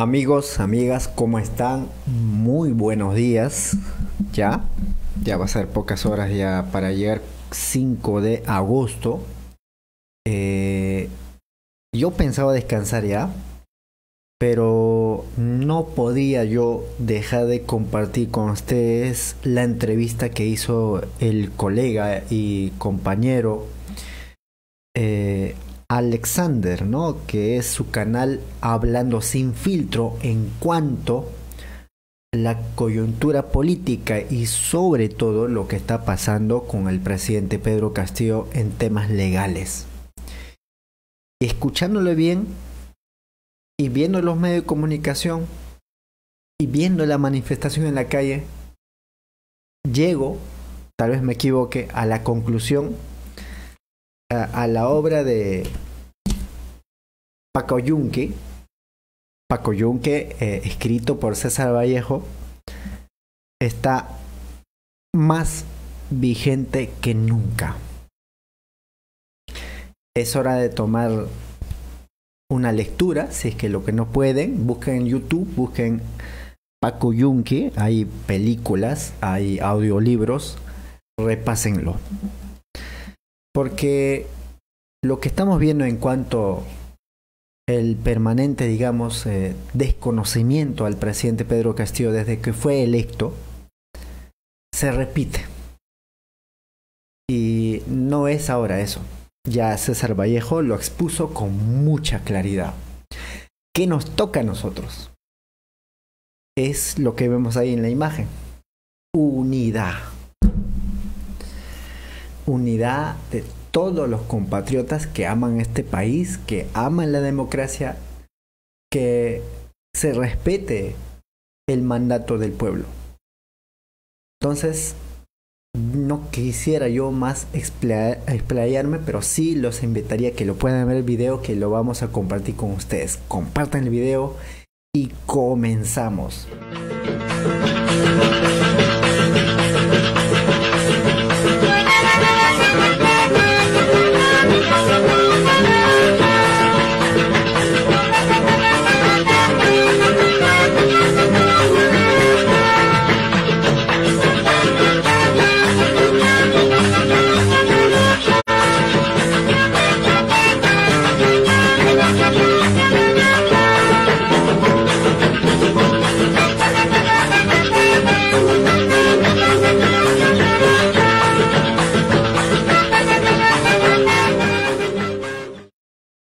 Amigos, amigas, ¿cómo están? Muy buenos días. Ya, ya va a ser pocas horas ya para llegar 5 de agosto. Eh, yo pensaba descansar ya, pero no podía yo dejar de compartir con ustedes la entrevista que hizo el colega y compañero eh, Alexander, ¿no? Que es su canal hablando sin filtro en cuanto a la coyuntura política y sobre todo lo que está pasando con el presidente Pedro Castillo en temas legales. Y escuchándole bien y viendo los medios de comunicación y viendo la manifestación en la calle, llego, tal vez me equivoque, a la conclusión a, la obra de Paco Yunque, Paco Yunque, eh, escrito por César Vallejo, está más vigente que nunca. Es hora de tomar una lectura, si es que lo que no pueden, busquen en YouTube, busquen Paco Yunque, hay películas, hay audiolibros, repásenlo. Porque lo que estamos viendo en cuanto el permanente, digamos, eh, desconocimiento al presidente Pedro Castillo desde que fue electo, se repite. Y no es ahora eso. Ya César Vallejo lo expuso con mucha claridad. ¿Qué nos toca a nosotros? Es lo que vemos ahí en la imagen. Unidad unidad de todos los compatriotas que aman este país, que aman la democracia, que se respete el mandato del pueblo. Entonces, no quisiera yo más explayarme, pero sí los invitaría a que lo puedan ver el video, que lo vamos a compartir con ustedes. Compartan el video y comenzamos.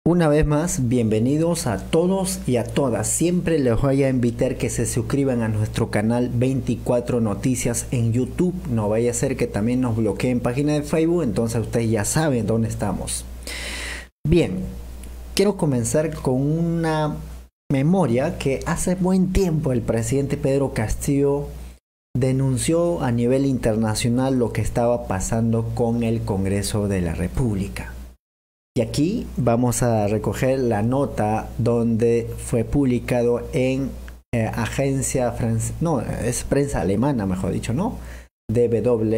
Una vez más, bienvenidos a todos y a todas. Siempre les voy a invitar que se suscriban a nuestro canal 24 Noticias en YouTube. No vaya a ser que también nos bloqueen página de Facebook, entonces ustedes ya saben dónde estamos. Bien, quiero comenzar con una memoria que hace buen tiempo el presidente Pedro Castillo denunció a nivel internacional lo que estaba pasando con el Congreso de la República. Y aquí vamos a recoger la nota donde fue publicado en eh, agencia francesa, no, es prensa alemana, mejor dicho, ¿no? DW,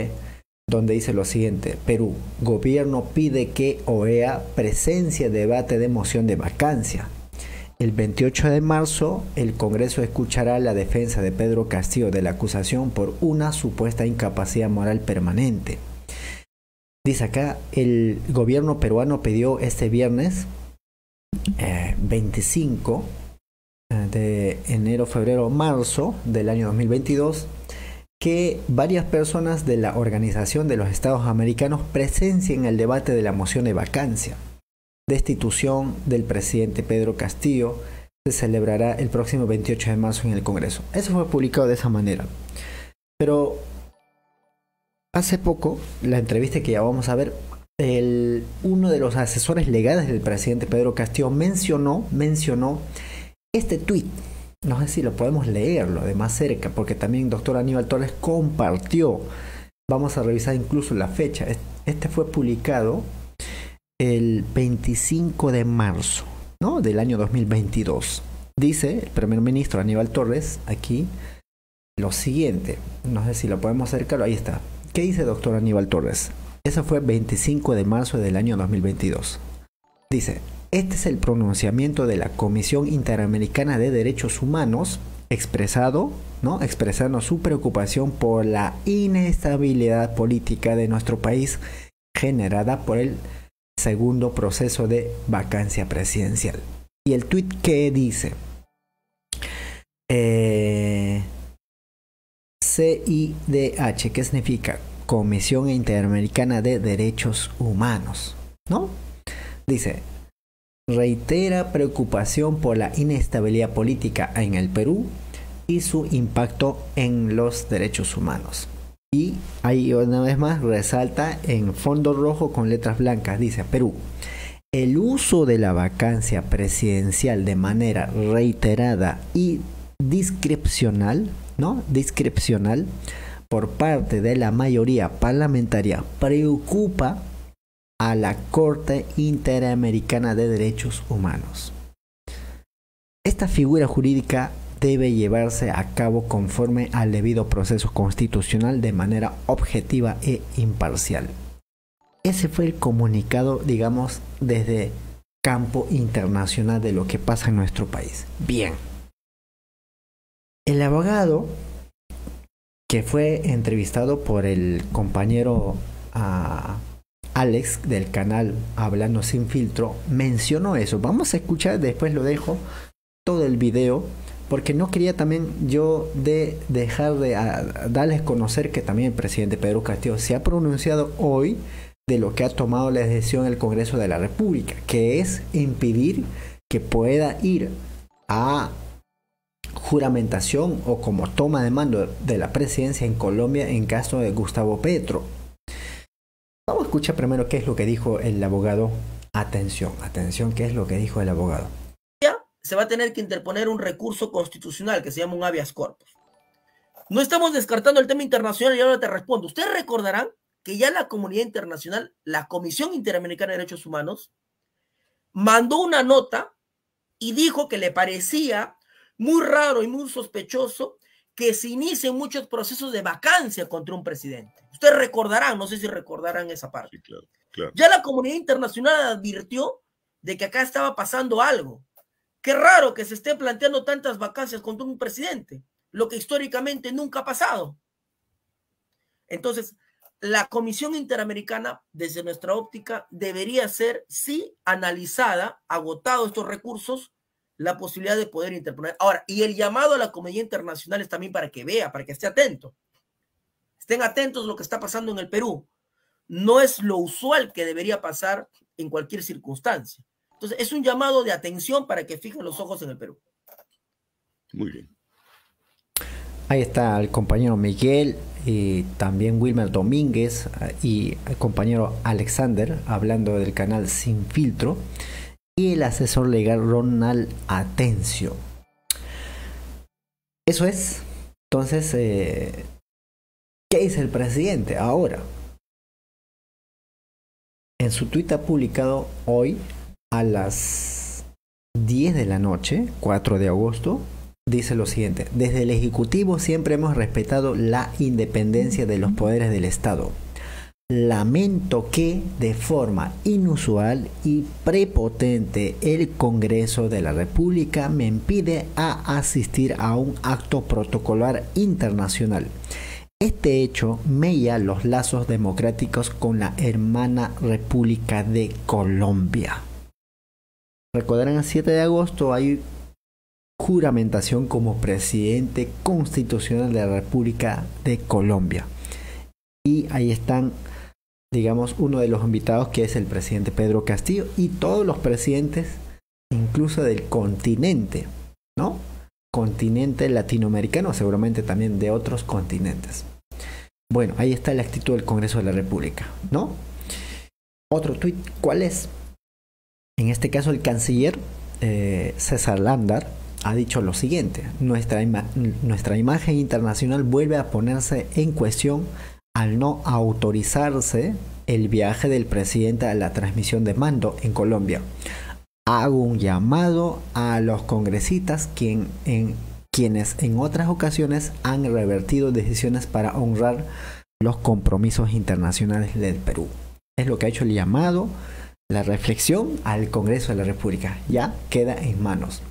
donde dice lo siguiente, Perú, gobierno pide que OEA presencia debate de moción de vacancia. El 28 de marzo, el Congreso escuchará la defensa de Pedro Castillo de la acusación por una supuesta incapacidad moral permanente. Dice acá, el gobierno peruano pidió este viernes 25 eh, eh, de enero, febrero, marzo del año 2022 que varias personas de la Organización de los Estados Americanos presencien el debate de la moción de vacancia. Destitución del presidente Pedro Castillo se celebrará el próximo 28 de marzo en el Congreso. Eso fue publicado de esa manera. Pero hace poco, la entrevista que ya vamos a ver, uno de los asesores legales del presidente Pedro Castillo mencionó, mencionó este tuit. No sé si lo podemos leerlo de más cerca, porque también el doctor Aníbal Torres compartió. Vamos a revisar incluso la fecha. Este fue publicado el 25 de marzo ¿no? del año 2022. Dice el primer ministro Aníbal Torres aquí lo siguiente. No sé si lo podemos acercar. Ahí está. ¿Qué dice doctor Aníbal Torres? Eso fue 25 de marzo del año 2022. Dice, este es el pronunciamiento de la Comisión Interamericana de Derechos Humanos expresado, ¿no? Expresando su preocupación por la inestabilidad política de nuestro país generada por el segundo proceso de vacancia presidencial. Y el tuit que dice, eh, CIDH, que significa Comisión Interamericana de Derechos Humanos, ¿no? Dice, reitera preocupación por la inestabilidad política en el Perú y su impacto en los derechos humanos. Y ahí una vez más resalta en fondo rojo con letras blancas, dice Perú. El uso de la vacancia presidencial de manera reiterada y discrecional ¿no? discrecional por parte de la mayoría parlamentaria preocupa a la Corte Interamericana de Derechos Humanos. Esta figura jurídica debe llevarse a cabo conforme al debido proceso constitucional de manera objetiva e imparcial. Ese fue el comunicado, digamos, desde campo internacional de lo que pasa en nuestro país. Bien. El abogado que fue entrevistado por el compañero ah, Alex del canal Hablando sin filtro mencionó eso. Vamos a escuchar, después lo dejo todo el video porque no quería también yo dejar de ah, darles conocer que también el presidente Pedro Castillo se ha pronunciado hoy de lo que ha tomado la decisión el Congreso de la República, que es impedir que pueda ir a juramentación o como toma de mando de la presidencia en Colombia en caso de Gustavo Petro. Vamos a escuchar primero qué es lo que dijo el abogado. Atención, atención, qué es lo que dijo el abogado. Se va a tener que interponer un recurso constitucional que se llama un habeas corpus. No estamos descartando el tema internacional y ahora te respondo. Ustedes recordarán que ya la comunidad internacional, la Comisión Interamericana de Derechos Humanos, mandó una nota y dijo que le parecía muy raro y muy sospechoso que se inicien muchos procesos de vacancia contra un presidente. Ustedes recordarán, no sé si recordarán esa parte. Ya la comunidad internacional advirtió de que acá estaba pasando algo. Qué raro que se esté planteando tantas vacancias contra un presidente, lo que históricamente nunca ha pasado. Entonces, la Comisión Interamericana, desde nuestra óptica, debería ser, sí, analizada, agotado estos recursos, la posibilidad de poder interponer. Ahora, y el llamado a la Comedia internacional es también para que vea, para que esté atento. Estén atentos a lo que está pasando en el Perú. No es lo usual que debería pasar en cualquier circunstancia. Entonces, es un llamado de atención para que fijen los ojos en el Perú. Muy bien. Ahí está el compañero Miguel, y también Wilmer Domínguez ah, y el compañero Alexander hablando del canal Sin Filtro y el asesor legal Ronald Atencio. Eso es. Entonces, eh, ¿qué dice el presidente ahora? En su tuit ha publicado hoy a las 10 de la noche, 4 de agosto, dice lo siguiente, desde el Ejecutivo siempre hemos respetado la independencia de los poderes del Estado. Lamento que de forma inusual y prepotente el Congreso de la República me impide a asistir a un acto protocolar internacional. Este hecho mella los lazos democráticos con la hermana República de Colombia. Recordarán el 7 de agosto hay juramentación como presidente constitucional de la República de Colombia. Y ahí están digamos, uno de los invitados que es el presidente Pedro Castillo y todos los presidentes, incluso del continente, ¿no? Continente latinoamericano, seguramente también de otros continentes. Bueno, ahí está la actitud del Congreso de la República, ¿no? Otro tuit, ¿cuál es? En este caso, el canciller eh, César Landar ha dicho lo siguiente, nuestra, nuestra imagen internacional vuelve a ponerse en cuestión al no autorizarse el viaje del presidente a la transmisión de mando en Colombia. Hago un llamado a los congresistas quienes en otras ocasiones han revertido decisiones para honrar los compromisos internacionales del Perú. Es lo que ha hecho el llamado, la reflexión al Congreso de la República. Ya queda en manos.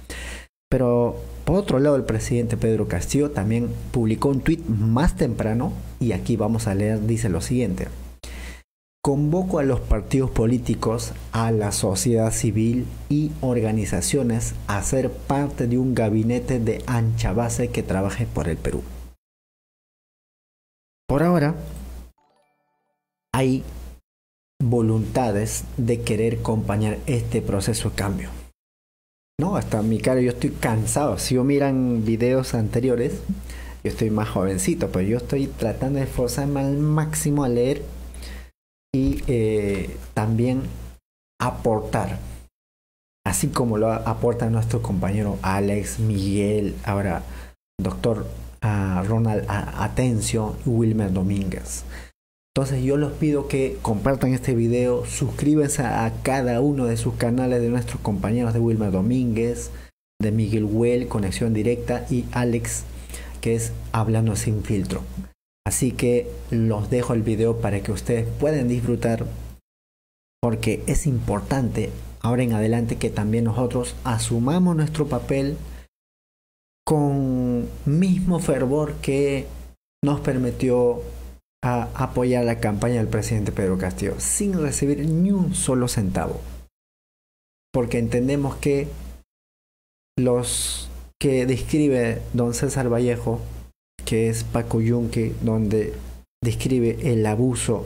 Pero por otro lado, el presidente Pedro Castillo también publicó un tuit más temprano y aquí vamos a leer, dice lo siguiente. Convoco a los partidos políticos, a la sociedad civil y organizaciones a ser parte de un gabinete de ancha base que trabaje por el Perú. Por ahora, hay voluntades de querer acompañar este proceso de cambio. No, hasta mi cara, yo estoy cansado. Si yo miran videos anteriores, yo estoy más jovencito, pero yo estoy tratando de esforzarme al máximo a leer y eh, también aportar, así como lo aporta nuestro compañero Alex, Miguel, ahora doctor ah, Ronald Atencio y Wilmer Domínguez. Entonces yo los pido que compartan este video, suscríbanse a cada uno de sus canales de nuestros compañeros de Wilmer Domínguez, de Miguel Huel, Conexión Directa y Alex, que es Hablando sin filtro. Así que los dejo el video para que ustedes puedan disfrutar porque es importante ahora en adelante que también nosotros asumamos nuestro papel con mismo fervor que nos permitió a apoyar la campaña del presidente Pedro Castillo sin recibir ni un solo centavo. Porque entendemos que los que describe don César Vallejo, que es Paco Yunque, donde describe el abuso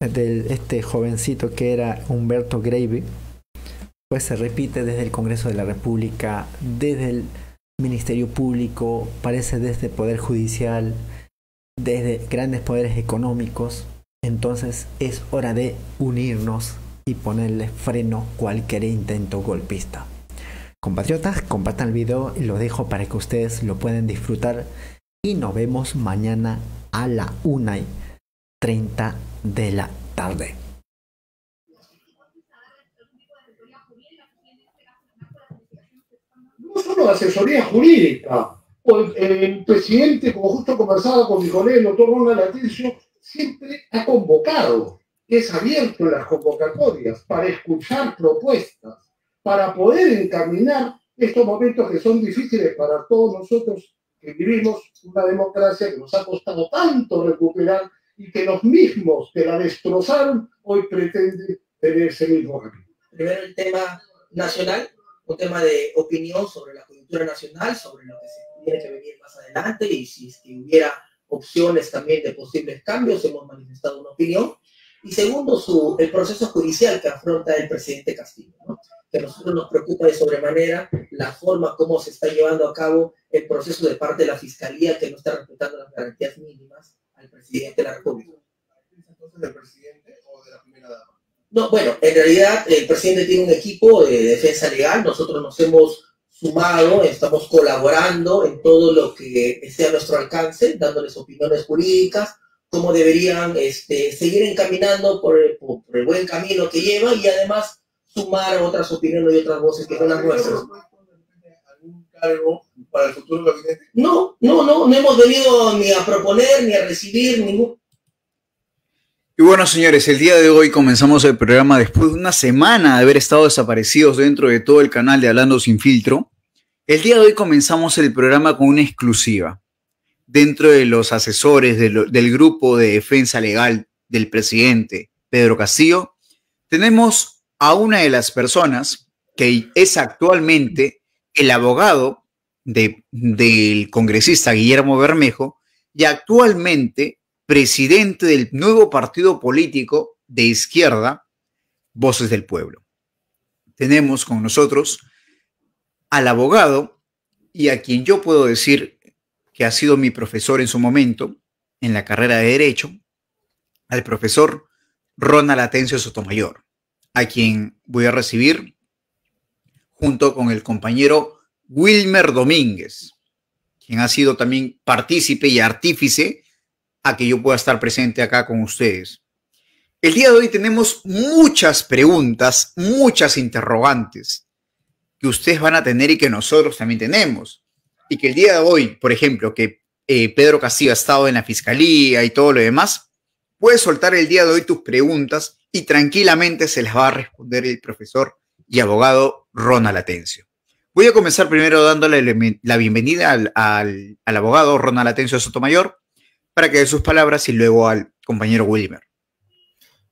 de este jovencito que era Humberto Grave, pues se repite desde el Congreso de la República, desde el Ministerio Público, parece desde el Poder Judicial, desde grandes poderes económicos. Entonces es hora de unirnos y ponerle freno cualquier intento golpista. Compatriotas, compartan el video y lo dejo para que ustedes lo puedan disfrutar. Y nos vemos mañana a la 1 y 30 de la tarde. asesoría jurídica eh, el presidente, como justo conversaba con mi colega, el doctor Ronald Atencio, siempre ha convocado, es abierto las convocatorias para escuchar propuestas, para poder encaminar estos momentos que son difíciles para todos nosotros que vivimos una democracia que nos ha costado tanto recuperar y que los mismos que la destrozaron hoy pretenden tener ese mismo camino. Primero el tema nacional, un tema de opinión sobre la coyuntura nacional, sobre lo que tiene que venir más adelante y si es hubiera opciones también de posibles cambios, hemos manifestado una opinión. Y segundo, su, el proceso judicial que afronta el presidente Castillo, ¿no? que a nosotros nos preocupa de sobremanera la forma como se está llevando a cabo el proceso de parte de la Fiscalía que no está respetando las garantías mínimas al presidente de la República. ¿Entonces del presidente o de la primera dama? No, bueno, en realidad el presidente tiene un equipo de defensa legal, nosotros nos hemos sumado, estamos colaborando en todo lo que sea a nuestro alcance, dándoles opiniones jurídicas, cómo deberían este, seguir encaminando por el, buen camino que llevan y además sumar otras opiniones y otras voces que son las nuestras. para el futuro No, no, no, no hemos venido ni a proponer ni a recibir ningún. Y bueno, señores, el día de hoy comenzamos el programa después de una semana de haber estado desaparecidos dentro de todo el canal de Hablando Sin Filtro. El día de hoy comenzamos el programa con una exclusiva. Dentro de los asesores del grupo de defensa legal del presidente Pedro Castillo, tenemos a una de las personas que es actualmente el abogado del congresista Guillermo Bermejo y actualmente presidente del nuevo partido político de izquierda, Voces del Pueblo. Tenemos con nosotros al abogado y a quien yo puedo decir que ha sido mi profesor en su momento en la carrera de Derecho, al profesor Ronald Atencio Sotomayor, a quien voy a recibir junto con el compañero Wilmer Domínguez, quien ha sido también partícipe y artífice a que yo pueda estar presente acá con ustedes. El día de hoy tenemos muchas preguntas, muchas interrogantes que ustedes van a tener y que nosotros también tenemos. Y que el día de hoy, por ejemplo, que eh, Pedro Castillo ha estado en la fiscalía y todo lo demás, puedes soltar el día de hoy tus preguntas y tranquilamente se las va a responder el profesor y abogado Ronald Atencio. Voy a comenzar primero dándole la bienvenida al, abogado Ronald Atencio Sotomayor para que dé sus palabras y luego al compañero Wilmer.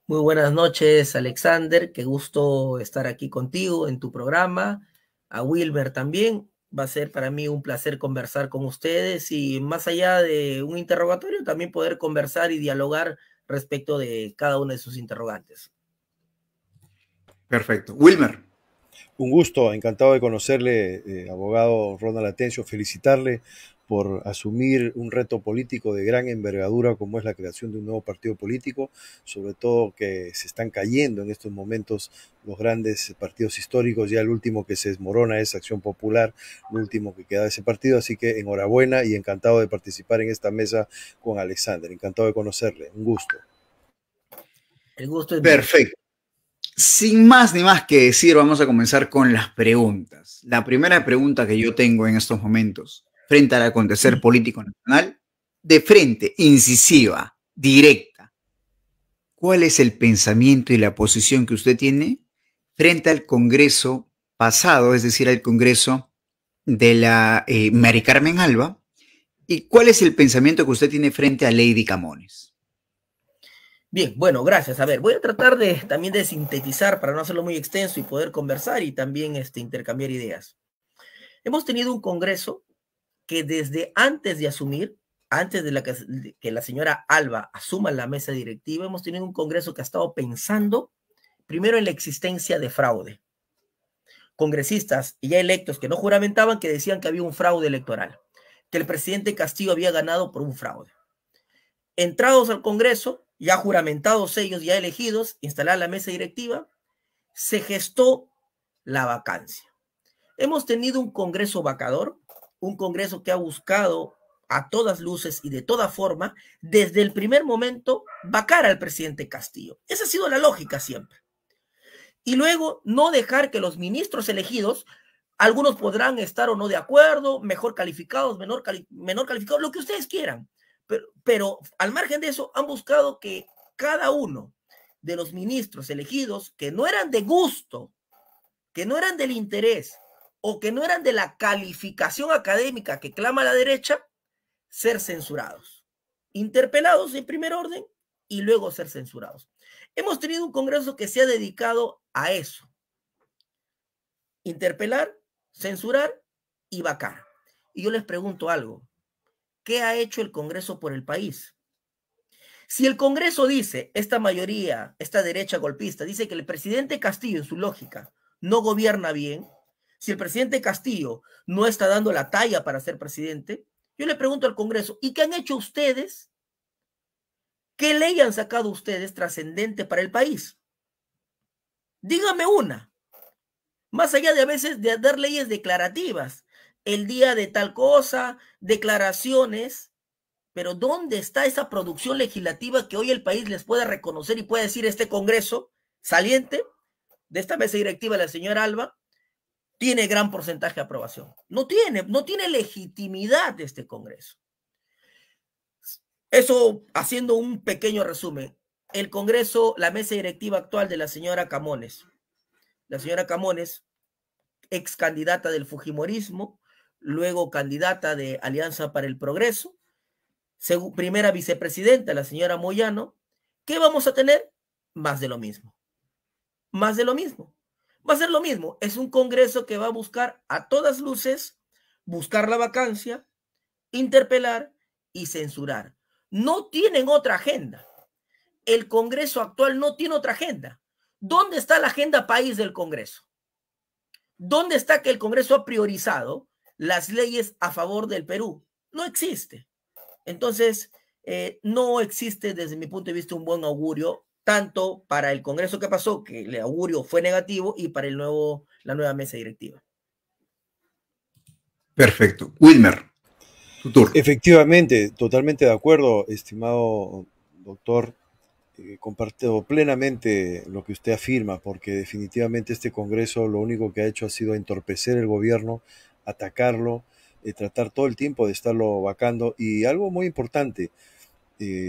Muy buenas noches, Alexander. Qué gusto estar aquí contigo en tu programa a Wilmer también. Va a ser para mí un placer conversar con ustedes y más allá de un interrogatorio, también poder conversar y dialogar respecto de cada uno de sus interrogantes. Perfecto. Wilmer. Un gusto, encantado de conocerle, eh, abogado Ronald Atencio, felicitarle por asumir un reto político de gran envergadura como es la creación de un nuevo partido político, sobre todo que se están cayendo en estos momentos los grandes partidos históricos, ya el último que se desmorona es Acción Popular, el último que queda de ese partido, así que enhorabuena y encantado de participar en esta mesa con Alexander, encantado de conocerle, un gusto. El gusto es Perfecto. Sin más ni más que decir, vamos a comenzar con las preguntas. La primera pregunta que yo tengo en estos momentos frente al acontecer político nacional, de frente, incisiva, directa. ¿Cuál es el pensamiento y la posición que usted tiene frente al Congreso pasado, es decir, al Congreso de la eh, Mari Carmen Alba? ¿Y cuál es el pensamiento que usted tiene frente a Lady Camones? Bien, bueno, gracias. A ver, voy a tratar de también de sintetizar para no hacerlo muy extenso y poder conversar y también este, intercambiar ideas. Hemos tenido un Congreso que desde antes de asumir, antes de, que, la señora Alba asuma la mesa directiva, hemos tenido un Congreso que ha estado pensando primero en la existencia de fraude. Congresistas y ya electos que no juramentaban que decían que había un fraude electoral, que el presidente Castillo había ganado por un fraude. Entrados al Congreso, ya juramentados ellos, ya elegidos, instalar la mesa directiva, se gestó la vacancia. Hemos tenido un Congreso vacador, un Congreso que ha buscado a todas luces y de toda forma, desde el primer momento, vacar al presidente Castillo. Esa ha sido la lógica siempre. Y luego, no dejar que los ministros elegidos, algunos podrán estar o no de acuerdo, mejor calificados, menor, calificados, lo que ustedes quieran. pero al margen de eso, han buscado que cada uno de los ministros elegidos, que no eran de gusto, que no eran del interés, o que no eran de la calificación académica que clama la derecha, ser censurados. Interpelados en primer orden y luego ser censurados. Hemos tenido un Congreso que se ha dedicado a eso. Interpelar, censurar y vacar. Y yo les pregunto algo. ¿Qué ha hecho el Congreso por el país? Si el Congreso dice, esta mayoría, esta derecha golpista, dice que el presidente Castillo, en su lógica, no gobierna bien, si el presidente Castillo no está dando la talla para ser presidente, yo le pregunto al Congreso, ¿y qué han hecho ustedes? ¿Qué ley han sacado ustedes trascendente para el país? Dígame una. Más allá de a veces de dar leyes declarativas, el día de tal cosa, declaraciones, pero ¿dónde está esa producción legislativa que hoy el país les pueda reconocer y pueda decir este Congreso saliente de esta mesa directiva de la señora Alba? tiene gran porcentaje de aprobación. No tiene, no tiene legitimidad este Congreso. Eso haciendo un pequeño resumen. El Congreso, la mesa directiva actual de la señora Camones. La señora Camones, ex candidata del Fujimorismo, luego candidata de Alianza para el Progreso, primera vicepresidenta, la señora Moyano. ¿Qué vamos a tener? Más de lo mismo. Más de lo mismo. Va a ser lo mismo. Es un Congreso que va a buscar a todas luces buscar la vacancia, interpelar y censurar. No tienen otra agenda. El Congreso actual no tiene otra agenda. ¿Dónde está la agenda país del Congreso? ¿Dónde está que el Congreso ha priorizado las leyes a favor del Perú? No existe. Entonces, eh, no existe desde mi punto de vista un buen augurio tanto para el Congreso que pasó, que le augurio fue negativo, y para el nuevo, la nueva mesa directiva. Perfecto. Wilmer, tu turno. Efectivamente, totalmente de acuerdo, estimado doctor. Eh, comparto plenamente lo que usted afirma, porque definitivamente este Congreso lo único que ha hecho ha sido entorpecer el gobierno, atacarlo, eh, tratar todo el tiempo de estarlo vacando. Y algo muy importante,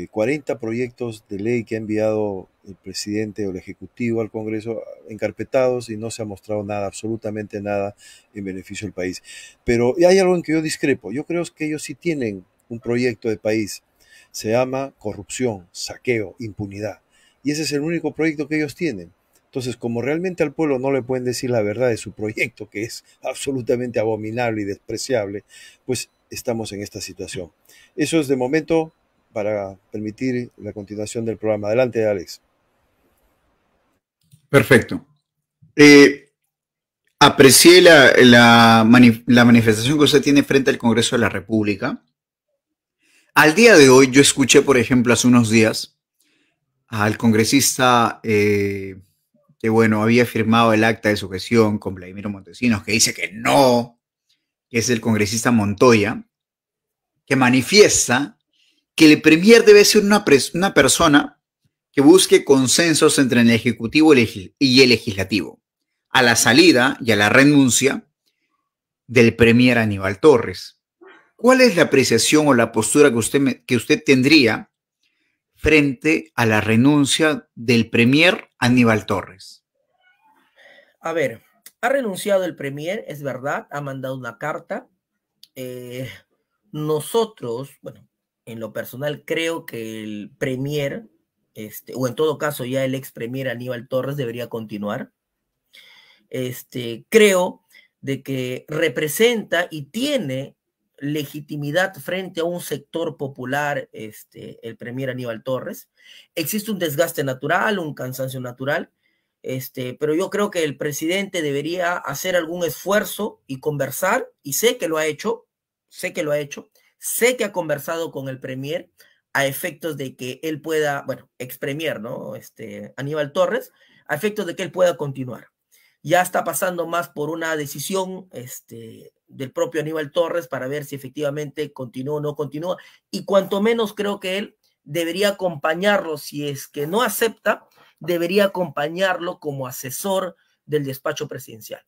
40 eh, proyectos de ley que ha enviado el presidente o el Ejecutivo al Congreso encarpetados y no se ha mostrado nada, absolutamente nada en beneficio del país. Pero hay algo en que yo discrepo. Yo creo que ellos sí tienen un proyecto de país. Se llama corrupción, saqueo, impunidad. Y ese es el único proyecto que ellos tienen. Entonces, como realmente al pueblo no le pueden decir la verdad de su proyecto, que es absolutamente abominable y despreciable, pues estamos en esta situación. Eso es de momento para permitir la continuación del programa. Adelante, Alex. Perfecto. Eh, aprecié la, manifestación que usted tiene frente al Congreso de la República. Al día de hoy, yo escuché, por ejemplo, hace unos días al congresista eh, que, bueno, había firmado el acta de sujeción con Vladimiro Montesinos, que dice que no, que es el congresista Montoya, que manifiesta el premier debe ser una, una persona que busque consensos entre el Ejecutivo y el Legislativo, a la salida y a la renuncia del Premier Aníbal Torres. ¿Cuál es la apreciación o la postura que usted, que usted tendría frente a la renuncia del Premier Aníbal Torres? A ver, ha renunciado el Premier, es verdad, ha mandado una carta. Eh, nosotros, bueno, en lo personal creo que el Premier, este, o en todo caso ya el ex Premier Aníbal Torres debería continuar. Este, creo de que representa y tiene legitimidad frente a un sector popular, este, el Premier Aníbal Torres. Existe un desgaste natural, un cansancio natural, este, pero yo creo que el presidente debería hacer algún esfuerzo y conversar, y sé que lo ha hecho, sé que lo ha hecho, Sé que ha conversado con el Premier a efectos de que él pueda, bueno, ex Premier, ¿no? Este, Aníbal Torres, a efectos de que él pueda continuar. Ya está pasando más por una decisión este, del propio Aníbal Torres para ver si efectivamente continúa o no continúa. Y cuanto menos creo que él debería acompañarlo, si es que no acepta, debería acompañarlo como asesor del despacho presidencial.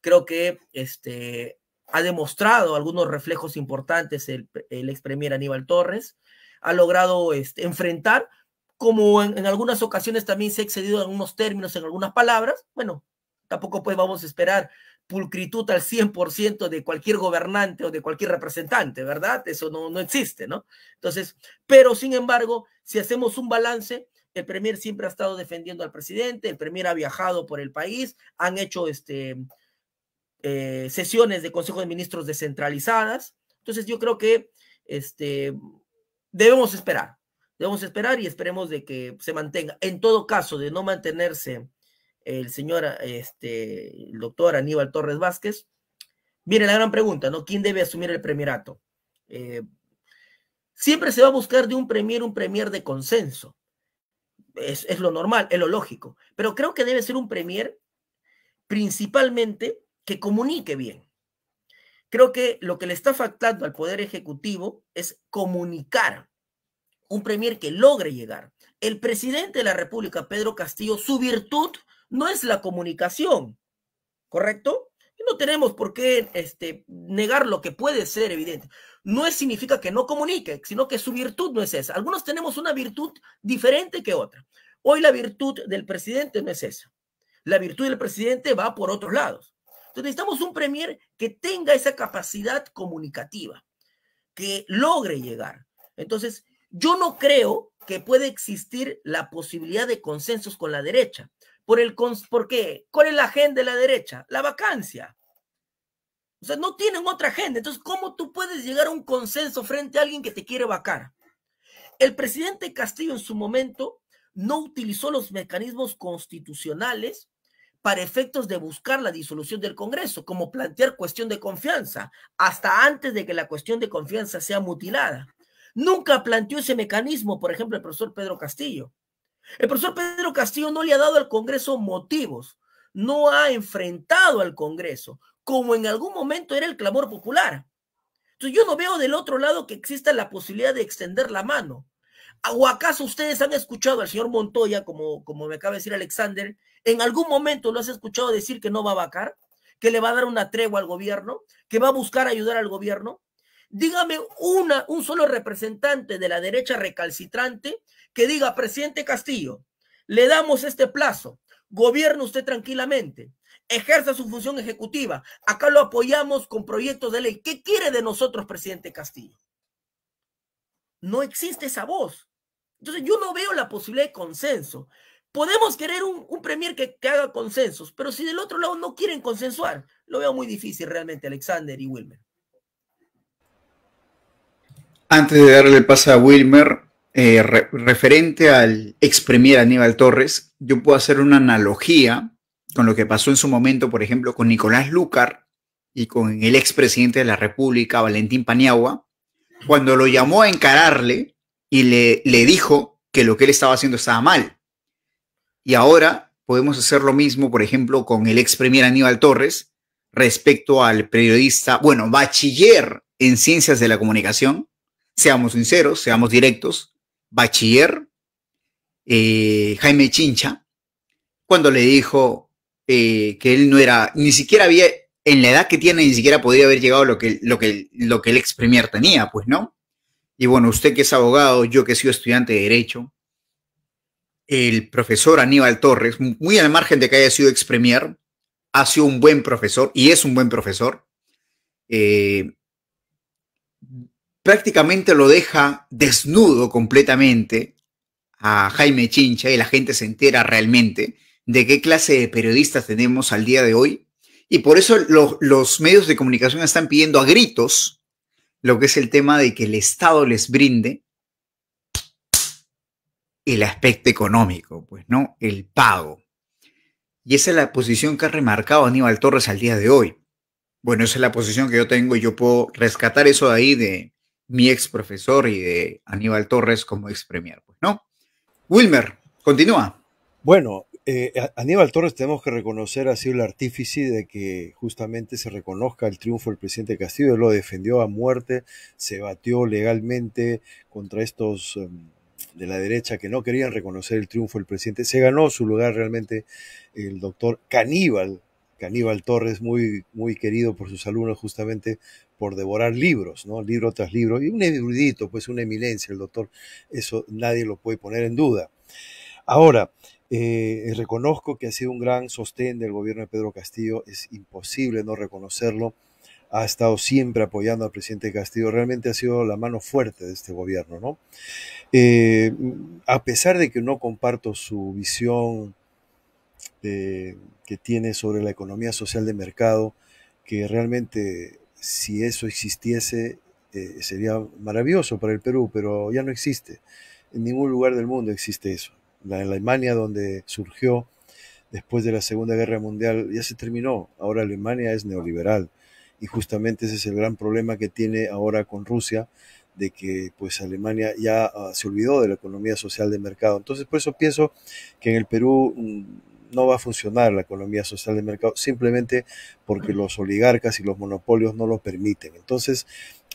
Creo que este, ha demostrado algunos reflejos importantes el, el ex premier Aníbal Torres, ha logrado este, enfrentar, como en, algunas ocasiones también se ha excedido en unos términos, en algunas palabras, bueno, tampoco pues vamos a esperar pulcritud al 100% de cualquier gobernante o de cualquier representante, ¿verdad? Eso no, no existe, ¿no? Entonces, pero sin embargo, si hacemos un balance, el Premier siempre ha estado defendiendo al presidente, el Premier ha viajado por el país, han hecho este, eh, sesiones de Consejo de Ministros descentralizadas. Entonces yo creo que este, debemos esperar, debemos esperar y esperemos de que se mantenga. En todo caso, de no mantenerse el señor, este, el doctor Aníbal Torres Vázquez, mire la gran pregunta, ¿no? ¿Quién debe asumir el premierato? Eh, siempre se va a buscar de un premier un premier de consenso. Es, es, lo normal, es lo lógico. Pero creo que debe ser un premier principalmente que comunique bien. Creo que lo que le está faltando al Poder Ejecutivo es comunicar. Un premier que logre llegar. El presidente de la República, Pedro Castillo, su virtud no es la comunicación, ¿correcto? No tenemos por qué este, negar lo que puede ser evidente. No significa que no comunique, sino que su virtud no es esa. Algunos tenemos una virtud diferente que otra. Hoy la virtud del presidente no es esa. La virtud del presidente va por otros lados. Entonces necesitamos un premier que tenga esa capacidad comunicativa, que logre llegar. Entonces, yo no creo que pueda existir la posibilidad de consensos con la derecha. Por el ¿Por qué? ¿Cuál es la agenda de la derecha? La vacancia. O sea, no tienen otra agenda. Entonces, ¿cómo tú puedes llegar a un consenso frente a alguien que te quiere vacar? El presidente Castillo en su momento no utilizó los mecanismos constitucionales para efectos de buscar la disolución del Congreso, como plantear cuestión de confianza, hasta antes de que la cuestión de confianza sea mutilada. Nunca planteó ese mecanismo, por ejemplo, el profesor Pedro Castillo. El profesor Pedro Castillo no le ha dado al Congreso motivos, no ha enfrentado al Congreso, como en algún momento era el clamor popular. Entonces yo no veo del otro lado que exista la posibilidad de extender la mano. ¿O acaso ustedes han escuchado al señor Montoya, como, como me acaba de decir Alexander, ¿En algún momento lo has escuchado decir que no va a vacar? ¿Que le va a dar una tregua al gobierno? ¿Que va a buscar ayudar al gobierno? Dígame una, un solo representante de la derecha recalcitrante que diga, presidente Castillo, le damos este plazo, gobierna usted tranquilamente, ejerza su función ejecutiva, acá lo apoyamos con proyectos de ley. ¿Qué quiere de nosotros, presidente Castillo? No existe esa voz. Entonces yo no veo la posibilidad de consenso. Podemos querer un, Premier que, haga consensos, pero si del otro lado no quieren consensuar, lo veo muy difícil realmente, Alexander y Wilmer. Antes de darle paso a Wilmer, eh, referente al ex Premier Aníbal Torres, yo puedo hacer una analogía con lo que pasó en su momento, por ejemplo, con Nicolás Lucar y con el ex presidente de la República, Valentín Paniagua, cuando lo llamó a encararle y le, le dijo que lo que él estaba haciendo estaba mal y ahora podemos hacer lo mismo, por ejemplo, con el ex premier Aníbal Torres respecto al periodista, bueno, bachiller en ciencias de la comunicación, seamos sinceros, seamos directos, bachiller eh, Jaime Chincha, cuando le dijo eh, que él no era, ni siquiera había, en la edad que tiene, ni siquiera podía haber llegado lo que, lo que, lo que el ex premier tenía, pues, ¿no? Y bueno, usted que es abogado, yo que sido estudiante de Derecho, el profesor Aníbal Torres, muy al margen de que haya sido expremiar ha sido un buen profesor y es un buen profesor. Eh, prácticamente lo deja desnudo completamente a Jaime Chincha y la gente se entera realmente de qué clase de periodistas tenemos al día de hoy. Y por eso los medios de comunicación están pidiendo a gritos lo que es el tema de que el Estado les brinde el aspecto económico, pues, ¿no? El pago. Y esa es la posición que ha remarcado Aníbal Torres al día de hoy. Bueno, esa es la posición que yo tengo y yo puedo rescatar eso de ahí de mi ex profesor y de Aníbal Torres como ex premier, pues, ¿no? Wilmer, continúa. Bueno, eh, Aníbal Torres tenemos que reconocer ha sido el artífice de que justamente se reconozca el triunfo del presidente Castillo, lo defendió a muerte, se batió legalmente contra estos... Em, de la derecha que no querían reconocer el triunfo del presidente, se ganó su lugar realmente el doctor Caníbal, Caníbal Torres, muy, muy querido por sus alumnos justamente por devorar libros, ¿no? Libro tras libro, y un erudito, pues una eminencia, el doctor, eso nadie lo puede poner en duda. Ahora, eh, reconozco que ha sido un gran sostén del gobierno de Pedro Castillo, es imposible no reconocerlo ha estado siempre apoyando al presidente Castillo, realmente ha sido la mano fuerte de este gobierno, ¿no? Eh, a pesar de que no comparto su visión eh, que tiene sobre la economía social de mercado, que realmente si eso existiese eh, sería maravilloso para el Perú, pero ya no existe. En ningún lugar del mundo existe eso. en la Alemania, donde surgió después de la Segunda Guerra Mundial, ya se terminó. Ahora Alemania es neoliberal y justamente ese es el gran problema que tiene ahora con Rusia de que pues Alemania ya ah, se olvidó de la economía social de mercado. Entonces por eso pienso que en el Perú mm, no va a funcionar la economía social de mercado simplemente porque los oligarcas y los monopolios no lo permiten. Entonces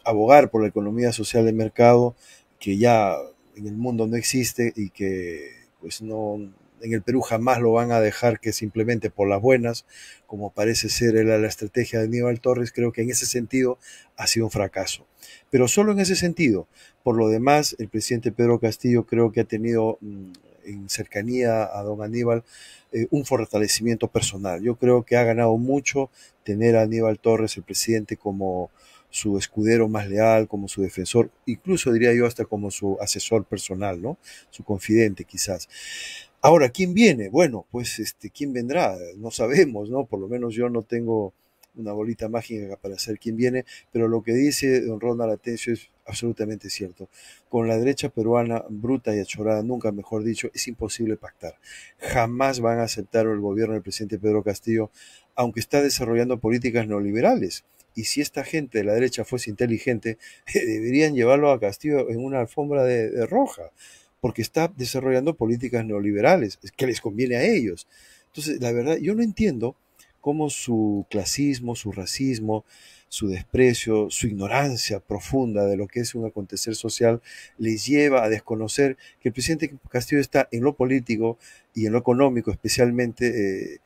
abogar por la economía social de mercado que ya en el mundo no existe y que pues no, en el Perú jamás lo van a dejar que simplemente por las buenas, como parece ser la, estrategia de Aníbal Torres, creo que en ese sentido ha sido un fracaso. Pero solo en ese sentido. Por lo demás, el presidente Pedro Castillo creo que ha tenido mm, en cercanía a don Aníbal eh, un fortalecimiento personal. Yo creo que ha ganado mucho tener a Aníbal Torres, el presidente, como su escudero más leal, como su defensor, incluso diría yo hasta como su asesor personal, ¿no? Su confidente quizás. Ahora, ¿quién viene? Bueno, pues este, ¿quién vendrá? No sabemos, ¿no? Por lo menos yo no tengo una bolita mágica para saber quién viene, pero lo que dice don Ronald Atencio es absolutamente cierto. Con la derecha peruana bruta y achorada, nunca mejor dicho, es imposible pactar. Jamás van a aceptar el gobierno del presidente Pedro Castillo, aunque está desarrollando políticas neoliberales. Y si esta gente de la derecha fuese inteligente, deberían llevarlo a Castillo en una alfombra de roja porque está desarrollando políticas neoliberales que les conviene a ellos. Entonces, la verdad, yo no entiendo cómo su clasismo, su racismo, su desprecio, su ignorancia profunda de lo que es un acontecer social, les lleva a desconocer que el presidente Castillo está en lo político y en lo económico especialmente eh,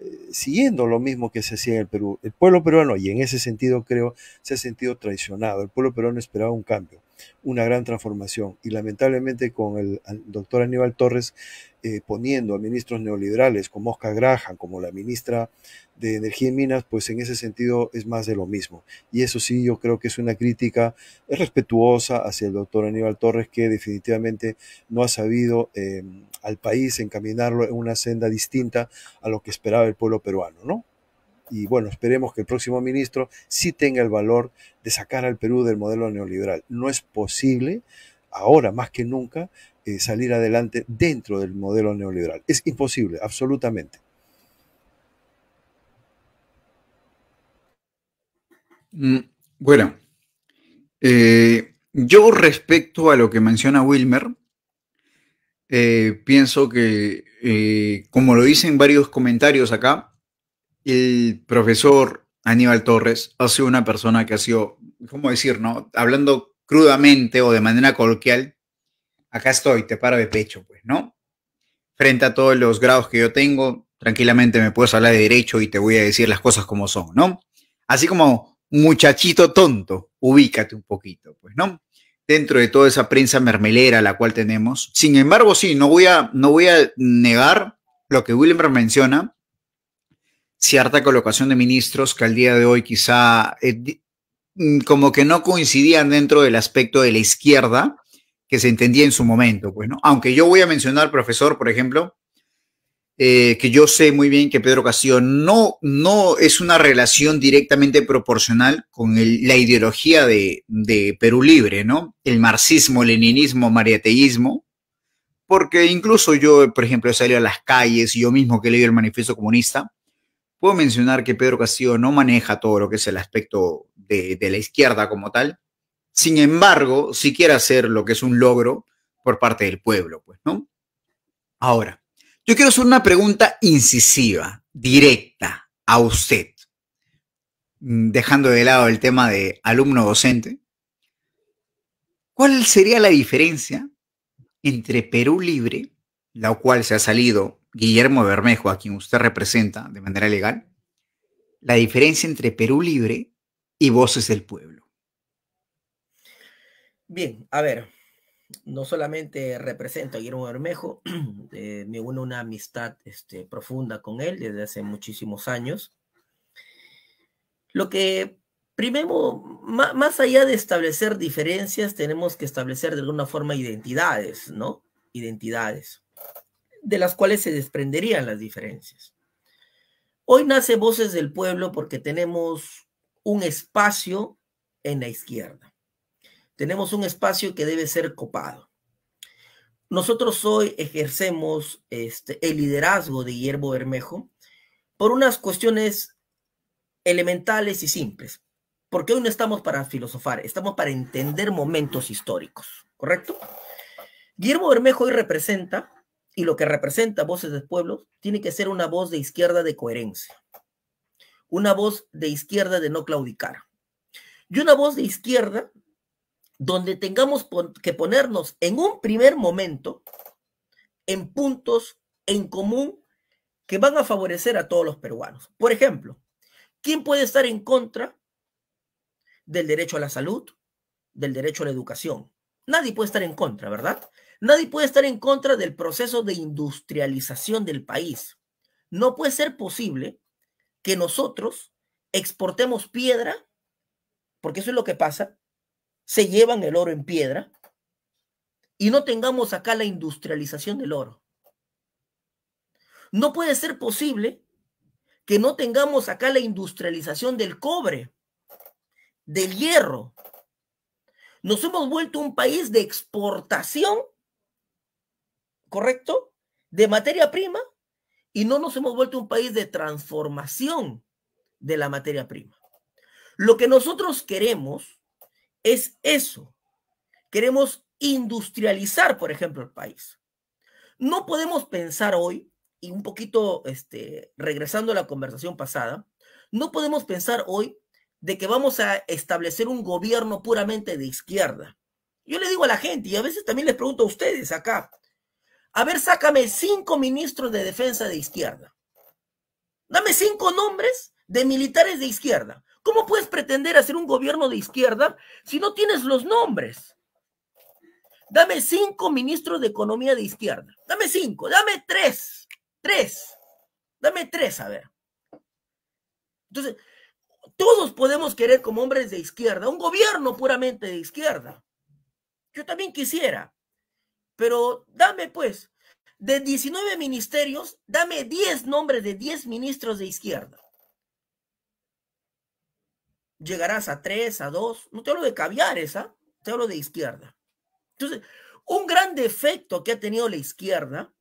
eh, siguiendo lo mismo que se hacía en el Perú. El pueblo peruano, y en ese sentido creo, se ha sentido traicionado. El pueblo peruano esperaba un cambio una gran transformación. Y lamentablemente con el doctor Aníbal Torres eh, poniendo a ministros neoliberales como Oscar Graham, como la ministra de Energía y Minas, pues en ese sentido es más de lo mismo. Y eso sí, yo creo que es una crítica respetuosa hacia el doctor Aníbal Torres, que definitivamente no ha sabido eh, al país encaminarlo en una senda distinta a lo que esperaba el pueblo peruano, ¿no? y bueno, esperemos que el próximo ministro sí tenga el valor de sacar al Perú del modelo neoliberal. No es posible, ahora más que nunca, eh, salir adelante dentro del modelo neoliberal. Es imposible, absolutamente. Mm, bueno, eh, yo respecto a lo que menciona Wilmer, eh, pienso que, como lo dicen varios comentarios acá, el profesor Aníbal Torres ha sido una persona que ha sido, ¿cómo decir, no? Hablando crudamente o de manera coloquial, acá estoy, te paro de pecho, pues, ¿no? Frente a todos los grados que yo tengo, tranquilamente me puedes hablar de derecho y te voy a decir las cosas como son, ¿no? Así como muchachito tonto, ubícate un poquito, pues, ¿no? Dentro de toda esa prensa mermelera la cual tenemos. Sin embargo, sí, no voy a, no voy a negar lo que Wilmer menciona, cierta colocación de ministros que al día de hoy quizá eh, mm, como que no coincidían dentro del aspecto de la izquierda que se entendía en su momento. Pues, ¿no? Aunque yo voy a mencionar, profesor, por ejemplo, eh, que yo sé muy bien que Pedro Castillo no, no es una relación directamente proporcional con la ideología de, Perú Libre, ¿no? El marxismo, leninismo, mariateísmo, porque incluso yo, por ejemplo, he salido a las calles, yo mismo que leí el manifiesto comunista, Puedo mencionar que Pedro Castillo no maneja todo lo que es el aspecto de, la izquierda como tal. Sin embargo, si quiere hacer lo que es un logro por parte del pueblo, pues, ¿no? Ahora, yo quiero hacer una pregunta incisiva, directa, a usted, mm, dejando de lado el tema de alumno-docente. ¿Cuál sería la diferencia entre Perú Libre, la cual se ha salido Guillermo Bermejo, a quien usted representa de manera legal, la diferencia entre Perú Libre y Voces del Pueblo. Bien, a ver, no solamente represento a Guillermo Bermejo, eh, me une una amistad este, profunda con él desde hace muchísimos años. Lo que primero, más allá de establecer diferencias, tenemos que establecer de alguna forma identidades, ¿no? Identidades de las cuales se desprenderían las diferencias. Hoy nace Voces del Pueblo porque tenemos un espacio en la izquierda. Tenemos un espacio que debe ser copado. Nosotros hoy ejercemos este, el liderazgo de Guillermo Bermejo por unas cuestiones elementales y simples, porque hoy no estamos para filosofar, estamos para entender momentos históricos, ¿correcto? Guillermo Bermejo hoy representa y lo que representa Voces de pueblos tiene que ser una voz de izquierda de coherencia, una voz de izquierda de no claudicar y una voz de izquierda donde tengamos que ponernos en un primer momento en puntos en común que van a favorecer a todos los peruanos. Por ejemplo, ¿quién puede estar en contra del derecho a la salud, del derecho a la educación? Nadie puede estar en contra, ¿verdad? Nadie puede estar en contra del proceso de industrialización del país. No puede ser posible que nosotros exportemos piedra, porque eso es lo que pasa, se llevan el oro en piedra y no tengamos acá la industrialización del oro. No puede ser posible que no tengamos acá la industrialización del cobre, del hierro. Nos hemos vuelto un país de exportación ¿correcto? De materia prima y no nos hemos vuelto un país de transformación de la materia prima. Lo que nosotros queremos es eso. Queremos industrializar, por ejemplo, el país. No podemos pensar hoy, y un poquito este, regresando a la conversación pasada, no podemos pensar hoy de que vamos a establecer un gobierno puramente de izquierda. Yo le digo a la gente, y a veces también les pregunto a ustedes acá, a ver, sácame cinco ministros de defensa de izquierda. Dame cinco nombres de militares de izquierda. ¿Cómo puedes pretender hacer un gobierno de izquierda si no tienes los nombres? Dame cinco ministros de economía de izquierda. Dame cinco, dame tres, tres, dame tres, a ver. Entonces, todos podemos querer como hombres de izquierda, un gobierno puramente de izquierda. Yo también quisiera, pero dame pues, de 19 ministerios, dame 10 nombres de 10 ministros de izquierda. Llegarás a 3, a 2. No te hablo de caviar esa, ¿ah? Te hablo de izquierda. Entonces, un gran defecto que ha tenido la izquierda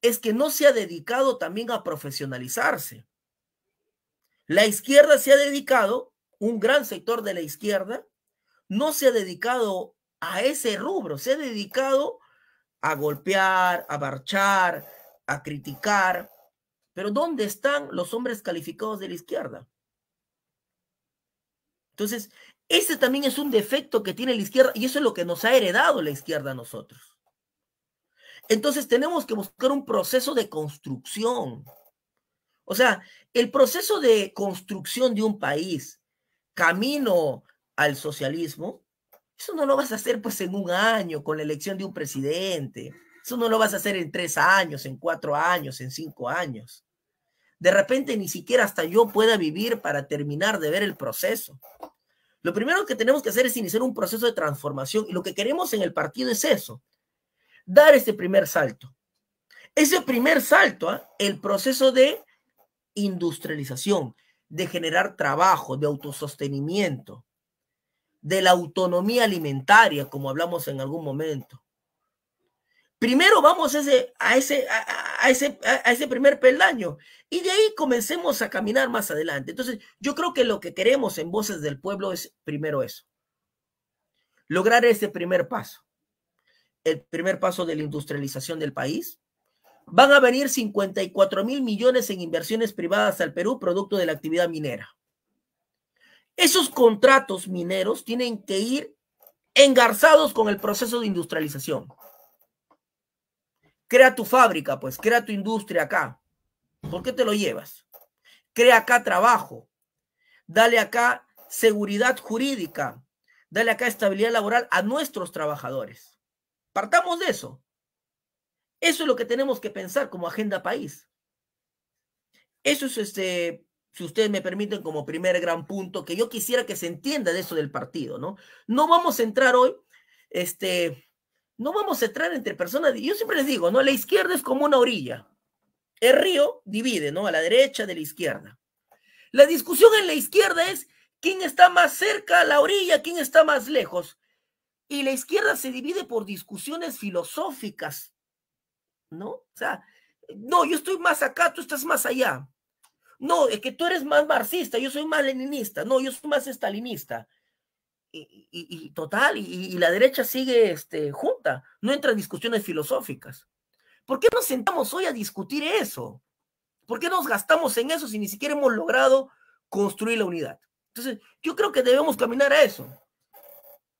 es que no se ha dedicado también a profesionalizarse. La izquierda se ha dedicado, un gran sector de la izquierda, no se ha dedicado a ese rubro, se ha dedicado a golpear, a marchar, a criticar. Pero ¿dónde están los hombres calificados de la izquierda? Entonces, ese también es un defecto que tiene la izquierda y eso es lo que nos ha heredado la izquierda a nosotros. Entonces tenemos que buscar un proceso de construcción. O sea, el proceso de construcción de un país camino al socialismo eso no lo vas a hacer pues en un año con la elección de un presidente. Eso no lo vas a hacer en tres años, en cuatro años, en cinco años. De repente ni siquiera hasta yo pueda vivir para terminar de ver el proceso. Lo primero que tenemos que hacer es iniciar un proceso de transformación y lo que queremos en el partido es eso, dar ese primer salto. Ese primer salto, ¿ah? el proceso de industrialización, de generar trabajo, de autosostenimiento, de la autonomía alimentaria, como hablamos en algún momento. Primero vamos a ese, a ese, a, ese, primer peldaño y de ahí comencemos a caminar más adelante. Entonces, yo creo que lo que queremos en Voces del Pueblo es primero eso, lograr ese primer paso, el primer paso de la industrialización del país. Van a venir 54 mil millones en inversiones privadas al Perú producto de la actividad minera. Esos contratos mineros tienen que ir engarzados con el proceso de industrialización. Crea tu fábrica, pues, crea tu industria acá. ¿Por qué te lo llevas? Crea acá trabajo. Dale acá seguridad jurídica. Dale acá estabilidad laboral a nuestros trabajadores. Partamos de eso. Eso es lo que tenemos que pensar como agenda país. Eso es este, si ustedes me permiten, como primer gran punto, que yo quisiera que se entienda de eso del partido, ¿no? No vamos a entrar hoy, este, no vamos a entrar entre personas, yo siempre les digo, ¿no? La izquierda es como una orilla. El río divide, ¿no? A la derecha de la izquierda. La discusión en la izquierda es quién está más cerca a la orilla, quién está más lejos. Y la izquierda se divide por discusiones filosóficas, ¿no? O sea, no, yo estoy más acá, tú estás más allá. No, es que tú eres más marxista, yo soy más leninista, no, yo soy más estalinista. Y, total, y, la derecha sigue este, junta, no entra en discusiones filosóficas. ¿Por qué nos sentamos hoy a discutir eso? ¿Por qué nos gastamos en eso si ni siquiera hemos logrado construir la unidad? Entonces, yo creo que debemos caminar a eso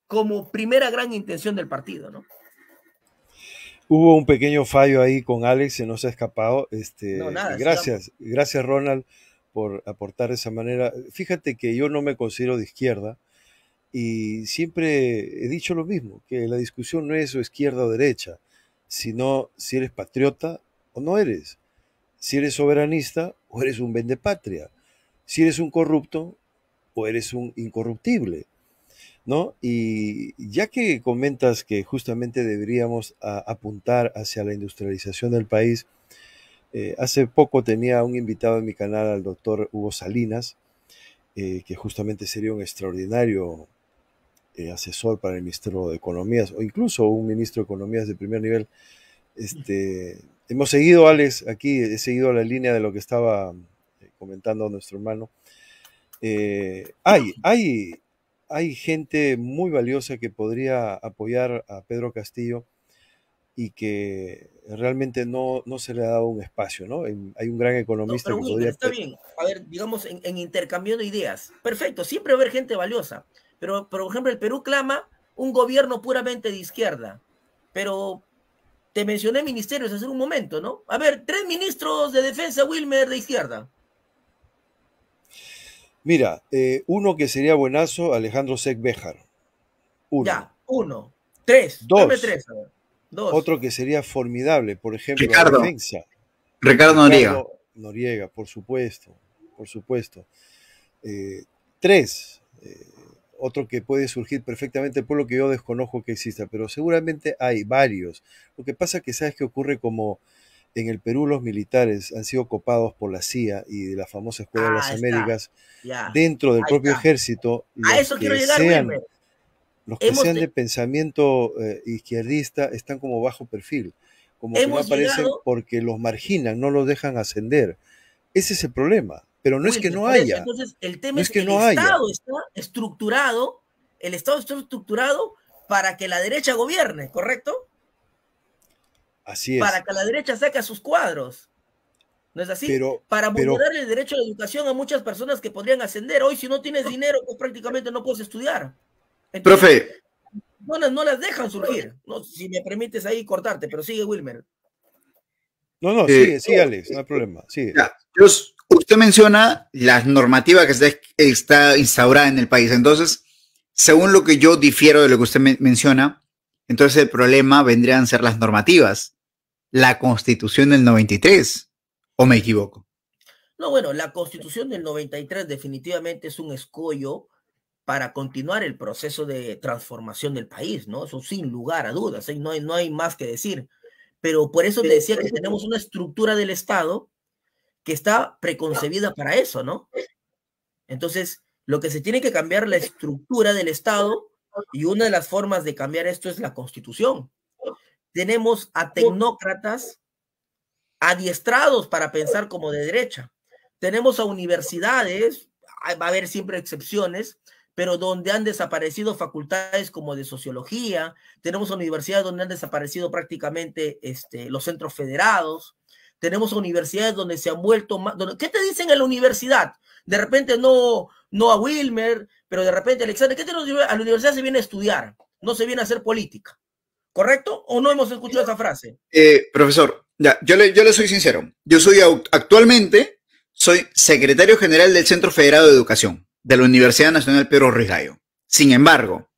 como primera gran intención del partido, ¿no? Hubo un pequeño fallo ahí con Alex, se nos ha escapado. Este, gracias, gracias Ronald por aportar de esa manera. Fíjate que yo no me considero de izquierda y siempre he dicho lo mismo, que la discusión no es o izquierda o derecha, sino si eres patriota o no eres, si eres soberanista o eres un patria, si eres un corrupto o eres un incorruptible. ¿no? Y ya que comentas que justamente deberíamos apuntar hacia la industrialización del país, eh, hace poco tenía un invitado en mi canal al doctor Hugo Salinas, eh, que justamente sería un extraordinario eh, asesor para el ministro de Economías, o incluso un ministro de Economías de primer nivel. Este, hemos seguido, Alex, aquí he seguido la línea de lo que estaba comentando nuestro hermano. hay, hay hay gente muy valiosa que podría apoyar a Pedro Castillo y que realmente no, no se le ha dado un espacio, ¿no? hay un gran economista Está bien, a ver, digamos, en, en intercambio de ideas. Perfecto, siempre va a haber gente valiosa. Pero, por ejemplo, el Perú clama un gobierno puramente de izquierda. Pero te mencioné ministerios hace un momento, ¿no? A ver, tres ministros de defensa Wilmer de izquierda. Mira, eh, uno que sería buenazo, Alejandro Sec Béjar. Uno. Ya, uno. Tres. Dos. Dame tres, Dos. Otro que sería formidable, por ejemplo, Ricardo. defensa. Ricardo Noriega. Noriega, por supuesto, por supuesto. Eh, tres, eh, otro que puede surgir perfectamente, por lo que yo desconozco que exista, pero seguramente hay varios. Lo que pasa es que sabes que ocurre como en el Perú los militares han sido copados por la CIA y de la famosa Escuela de las ah, Américas. Dentro del propio ejército, los A eso que, llegar, sean, los que sean de pensamiento eh, izquierdista están como bajo perfil, como no aparecen porque los marginan, no los dejan ascender. Ese es el problema, pero no es que no haya. Entonces, el tema es que Estado está estructurado, el Estado está estructurado para que la derecha gobierne, ¿correcto? Para que la derecha saque sus cuadros. ¿No es así? para vulnerar el derecho a la educación a muchas personas que podrían ascender. Hoy, si no tienes dinero, pues, prácticamente no puedes estudiar. Entonces, profe. No, no las dejan surgir. si me permites ahí cortarte, pero sigue Wilmer. No, no, eh, sigue, eh, Alex, no hay problema. usted menciona las normativas que está, instaurada en el país. Entonces, según lo que yo difiero de lo que usted menciona, entonces el problema vendrían a ser las normativas la constitución del 93, ¿o me equivoco? No, bueno, la constitución del 93 definitivamente es un escollo para continuar el proceso de transformación del país, ¿no? Eso sin lugar a dudas, no, hay, no hay más que decir. Pero por eso te decía que tenemos una estructura del Estado que está preconcebida para eso, ¿no? Entonces, lo que se tiene que cambiar la estructura del Estado y una de las formas de cambiar esto es la constitución tenemos a tecnócratas adiestrados para pensar como de derecha. Tenemos a universidades, va a haber siempre excepciones, pero donde han desaparecido facultades como de sociología, tenemos universidades donde han desaparecido prácticamente este, los centros federados, tenemos universidades donde se han vuelto más... ¿Qué te dicen en la universidad? De repente no, no a Wilmer, pero de repente Alexander, ¿qué te a la universidad se viene a estudiar? No se viene a hacer política. ¿Correcto? ¿O no hemos escuchado esa frase? Eh, profesor, ya, yo, le, yo le soy sincero. Yo soy actualmente soy secretario general del Centro Federado de Educación de la Universidad Nacional Pedro Rigayo. Sin embargo,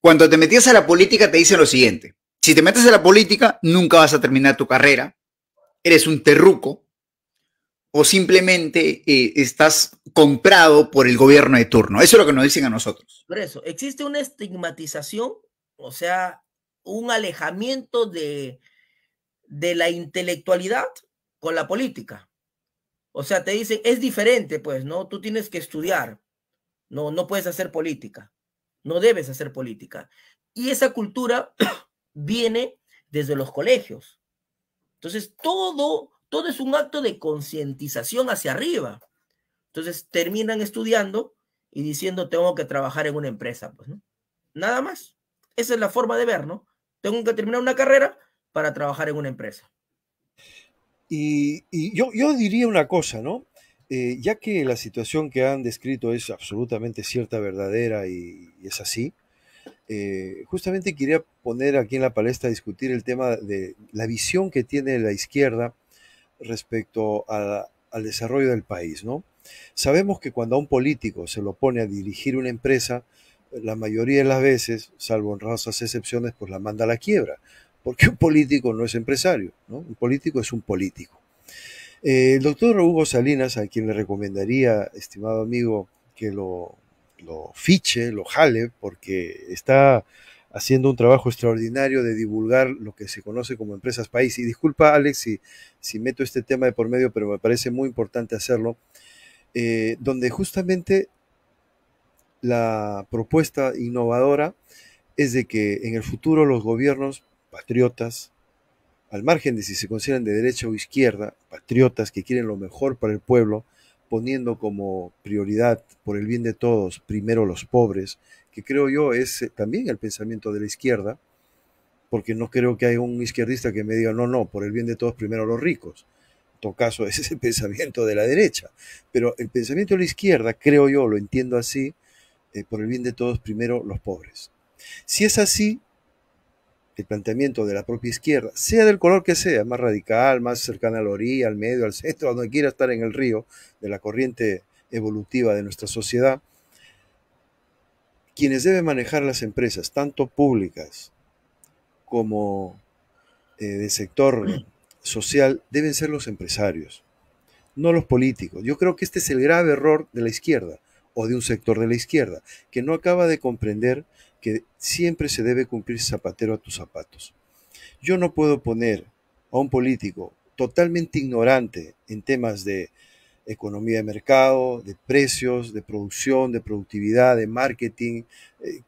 cuando te metías a la política te dicen lo siguiente. Si te metes a la política, nunca vas a terminar tu carrera. Eres un terruco o simplemente eh, estás comprado por el gobierno de turno. Eso es lo que nos dicen a nosotros. Por eso, existe una estigmatización, o sea, un alejamiento de, de la intelectualidad con la política. O sea, te dicen, es diferente, pues, ¿no? Tú tienes que estudiar. No, no puedes hacer política. No debes hacer política. Y esa cultura viene desde los colegios. Entonces, todo, todo es un acto de concientización hacia arriba. Entonces, terminan estudiando y diciendo, tengo que trabajar en una empresa, pues, ¿no? Nada más. Esa es la forma de ver, ¿no? tengo que terminar una carrera para trabajar en una empresa. Y, yo, diría una cosa, ¿no? Eh, ya que la situación que han descrito es absolutamente cierta, verdadera y, es así, eh, justamente quería poner aquí en la palestra discutir el tema de la visión que tiene la izquierda respecto al desarrollo del país, ¿no? Sabemos que cuando a un político se lo pone a dirigir una empresa, la mayoría de las veces, salvo razas excepciones, pues la manda a la quiebra, porque un político no es empresario, ¿no? un político es un político. Eh, el doctor Hugo Salinas, a quien le recomendaría, estimado amigo, que lo, fiche, lo jale, porque está haciendo un trabajo extraordinario de divulgar lo que se conoce como empresas país. Y disculpa, Alex, si, meto este tema de por medio, pero me parece muy importante hacerlo, eh, donde justamente la propuesta innovadora es de que en el futuro los gobiernos patriotas, al margen de si se consideran de derecha o izquierda, patriotas que quieren lo mejor para el pueblo, poniendo como prioridad por el bien de todos, primero los pobres, que creo yo es eh, también el pensamiento de la izquierda, porque no creo que haya un izquierdista que me diga, no, no, por el bien de todos, primero los ricos. En todo caso, ese es el pensamiento de la derecha. Pero el pensamiento de la izquierda, creo yo, lo entiendo así, eh, por el bien de todos, primero los pobres. Si es así, el planteamiento de la propia izquierda, sea del color que sea, más radical, más cercana a la orilla, al medio, al centro, a donde quiera estar en el río de la corriente evolutiva de nuestra sociedad, quienes deben manejar las empresas, tanto públicas como eh, de sector social, deben ser los empresarios, no los políticos. Yo creo que este es el grave error de la izquierda o de un sector de la izquierda, que no acaba de comprender que siempre se debe cumplir zapatero a tus zapatos. Yo no puedo poner a un político totalmente ignorante en temas de economía de mercado, de precios, de producción, de productividad, de marketing, eh,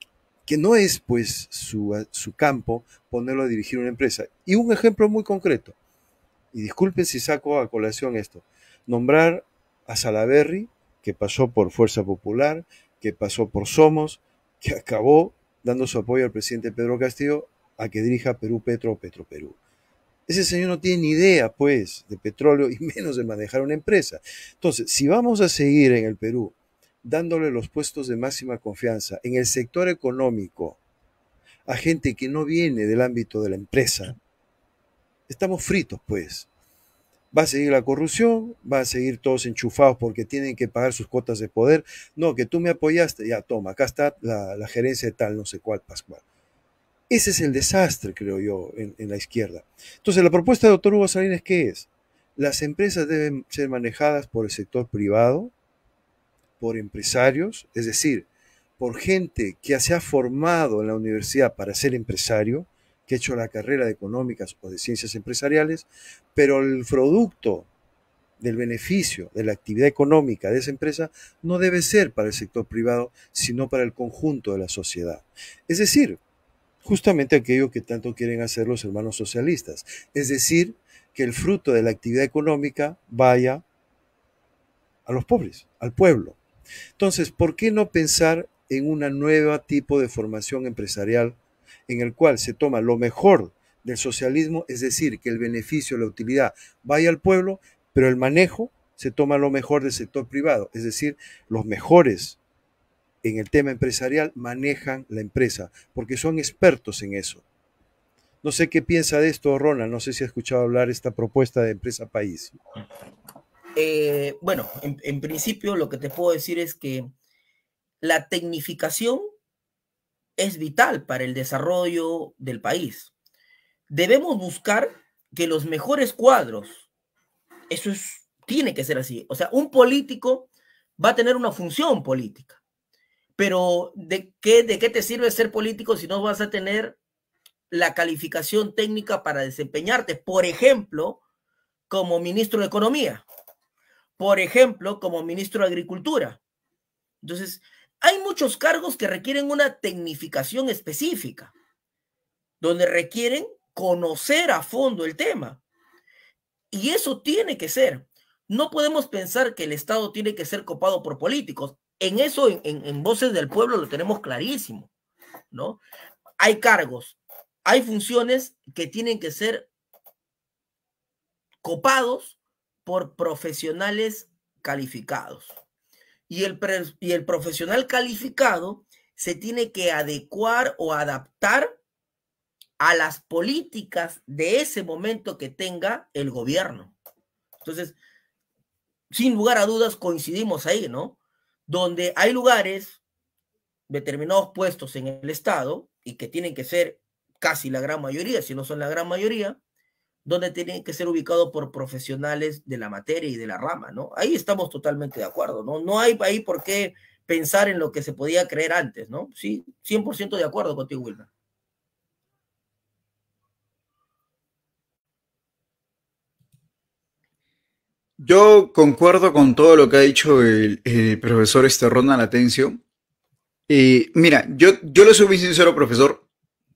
que no es pues su, su, campo ponerlo a dirigir una empresa. Y un ejemplo muy concreto, y disculpen si saco a colación esto, nombrar a Salaberry que pasó por Fuerza Popular, que pasó por Somos, que acabó dando su apoyo al presidente Pedro Castillo a que dirija Perú Petro Petro Perú. Ese señor no tiene ni idea, pues, de petróleo y menos de manejar una empresa. Entonces, si vamos a seguir en el Perú dándole los puestos de máxima confianza en el sector económico a gente que no viene del ámbito de la empresa, estamos fritos, pues va a seguir la corrupción, va a seguir todos enchufados porque tienen que pagar sus cuotas de poder. No, que tú me apoyaste, ya toma, acá está la, gerencia de tal, no sé cuál, Pascual. Ese es el desastre, creo yo, en, la izquierda. Entonces, la propuesta de doctor Hugo Salinas, ¿qué es? Las empresas deben ser manejadas por el sector privado, por empresarios, es decir, por gente que se ha formado en la universidad para ser empresario, que ha hecho la carrera de económicas o de ciencias empresariales, pero el producto del beneficio de la actividad económica de esa empresa no debe ser para el sector privado, sino para el conjunto de la sociedad. Es decir, justamente aquello que tanto quieren hacer los hermanos socialistas, es decir, que el fruto de la actividad económica vaya a los pobres, al pueblo. Entonces, ¿por qué no pensar en un nuevo tipo de formación empresarial en el cual se toma lo mejor del socialismo, es decir, que el beneficio, la utilidad vaya al pueblo, pero el manejo se toma lo mejor del sector privado, es decir, los mejores en el tema empresarial manejan la empresa, porque son expertos en eso. No sé qué piensa de esto, Ronald, no sé si ha escuchado hablar esta propuesta de empresa país. Eh, bueno, en principio lo que te puedo decir es que la tecnificación es vital para el desarrollo del país. Debemos buscar que los mejores cuadros, eso tiene que ser así. O sea, un político va a tener una función política, pero ¿de qué, de qué te sirve ser político si no vas a tener la calificación técnica para desempeñarte? Por ejemplo, como ministro de Economía, por ejemplo, como ministro de Agricultura. Entonces, hay muchos cargos que requieren una tecnificación específica, donde requieren conocer a fondo el tema. Y eso tiene que ser. No podemos pensar que el Estado tiene que ser copado por políticos. En eso, en, Voces del Pueblo, lo tenemos clarísimo, ¿no? Hay cargos, hay funciones que tienen que ser copados por profesionales calificados y el, y el profesional calificado se tiene que adecuar o adaptar a las políticas de ese momento que tenga el gobierno. Entonces, sin lugar a dudas coincidimos ahí, ¿no? Donde hay lugares, determinados puestos en el Estado, y que tienen que ser casi la gran mayoría, si no son la gran mayoría, donde tiene que ser ubicado por profesionales de la materia y de la rama, ¿no? Ahí estamos totalmente de acuerdo, ¿no? No hay ahí por qué pensar en lo que se podía creer antes, ¿no? Sí, 100% de acuerdo contigo, Wilma. Yo concuerdo con todo lo que ha dicho el, profesor Esterrona atención. Eh, mira, yo, yo le soy muy sincero, profesor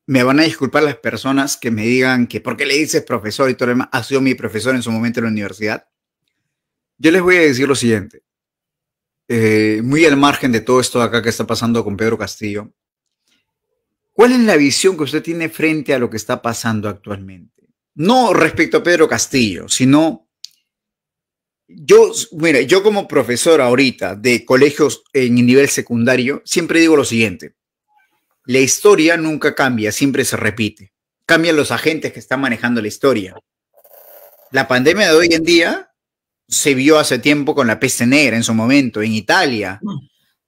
me van a disculpar las personas que me digan que por qué le dices profesor y todo lo demás, ha sido mi profesor en su momento en la universidad. Yo les voy a decir lo siguiente, eh, muy al margen de todo esto acá que está pasando con Pedro Castillo, ¿cuál es la visión que usted tiene frente a lo que está pasando actualmente? No respecto a Pedro Castillo, sino yo, yo como profesor ahorita de colegios en nivel secundario, siempre digo lo siguiente la historia nunca cambia, siempre se repite. Cambian los agentes que están manejando la historia. La pandemia de hoy en día se vio hace tiempo con la peste negra en su momento, en Italia, mm.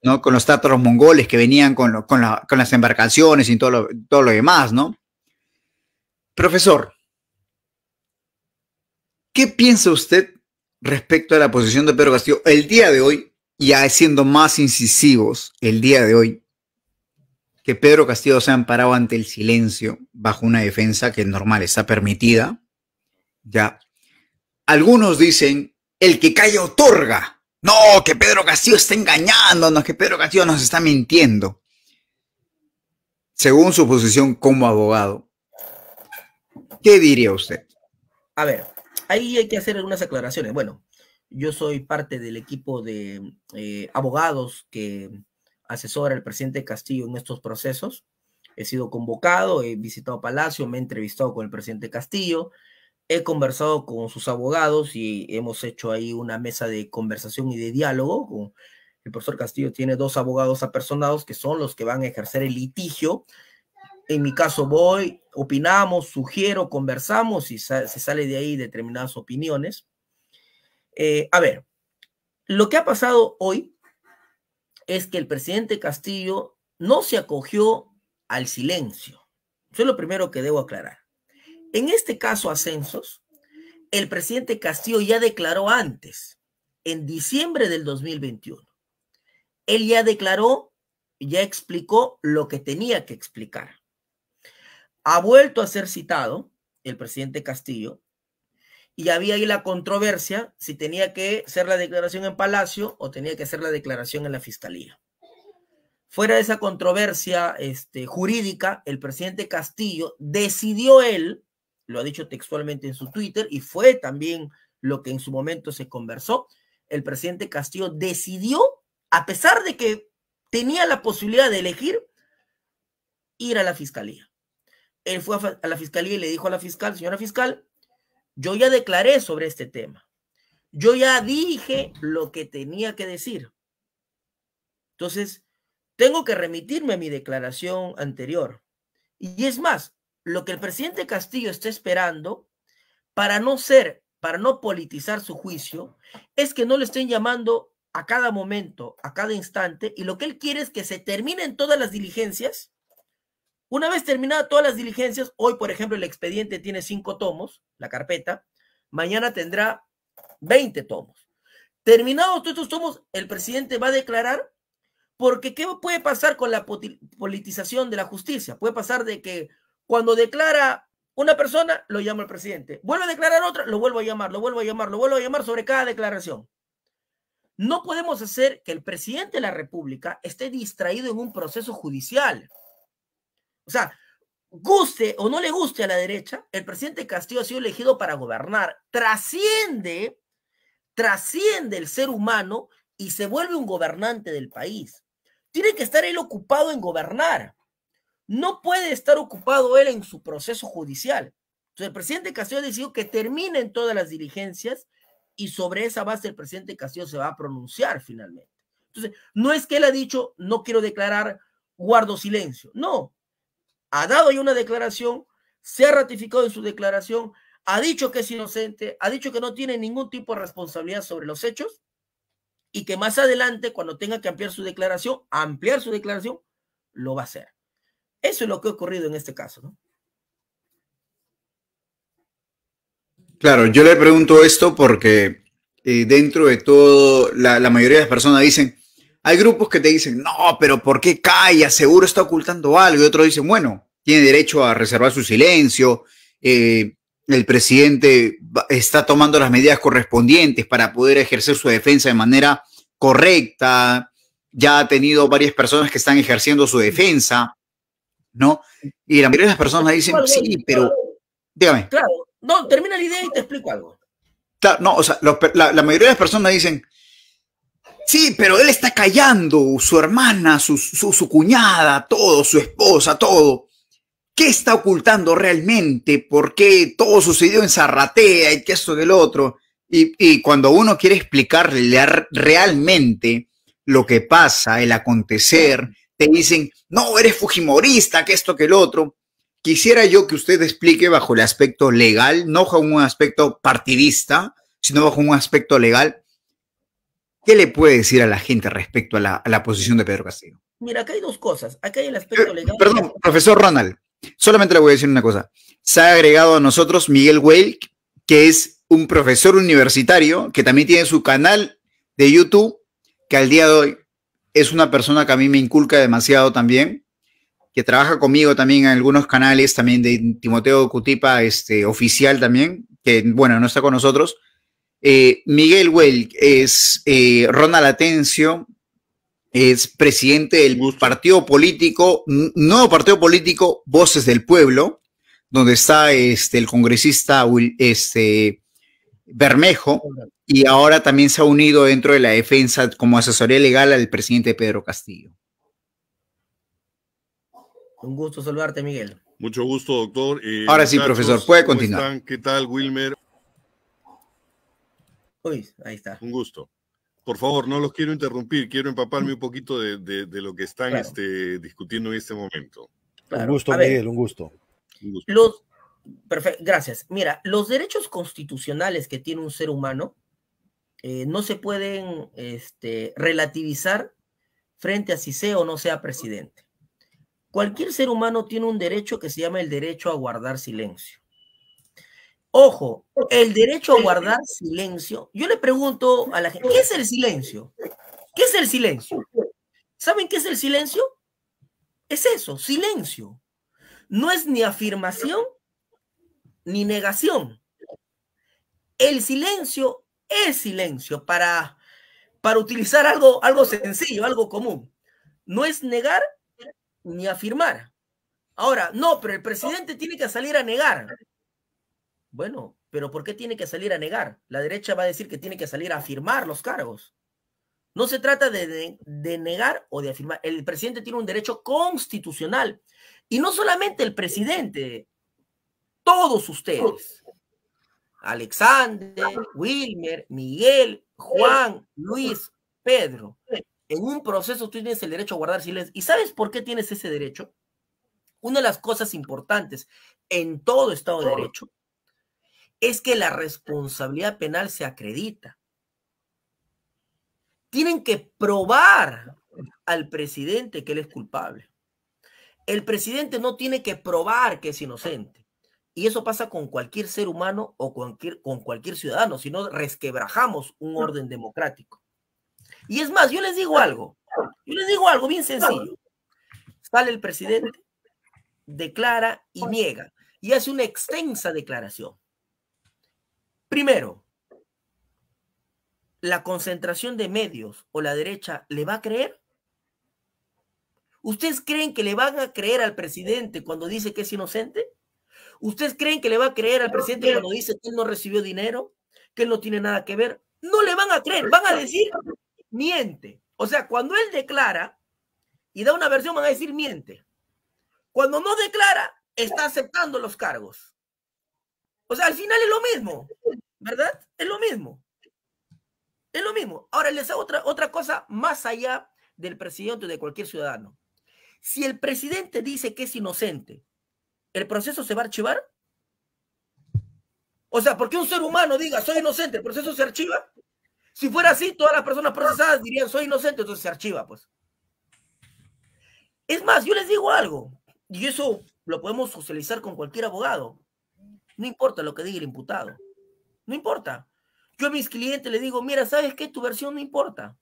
¿no? Con los tátaros mongoles que venían con, con, las embarcaciones y todo lo, todo lo demás, ¿no? Profesor, ¿qué piensa usted respecto a la posición de Pedro Castillo el día de hoy ya siendo más incisivos el día de hoy que Pedro Castillo se ha amparado ante el silencio bajo una defensa que es normal, está permitida. Ya. Algunos dicen, el que cae otorga. No, que Pedro Castillo está engañándonos, que Pedro Castillo nos está mintiendo. Según su posición como abogado, ¿qué diría usted? A ver, ahí hay que hacer algunas aclaraciones. Bueno, yo soy parte del equipo de eh, abogados que asesora el presidente Castillo en estos procesos. He sido convocado, he visitado Palacio, me he entrevistado con el presidente Castillo, he conversado con sus abogados y hemos hecho ahí una mesa de conversación y de diálogo. el profesor Castillo tiene dos abogados apersonados que son los que van a ejercer el litigio. En mi caso voy, opinamos, sugiero, conversamos y se sale de ahí determinadas opiniones. Eh, a ver, lo que ha pasado hoy es que el presidente Castillo no se acogió al silencio. Eso es lo primero que debo aclarar. En este caso, ascensos, el presidente Castillo ya declaró antes, en diciembre del 2021. Él ya declaró, ya explicó lo que tenía que explicar. Ha vuelto a ser citado el presidente Castillo y había ahí la controversia si tenía que hacer la declaración en Palacio o tenía que hacer la declaración en la Fiscalía. Fuera de esa controversia este, jurídica, el presidente Castillo decidió él, lo ha dicho textualmente en su Twitter, y fue también lo que en su momento se conversó, el presidente Castillo decidió, a pesar de que tenía la posibilidad de elegir, ir a la fiscalía. Él fue a la fiscalía y le dijo a la fiscal, señora fiscal, yo ya declaré sobre este tema. Yo ya dije lo que tenía que decir. Entonces, tengo que remitirme a mi declaración anterior. Y es más, lo que el presidente Castillo está esperando para no ser, para no politizar su juicio, es que no le estén llamando a cada momento, a cada instante, y lo que él quiere es que se terminen todas las diligencias una vez terminadas todas las diligencias, hoy, por ejemplo, el expediente tiene cinco tomos, la carpeta, mañana tendrá 20 tomos. Terminados todos estos tomos, el presidente va a declarar, porque ¿qué puede pasar con la politización de la justicia? Puede pasar de que cuando declara una persona, lo llama el presidente. Vuelve a declarar otra, lo vuelvo a llamar, lo vuelvo a llamar, lo vuelvo a llamar sobre cada declaración. No podemos hacer que el presidente de la República esté distraído en un proceso judicial. O sea, guste o no le guste a la derecha, el presidente Castillo ha sido elegido para gobernar. Trasciende, trasciende el ser humano y se vuelve un gobernante del país. Tiene que estar él ocupado en gobernar. No puede estar ocupado él en su proceso judicial. Entonces, el presidente Castillo ha decidido que terminen todas las diligencias y sobre esa base el presidente Castillo se va a pronunciar finalmente. Entonces, no es que él ha dicho, no quiero declarar, guardo silencio. No, ha dado ahí una declaración, se ha ratificado en su declaración, ha dicho que es inocente, ha dicho que no tiene ningún tipo de responsabilidad sobre los hechos y que más adelante, cuando tenga que ampliar su declaración, ampliar su declaración, lo va a hacer. Eso es lo que ha ocurrido en este caso, ¿no? Claro, yo le pregunto esto porque eh, dentro de todo, la, la mayoría de las personas dicen, hay grupos que te dicen, no, pero ¿por qué calla? Seguro está ocultando algo. Y otros dicen, bueno, tiene derecho a reservar su silencio. Eh, el presidente está tomando las medidas correspondientes para poder ejercer su defensa de manera correcta. Ya ha tenido varias personas que están ejerciendo su defensa, ¿no? Y la mayoría de las personas dicen, sí, pero dígame. Claro, no, termina la idea y te explico algo. Claro, no, o sea, la mayoría de las personas dicen, Sí, pero él está callando, su hermana, su, su, su, cuñada, todo, su esposa, todo. ¿Qué está ocultando realmente? ¿Por qué todo sucedió en Zarratea y que esto del otro? Y, cuando uno quiere explicar realmente lo que pasa, el acontecer, te dicen, no, eres fujimorista, que esto, que el otro. Quisiera yo que usted explique bajo el aspecto legal, no bajo un aspecto partidista, sino bajo un aspecto legal, ¿Qué le puede decir a la gente respecto a la, posición de Pedro Castillo? Mira, acá hay dos cosas. Acá hay el aspecto eh, legal. Perdón, profesor Ronald, solamente le voy a decir una cosa. Se ha agregado a nosotros Miguel Weil, que es un profesor universitario, que también tiene su canal de YouTube, que al día de hoy es una persona que a mí me inculca demasiado también, que trabaja conmigo también en algunos canales, también de Timoteo Cutipa, este, oficial también, que bueno, no está con nosotros, eh, Miguel Welk es eh, Ronald Atencio, es presidente del partido político, nuevo partido político Voces del Pueblo, donde está este, el congresista este, Bermejo, y ahora también se ha unido dentro de la defensa como asesoría legal al presidente Pedro Castillo. Un gusto saludarte, Miguel. Mucho gusto, doctor. Eh, ahora sí, profesor, puede continuar. ¿Qué tal, Wilmer? Uy, ahí está. Un gusto. Por favor, no los quiero interrumpir, quiero empaparme un poquito de, lo que están este, discutiendo en este momento. Un gusto, Miguel, un gusto. perfecto, gracias. Mira, los derechos constitucionales que tiene un ser humano eh, no se pueden este, relativizar frente a si sea o no sea presidente. Cualquier ser humano tiene un derecho que se llama el derecho a guardar silencio. Ojo, el derecho a guardar silencio. Yo le pregunto a la gente, ¿qué es el silencio? ¿Qué es el silencio? ¿Saben qué es el silencio? Es eso, silencio. No es ni afirmación ni negación. El silencio es silencio para, para utilizar algo, algo sencillo, algo común. No es negar ni afirmar. Ahora, no, pero el presidente tiene que salir a negar. Bueno, pero ¿por qué tiene que salir a negar? La derecha va a decir que tiene que salir a afirmar los cargos. No se trata de, negar o de afirmar. El presidente tiene un derecho constitucional. Y no solamente el presidente, todos ustedes. Alexander, Wilmer, Miguel, Juan, Luis, Pedro. En un proceso tú tienes el derecho a guardar silencio. ¿Y sabes por qué tienes ese derecho? Una de las cosas importantes en todo Estado de Derecho es que la responsabilidad penal se acredita. Tienen que probar al presidente que él es culpable. El presidente no tiene que probar que es inocente. Y eso pasa con cualquier ser humano o con cualquier ciudadano, si no resquebrajamos un orden democrático. Y es más, yo les digo algo, yo les digo algo bien sencillo. Sale el presidente, declara y niega, y hace una extensa declaración. Primero, la concentración de medios o la derecha le va a creer. ¿Ustedes creen que le van a creer al presidente cuando dice que es inocente? ¿Ustedes creen que le va a creer al presidente cuando dice que él no recibió dinero, que él no tiene nada que ver? No le van a creer, van a decir miente. O sea, cuando él declara y da una versión, van a decir miente. Cuando no declara, está aceptando los cargos. O sea, al final es lo mismo, ¿verdad? Es lo mismo. Es lo mismo. Ahora les hago otra, otra cosa más allá del presidente o de cualquier ciudadano. Si el presidente dice que es inocente, ¿el proceso se va a archivar? O sea, ¿por qué un ser humano diga soy inocente? ¿El proceso se archiva? Si fuera así, todas las personas procesadas dirían soy inocente, entonces se archiva, pues. Es más, yo les digo algo, y eso lo podemos socializar con cualquier abogado. No importa lo que diga el imputado. No importa. Yo a mis clientes les digo, mira, ¿sabes qué? Tu versión no importa.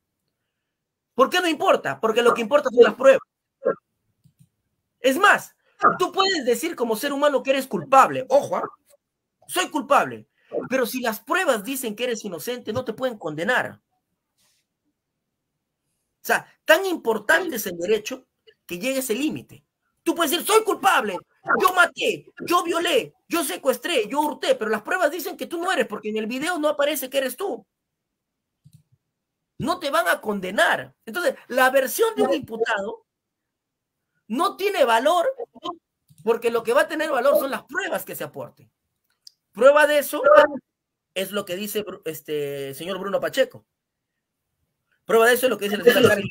¿Por qué no importa? Porque lo que importa son las pruebas. Es más, tú puedes decir como ser humano que eres culpable. Ojo, ¿ah? soy culpable. Pero si las pruebas dicen que eres inocente, no te pueden condenar. O sea, tan importante es el derecho que llegue ese límite. Tú puedes decir, soy culpable, yo maté, yo violé, yo secuestré, yo hurté, pero las pruebas dicen que tú no eres porque en el video no aparece que eres tú. No te van a condenar. Entonces, la versión de un imputado no tiene valor porque lo que va a tener valor son las pruebas que se aporten. Prueba de eso es lo que dice este señor Bruno Pacheco. Prueba de eso es lo que dice el señor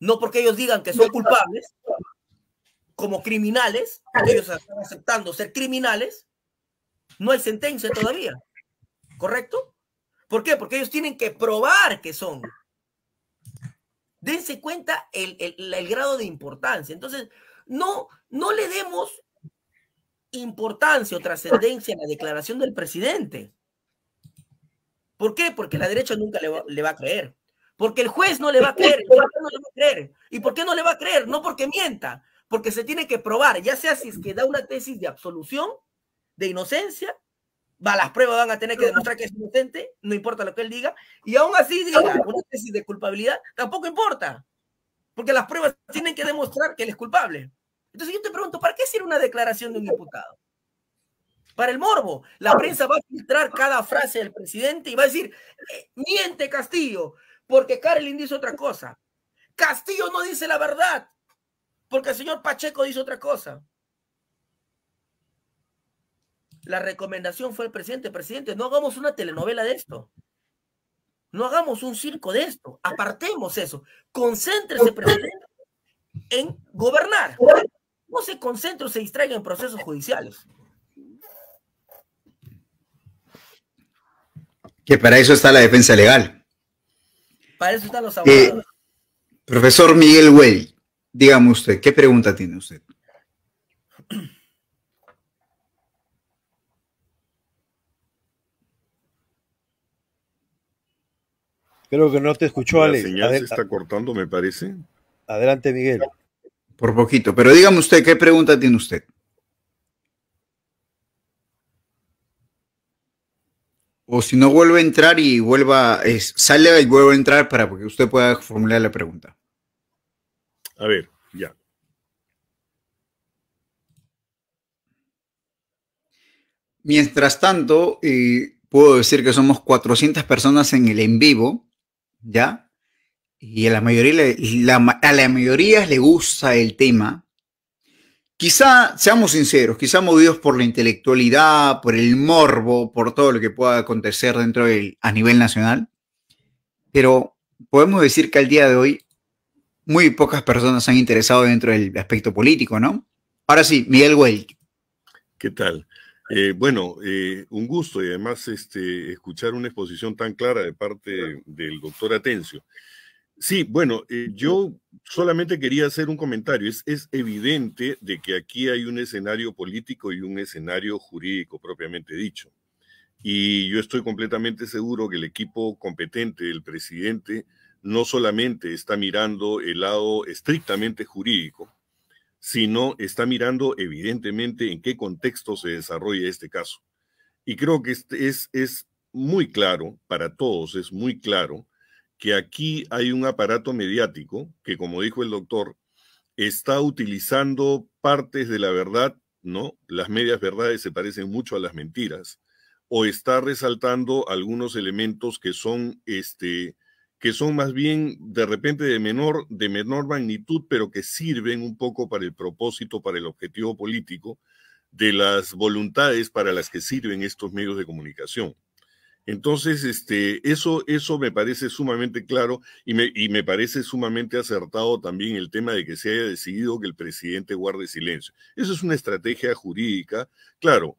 No porque ellos digan que son culpables, como criminales, ellos están aceptando ser criminales, no hay sentencia todavía. ¿Correcto? ¿Por qué? Porque ellos tienen que probar que son. Dense cuenta el, grado de importancia. Entonces, no, no le demos importancia o trascendencia a la declaración del presidente. ¿Por qué? Porque la derecha nunca le va, a creer. Porque el juez no le va a creer. El juez no le va a creer. ¿Y por qué no le va a creer? No porque mienta, porque se tiene que probar, ya sea si es que da una tesis de absolución, de inocencia, va, las pruebas van a tener que demostrar que es inocente, no importa lo que él diga, y aún así diga una tesis de culpabilidad, tampoco importa, porque las pruebas tienen que demostrar que él es culpable. Entonces yo te pregunto, ¿para qué sirve una declaración de un diputado? Para el morbo, la prensa va a filtrar cada frase del presidente y va a decir, eh, miente Castillo, porque Carolyn dice otra cosa. Castillo no dice la verdad, porque el señor Pacheco dice otra cosa. La recomendación fue el presidente, presidente, no hagamos una telenovela de esto. No hagamos un circo de esto. Apartemos eso. Concéntrese, presidente, en gobernar. No se concentre o se distraiga en procesos judiciales. Que para eso está la defensa legal. Para eso están los eh, abogados. profesor Miguel Güell, Dígame usted, ¿qué pregunta tiene usted? Creo que no te escuchó, Ale. La señal se está cortando, me parece. Adelante, Miguel. Por poquito, pero dígame usted, ¿qué pregunta tiene usted? O si no vuelve a entrar y vuelva, es, sale y vuelve a entrar para que usted pueda formular la pregunta. A ver, ya. Mientras tanto, eh, puedo decir que somos 400 personas en el en vivo, ¿ya? Y a la mayoría, a la mayoría le gusta el tema. Quizá, seamos sinceros, quizá movidos por la intelectualidad, por el morbo, por todo lo que pueda acontecer dentro del, a nivel nacional, pero podemos decir que al día de hoy muy pocas personas han interesado dentro del aspecto político, ¿no? Ahora sí, Miguel Güell. ¿Qué tal? Eh, bueno, eh, un gusto y además este, escuchar una exposición tan clara de parte del doctor Atencio. Sí, bueno, eh, yo solamente quería hacer un comentario. Es, es, evidente de que aquí hay un escenario político y un escenario jurídico propiamente dicho. Y yo estoy completamente seguro que el equipo competente del presidente no solamente está mirando el lado estrictamente jurídico, sino está mirando evidentemente en qué contexto se desarrolla este caso. Y creo que este es, es muy claro, para todos es muy claro, que aquí hay un aparato mediático que, como dijo el doctor, está utilizando partes de la verdad, ¿no? Las medias verdades se parecen mucho a las mentiras, o está resaltando algunos elementos que son este, que son más bien de repente de menor, de menor magnitud, pero que sirven un poco para el propósito, para el objetivo político de las voluntades para las que sirven estos medios de comunicación. Entonces, este, eso, eso me parece sumamente claro y me, y me parece sumamente acertado también el tema de que se haya decidido que el presidente guarde silencio. Eso es una estrategia jurídica. Claro,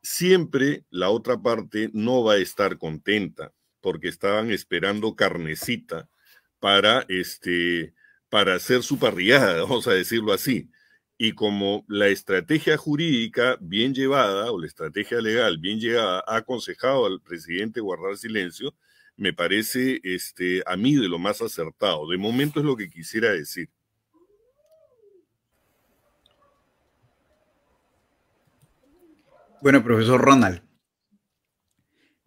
siempre la otra parte no va a estar contenta porque estaban esperando carnecita para, este, para hacer su parrillada, vamos a decirlo así. Y como la estrategia jurídica bien llevada o la estrategia legal bien llevada ha aconsejado al presidente guardar silencio, me parece este, a mí de lo más acertado. De momento es lo que quisiera decir. Bueno, profesor Ronald.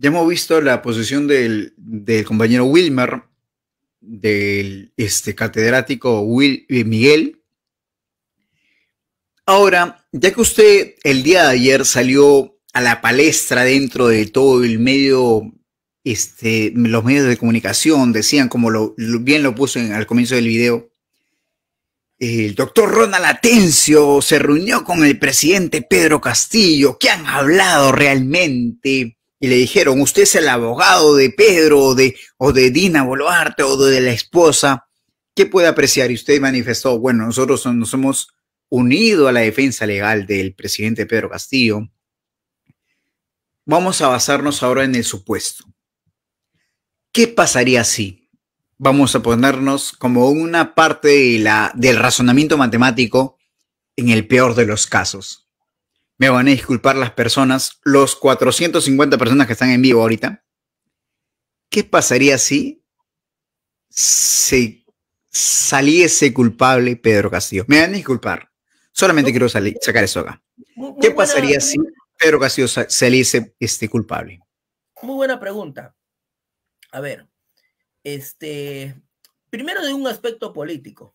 Ya hemos visto la posición del, compañero Wilmer, del este, catedrático Will, eh, Miguel. Ahora, ya que usted el día de ayer salió a la palestra dentro de todo el medio, este, los medios de comunicación decían, como bien lo puso al comienzo del video, el doctor Ronald Atencio se reunió con el presidente Pedro Castillo. ¿Qué han hablado realmente? y le dijeron, usted es el abogado de Pedro o de, o de Dina Boluarte o de la esposa, ¿qué puede apreciar? Y usted manifestó, bueno, nosotros nos hemos unido a la defensa legal del presidente Pedro Castillo. Vamos a basarnos ahora en el supuesto. ¿Qué pasaría si? Vamos a ponernos como una parte de la, del razonamiento matemático en el peor de los casos. Me van a disculpar las personas, los 450 personas que están en vivo ahorita. ¿Qué pasaría si saliese culpable Pedro Castillo? Me van a disculpar. Solamente quiero sacar eso acá. ¿Qué pasaría si Pedro Castillo saliese este, culpable? Muy buena pregunta. A ver, este, primero de un aspecto político.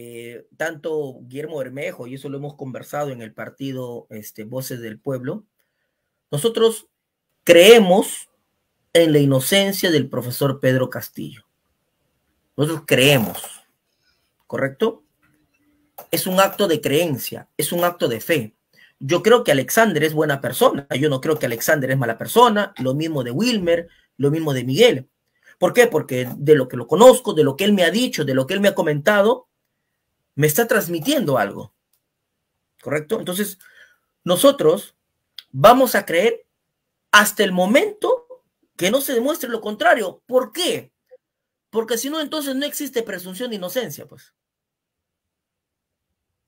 Eh, tanto Guillermo Bermejo, y eso lo hemos conversado en el partido este, Voces del Pueblo, nosotros creemos en la inocencia del profesor Pedro Castillo. Nosotros creemos, ¿correcto? Es un acto de creencia, es un acto de fe. Yo creo que Alexander es buena persona, yo no creo que Alexander es mala persona, lo mismo de Wilmer, lo mismo de Miguel. ¿Por qué? Porque de lo que lo conozco, de lo que él me ha dicho, de lo que él me ha comentado, me está transmitiendo algo. ¿Correcto? Entonces, nosotros vamos a creer hasta el momento que no se demuestre lo contrario. ¿Por qué? Porque si no, entonces no existe presunción de inocencia, pues.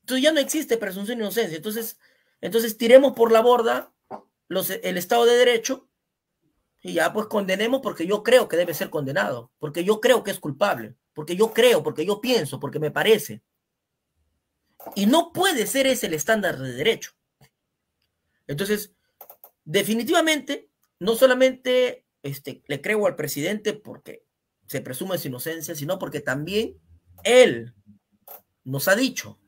Entonces ya no existe presunción de inocencia. Entonces, entonces tiremos por la borda el Estado de Derecho y ya pues condenemos porque yo creo que debe ser condenado, porque yo creo que es culpable, porque yo creo, porque yo pienso, porque me parece. Y no puede ser ese el estándar de derecho. Entonces, definitivamente, no solamente este, le creo al presidente porque se presume su inocencia, sino porque también él nos ha dicho,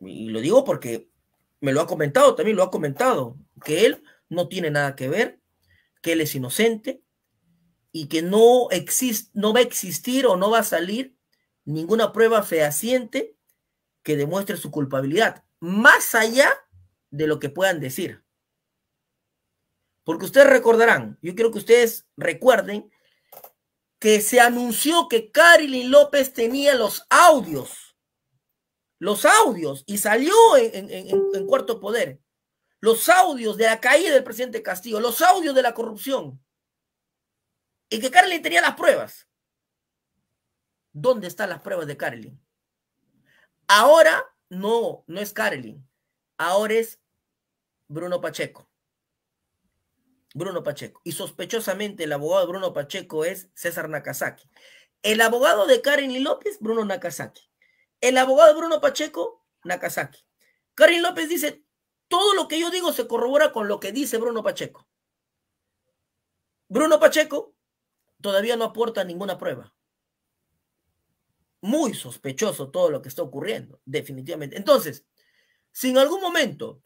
y lo digo porque me lo ha comentado, también lo ha comentado, que él no tiene nada que ver, que él es inocente y que no, existe no va a existir o no va a salir ninguna prueba fehaciente que demuestre su culpabilidad, más allá de lo que puedan decir. Porque ustedes recordarán, yo quiero que ustedes recuerden que se anunció que carly López tenía los audios, los audios, y salió en, cuarto poder, los audios de la caída del presidente Castillo, los audios de la corrupción, y que carly tenía las pruebas. ¿Dónde están las pruebas de carly Ahora no, no es Carolyn. Ahora es Bruno Pacheco. Bruno Pacheco. Y sospechosamente el abogado de Bruno Pacheco es César Nakazaki. El abogado de Karen López, Bruno Nakazaki. El abogado de Bruno Pacheco, Nakazaki. Karen López dice, todo lo que yo digo se corrobora con lo que dice Bruno Pacheco. Bruno Pacheco todavía no aporta ninguna prueba muy sospechoso todo lo que está ocurriendo, definitivamente. Entonces, si en algún momento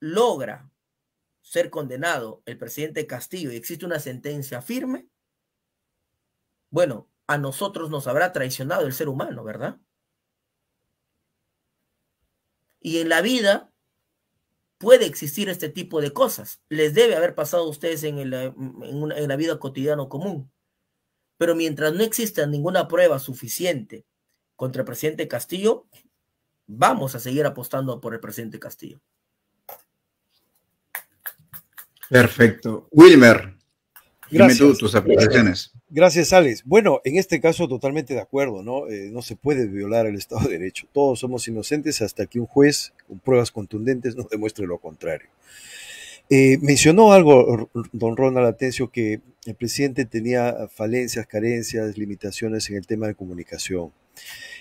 logra ser condenado el presidente Castillo y existe una sentencia firme, bueno, a nosotros nos habrá traicionado el ser humano, ¿verdad? Y en la vida puede existir este tipo de cosas. Les debe haber pasado a ustedes en, en la vida cotidiana común. Pero mientras no exista ninguna prueba suficiente contra el presidente Castillo, vamos a seguir apostando por el presidente Castillo. Perfecto. Wilmer, Gracias. tus Gracias, Alex. Bueno, en este caso totalmente de acuerdo, ¿no? Eh, no se puede violar el Estado de Derecho. Todos somos inocentes hasta que un juez con pruebas contundentes nos demuestre lo contrario. Eh, mencionó algo don Ronald Atencio que el presidente tenía falencias, carencias, limitaciones en el tema de comunicación.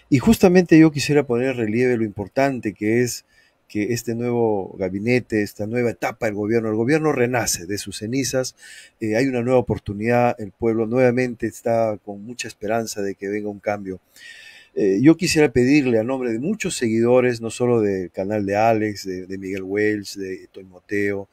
Y justamente yo quisiera poner en relieve lo importante que es que este nuevo gabinete, esta nueva etapa del gobierno, el gobierno renace de sus cenizas, eh, hay una nueva oportunidad, el pueblo nuevamente está con mucha esperanza de que venga un cambio. Eh, yo quisiera pedirle a nombre de muchos seguidores, no solo del canal de Alex, de, Miguel Wells, de Moteo,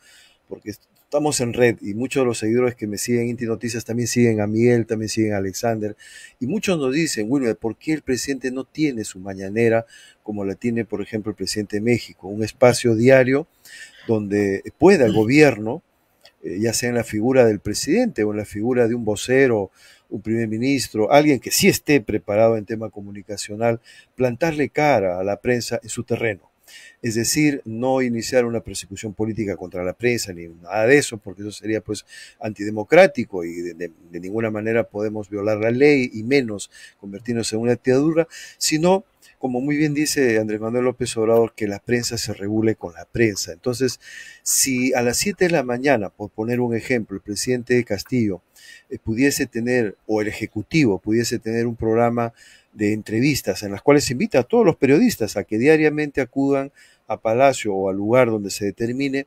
porque estamos en red y muchos de los seguidores que me siguen Inti Noticias también siguen a Miguel, también siguen a Alexander. Y muchos nos dicen, Wilmer, ¿por qué el presidente no tiene su mañanera como la tiene, por ejemplo, el presidente de México? Un espacio diario donde pueda el gobierno, eh, ya sea en la figura del presidente o en la figura de un vocero, un primer ministro, alguien que sí esté preparado en tema comunicacional, plantarle cara a la prensa en su terreno es decir, no iniciar una persecución política contra la prensa ni nada de eso, porque eso sería pues antidemocrático y de, ninguna manera podemos violar la ley y menos convertirnos en una dictadura, sino como muy bien dice Andrés Manuel López Obrador, que la prensa se regule con la prensa. Entonces, si a las 7 de la mañana, por poner un ejemplo, el presidente de Castillo eh, pudiese tener, o el Ejecutivo pudiese tener un programa de entrevistas en las cuales se invita a todos los periodistas a que diariamente acudan a Palacio o al lugar donde se determine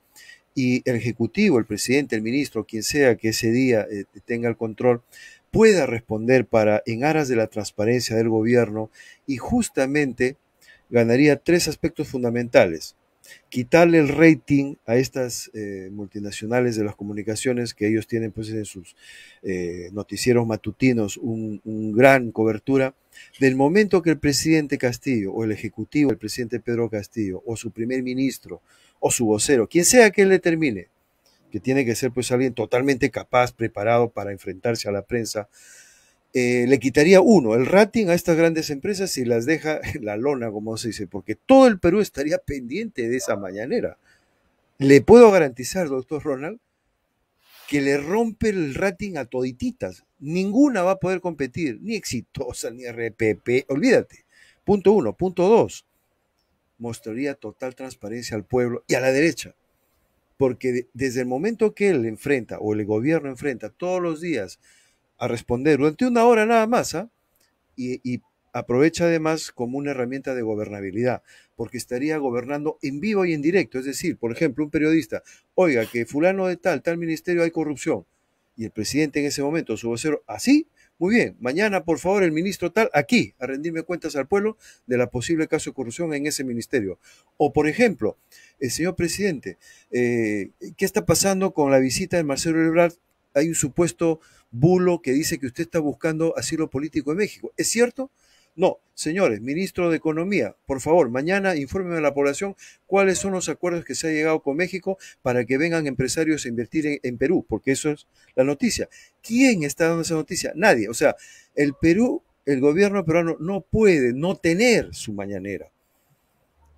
y el Ejecutivo, el presidente, el ministro, quien sea que ese día eh, tenga el control, pueda responder para, en aras de la transparencia del gobierno, y justamente ganaría tres aspectos fundamentales. Quitarle el rating a estas eh, multinacionales de las comunicaciones que ellos tienen pues, en sus eh, noticieros matutinos un, un gran cobertura del momento que el presidente Castillo o el ejecutivo del presidente Pedro Castillo o su primer ministro o su vocero, quien sea que él determine, que tiene que ser pues alguien totalmente capaz, preparado para enfrentarse a la prensa, eh, le quitaría uno, el rating a estas grandes empresas y las deja en la lona, como se dice, porque todo el Perú estaría pendiente de esa mañanera. Le puedo garantizar, doctor Ronald, que le rompe el rating a todititas. Ninguna va a poder competir, ni exitosa, ni RPP, olvídate. Punto uno. Punto dos, mostraría total transparencia al pueblo y a la derecha. Porque desde el momento que él enfrenta o el gobierno enfrenta todos los días a responder durante una hora nada más ¿ah? y aprovecha además como una herramienta de gobernabilidad, porque estaría gobernando en vivo y en directo. Es decir, por ejemplo, un periodista, oiga, que fulano de tal, tal ministerio hay corrupción, y el presidente en ese momento, su vocero, así, muy bien, mañana por favor el ministro tal, aquí, a rendirme cuentas al pueblo de la posible caso de corrupción en ese ministerio. O por ejemplo, el señor presidente, eh, ¿qué está pasando con la visita de Marcelo Ebrard? Hay un supuesto bulo que dice que usted está buscando asilo político en México. ¿Es cierto? No, señores, ministro de Economía, por favor, mañana infórmeme a la población cuáles son los acuerdos que se ha llegado con México para que vengan empresarios a invertir en, en Perú, porque eso es la noticia. ¿Quién está dando esa noticia? Nadie. O sea, el Perú, el gobierno peruano no puede no tener su mañanera.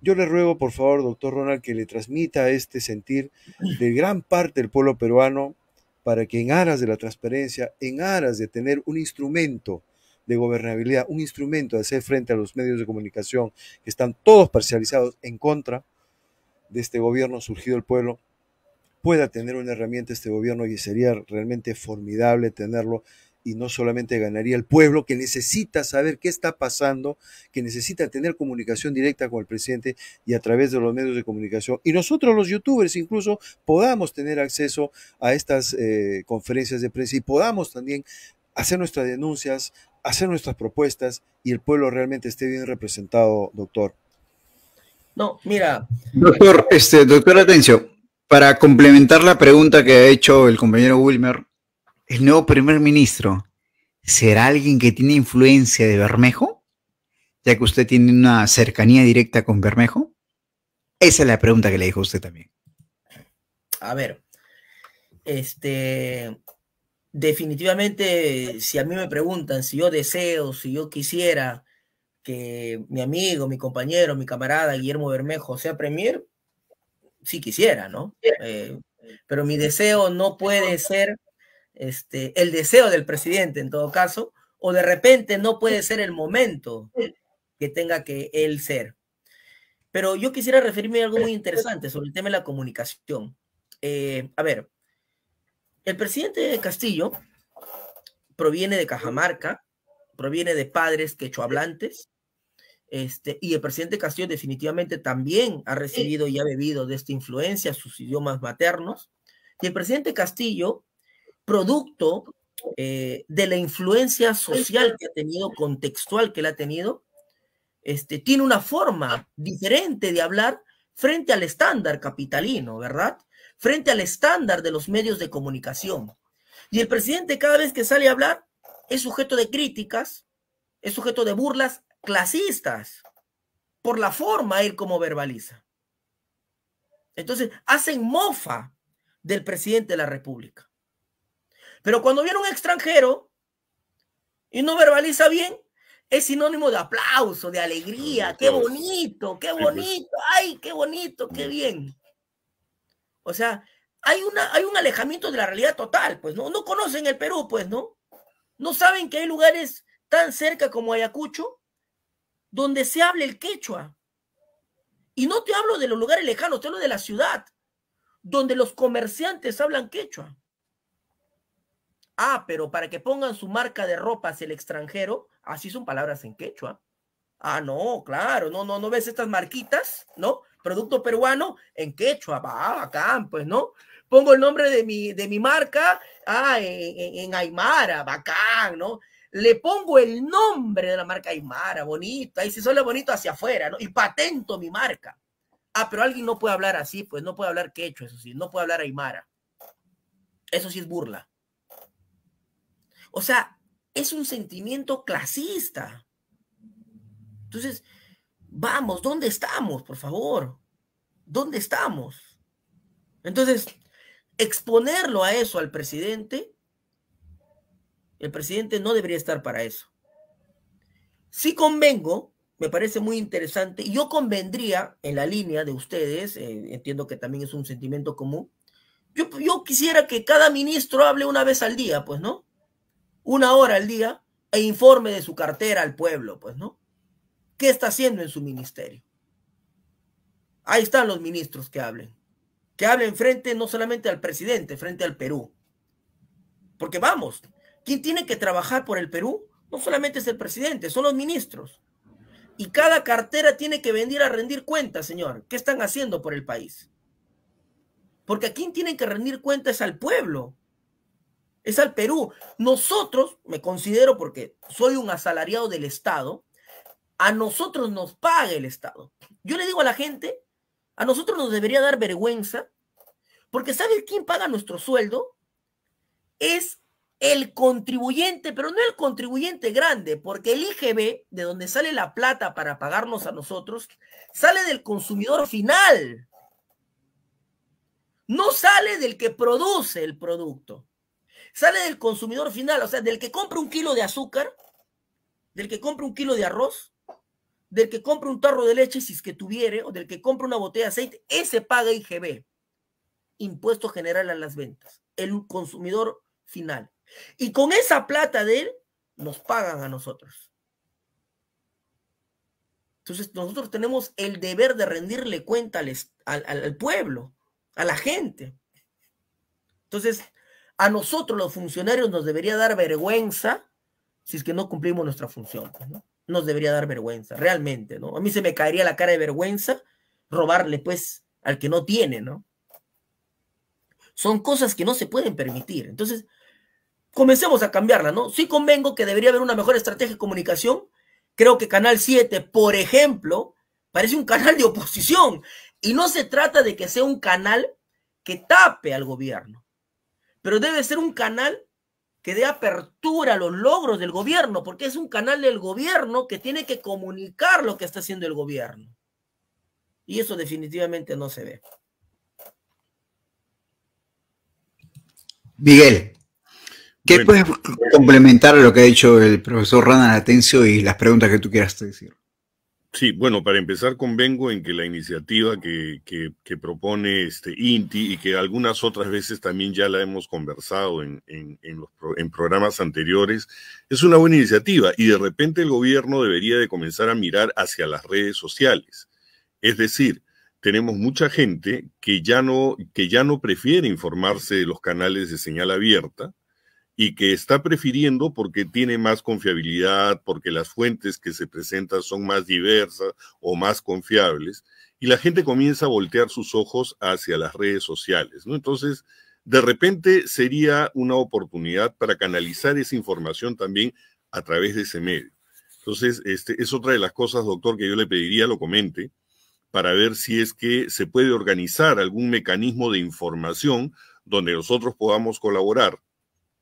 Yo le ruego, por favor, doctor Ronald, que le transmita este sentir de gran parte del pueblo peruano para que en aras de la transparencia, en aras de tener un instrumento de gobernabilidad, un instrumento de hacer frente a los medios de comunicación que están todos parcializados en contra de este gobierno surgido del pueblo, pueda tener una herramienta este gobierno y sería realmente formidable tenerlo y no solamente ganaría el pueblo que necesita saber qué está pasando, que necesita tener comunicación directa con el presidente y a través de los medios de comunicación. Y nosotros los youtubers incluso podamos tener acceso a estas eh, conferencias de prensa y podamos también hacer nuestras denuncias, hacer nuestras propuestas y el pueblo realmente esté bien representado, doctor. No, mira. Doctor, este, doctor Atencio, para complementar la pregunta que ha hecho el compañero Wilmer, el nuevo primer ministro, ¿será alguien que tiene influencia de Bermejo? Ya que usted tiene una cercanía directa con Bermejo. Esa es la pregunta que le dijo usted también. A ver, este, definitivamente, si a mí me preguntan, si yo deseo, si yo quisiera que mi amigo, mi compañero, mi camarada Guillermo Bermejo sea premier, sí quisiera, ¿no? Eh, pero mi deseo no puede ser este, el deseo del presidente en todo caso, o de repente no puede ser el momento que tenga que él ser. Pero yo quisiera referirme a algo muy interesante sobre el tema de la comunicación. Eh, a ver, el presidente Castillo proviene de Cajamarca, proviene de padres quechohablantes, este, y el presidente Castillo definitivamente también ha recibido y ha bebido de esta influencia sus idiomas maternos. Y el presidente Castillo, producto eh, de la influencia social que ha tenido, contextual que le ha tenido, este, tiene una forma diferente de hablar frente al estándar capitalino, ¿verdad? frente al estándar de los medios de comunicación. Y el presidente cada vez que sale a hablar es sujeto de críticas, es sujeto de burlas clasistas por la forma él como verbaliza. Entonces, hacen mofa del presidente de la República. Pero cuando viene un extranjero y no verbaliza bien, es sinónimo de aplauso, de alegría, qué bonito, qué pues. bonito, ay, qué bonito, qué bien. O sea, hay, una, hay un alejamiento de la realidad total, pues, ¿no? No conocen el Perú, pues, ¿no? No saben que hay lugares tan cerca como Ayacucho donde se habla el quechua. Y no te hablo de los lugares lejanos, te hablo de la ciudad, donde los comerciantes hablan quechua. Ah, pero para que pongan su marca de ropa hacia el extranjero, así son palabras en quechua. Ah, no, claro, no, no, no ves estas marquitas, ¿no? producto peruano en quechua, bacán, pues, ¿no? Pongo el nombre de mi, de mi marca ah, en, Aymara, bacán, ¿no? Le pongo el nombre de la marca Aymara, bonita, ahí se suele bonito hacia afuera, ¿no? Y patento mi marca. Ah, pero alguien no puede hablar así, pues no puede hablar quechua, eso sí, no puede hablar Aymara. Eso sí es burla. O sea, es un sentimiento clasista. Entonces, Vamos, ¿dónde estamos, por favor? ¿Dónde estamos? Entonces, exponerlo a eso al presidente, el presidente no debería estar para eso. Si convengo, me parece muy interesante, y yo convendría en la línea de ustedes, eh, entiendo que también es un sentimiento común, yo quisiera que cada ministro hable una vez al día, pues, ¿no? Una hora al día e informe de su cartera al pueblo, pues, ¿no? ¿Qué está haciendo en su ministerio? Ahí están los ministros que hablen. Que hablen frente no solamente al presidente, frente al Perú. Porque vamos, quien tiene que trabajar por el Perú no solamente es el presidente, son los ministros. Y cada cartera tiene que venir a rendir cuentas, señor. ¿Qué están haciendo por el país? Porque a quién tienen que rendir cuentas es al pueblo, es al Perú. Nosotros, me considero porque soy un asalariado del Estado, a nosotros nos paga el Estado. Yo le digo a la gente, a nosotros nos debería dar vergüenza, porque ¿sabe quién paga nuestro sueldo? Es el contribuyente, pero no el contribuyente grande, porque el IGB, de donde sale la plata para pagarnos a nosotros, sale del consumidor final. No sale del que produce el producto. Sale del consumidor final, o sea, del que compra un kilo de azúcar, del que compra un kilo de arroz, del que compra un tarro de leche, si es que tuviere, o del que compra una botella de aceite, ese paga IGB, impuesto general a las ventas, el consumidor final. Y con esa plata de él, nos pagan a nosotros. Entonces, nosotros tenemos el deber de rendirle cuenta al, al pueblo, a la gente. Entonces, a nosotros los funcionarios nos debería dar vergüenza si es que no cumplimos nuestra función. Pues, ¿no? nos debería dar vergüenza, realmente, ¿no? A mí se me caería la cara de vergüenza robarle, pues, al que no tiene, ¿no? Son cosas que no se pueden permitir. Entonces, comencemos a cambiarla, ¿no? Sí convengo que debería haber una mejor estrategia de comunicación. Creo que Canal 7, por ejemplo, parece un canal de oposición. Y no se trata de que sea un canal que tape al gobierno, pero debe ser un canal que dé apertura a los logros del gobierno, porque es un canal del gobierno que tiene que comunicar lo que está haciendo el gobierno. Y eso definitivamente no se ve. Miguel, ¿qué puedes complementar a lo que ha dicho el profesor Rana Atencio y las preguntas que tú quieras decir? Sí, bueno, para empezar convengo en que la iniciativa que, propone este INTI y que algunas otras veces también ya la hemos conversado en, en programas anteriores, es una buena iniciativa y de repente el gobierno debería de comenzar a mirar hacia las redes sociales. Es decir, tenemos mucha gente que ya no, que ya no prefiere informarse de los canales de señal abierta, y que está prefiriendo porque tiene más confiabilidad, porque las fuentes que se presentan son más diversas o más confiables, y la gente comienza a voltear sus ojos hacia las redes sociales, Entonces, de repente sería una oportunidad para canalizar esa información también a través de ese medio. Entonces, este, es otra de las cosas, doctor, que yo le pediría lo comente, para ver si es que se puede organizar algún mecanismo de información donde nosotros podamos colaborar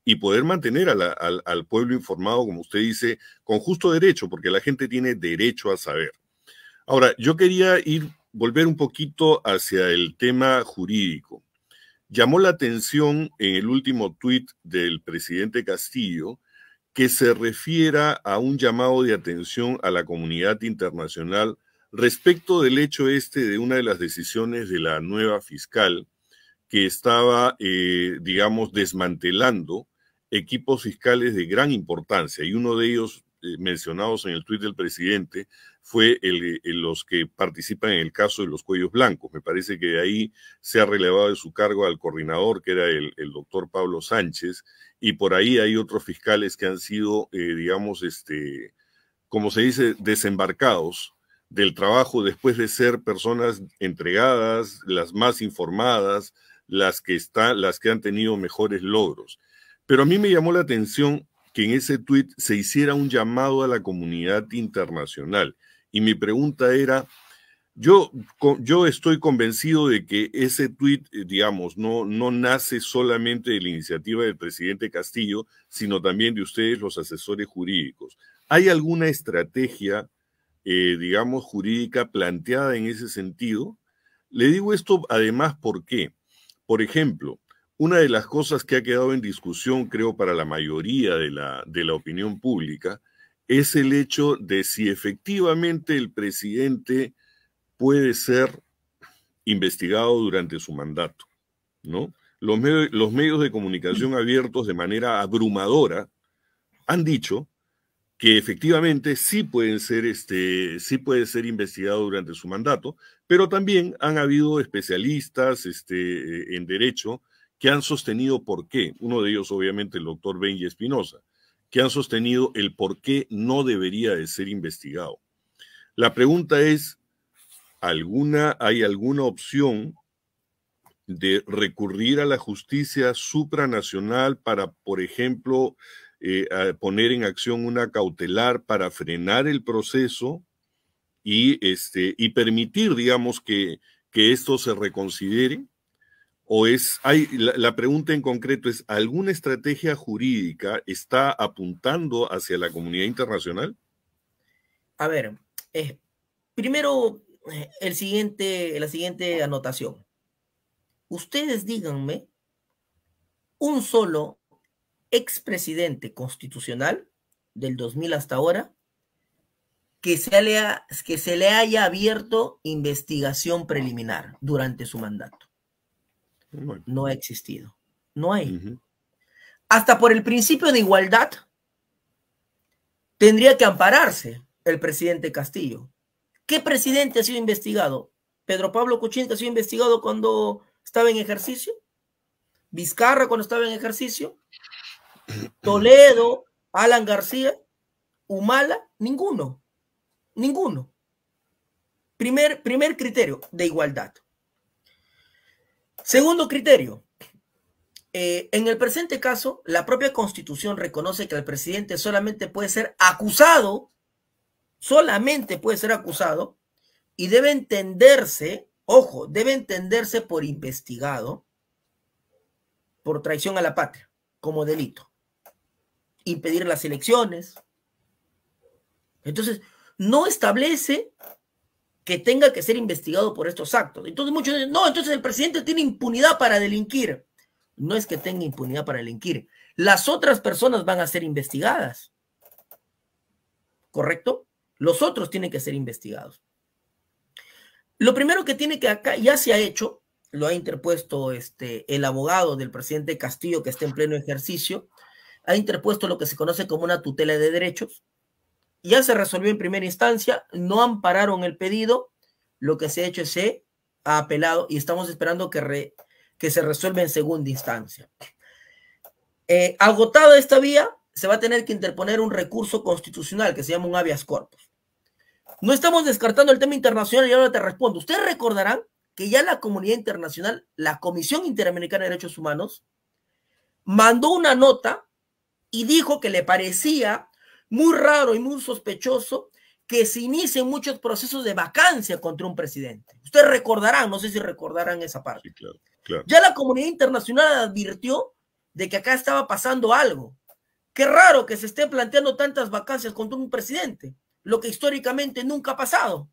y poder mantener al, pueblo informado, como usted dice, con justo derecho, porque la gente tiene derecho a saber. Ahora, yo quería ir, volver un poquito hacia el tema jurídico. Llamó la atención en el último tuit del presidente Castillo que se refiera a un llamado de atención a la comunidad internacional respecto del hecho este de una de las decisiones de la nueva fiscal que estaba, eh, digamos, desmantelando equipos fiscales de gran importancia y uno de ellos eh, mencionados en el tuit del presidente fue eh, el, los que participan en el caso de los cuellos blancos. Me parece que de ahí se ha relevado de su cargo al coordinador, que era el, doctor Pablo Sánchez, y por ahí hay otros fiscales que han sido, eh, digamos, este, como se dice, desembarcados del trabajo después de ser personas entregadas, las más informadas, las que, las que han tenido mejores logros. Pero a mí me llamó la atención que en ese tuit se hiciera un llamado a la comunidad internacional. Y mi pregunta era, yo, yo estoy convencido de que ese tuit, eh, digamos, no, no nace solamente de la iniciativa del presidente Castillo, sino también de ustedes, los asesores jurídicos. ¿Hay alguna estrategia, eh, digamos, jurídica planteada en ese sentido? Le digo esto además porque, por ejemplo, una de las cosas que ha quedado en discusión, creo, para la mayoría de la, de la opinión pública, es el hecho de si efectivamente el presidente puede ser investigado durante su mandato, ¿no? Los, los, medios de comunicación abiertos de manera abrumadora han dicho que efectivamente sí pueden ser este sí puede ser investigado durante su mandato, pero también han habido especialistas este, en derecho que han sostenido por qué, uno de ellos obviamente el doctor Benji Espinosa, que han sostenido el por qué no debería de ser investigado. La pregunta es, ¿alguna, ¿hay alguna opción de recurrir a la justicia supranacional para, por ejemplo, eh, poner en acción una cautelar para frenar el proceso y, este, y permitir, digamos, que, que esto se reconsidere? o es, hay, la, pregunta en concreto es, ¿alguna estrategia jurídica está apuntando hacia la comunidad internacional? A ver, eh, primero eh, el siguiente, la siguiente anotación. Ustedes díganme un solo expresidente constitucional del 2000 hasta ahora que se, que se le haya abierto investigación preliminar durante su mandato no ha existido. No hay. Hasta por el principio de igualdad, tendría que ampararse el presidente Castillo. ¿Qué presidente ha sido investigado? ¿Pedro Pablo Kuczynski ha sido investigado cuando estaba en ejercicio? ¿Vizcarra cuando estaba en ejercicio? ¿Toledo? ¿Alan García? ¿Humala? Ninguno. Ninguno. Primer, primer criterio de igualdad. Segundo criterio. Eh, en el presente caso, la propia constitución reconoce que el presidente solamente puede ser acusado, solamente puede ser acusado, y debe entenderse, ojo, debe entenderse por investigado por traición a la patria como delito. Impedir las elecciones. Entonces, no establece que tenga que ser investigado por estos actos. Entonces muchos dicen, no, entonces el presidente tiene impunidad para delinquir. No es que tenga impunidad para delinquir. Las otras personas van a ser investigadas. ¿Correcto? Los otros tienen que ser investigados. Lo primero que tiene que acá, ya se ha hecho, lo ha interpuesto este, el abogado del presidente Castillo, que está en pleno ejercicio, ha interpuesto lo que se conoce como una tutela de derechos, ya se resolvió en primera instancia, no ampararon el pedido, lo que se ha hecho es se ha apelado y estamos esperando que, que se resuelva en segunda instancia. Eh, agotada esta vía, se va a tener que interponer un recurso constitucional que se llama un habeas corpus. No estamos descartando el tema internacional y ahora te respondo. Ustedes recordarán que ya la comunidad internacional, la Comisión Interamericana de Derechos Humanos, mandó una nota y dijo que le parecía muy raro y muy sospechoso que se inicien muchos procesos de vacancia contra un presidente. Ustedes recordarán, no sé si recordarán esa parte. claro, Ya la comunidad internacional advirtió de que acá estaba pasando algo. Qué raro que se estén planteando tantas vacancias contra un presidente, lo que históricamente nunca ha pasado.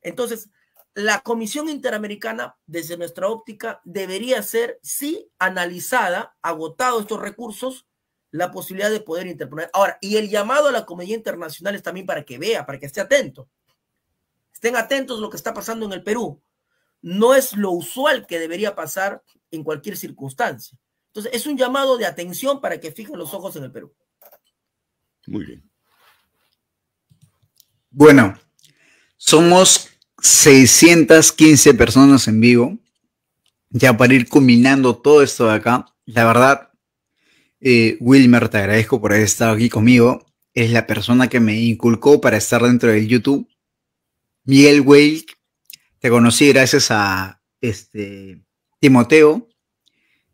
Entonces, la Comisión Interamericana, desde nuestra óptica, debería ser, sí, analizada, agotado estos recursos, la posibilidad de poder interponer. Ahora, y el llamado a la comunidad internacional es también para que vea, para que esté atento. Estén atentos a lo que está pasando en el Perú. No es lo usual que debería pasar en cualquier circunstancia. Entonces, es un llamado de atención para que fijen los ojos en el Perú. Muy bien. Bueno, somos 615 personas en vivo. Ya para ir culminando todo esto de acá, la verdad, eh, Wilmer, te agradezco por haber estado aquí conmigo. Es la persona que me inculcó para estar dentro del YouTube. Miguel Wake, te conocí gracias a este, Timoteo,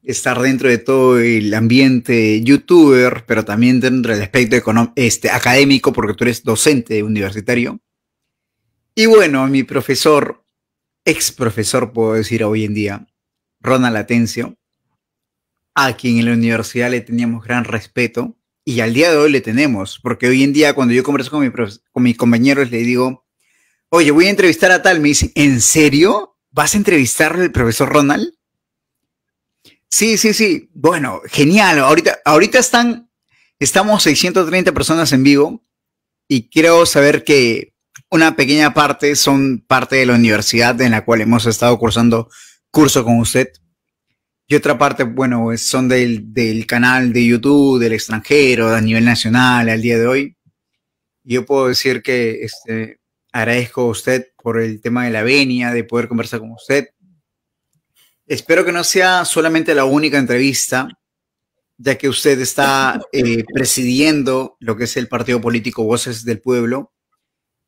estar dentro de todo el ambiente youtuber, pero también dentro del aspecto este, académico, porque tú eres docente universitario. Y bueno, mi profesor, ex profesor puedo decir hoy en día, Ronald Atencio, a quien en la universidad le teníamos gran respeto y al día de hoy le tenemos, porque hoy en día cuando yo converso con, mis compañeros le digo, oye, voy a entrevistar a tal, me dicen, ¿en serio? ¿Vas a entrevistar al profesor Ronald? Sí, sí, sí. Bueno, genial. Ahorita, ahorita están, estamos 630 personas en vivo y quiero saber que una pequeña parte son parte de la universidad en la cual hemos estado cursando curso con usted. Y otra parte, bueno, son del, canal de YouTube, del extranjero, a nivel nacional, al día de hoy. Yo puedo decir que este, agradezco a usted por el tema de la venia, de poder conversar con usted. Espero que no sea solamente la única entrevista, ya que usted está eh, presidiendo lo que es el partido político Voces del Pueblo.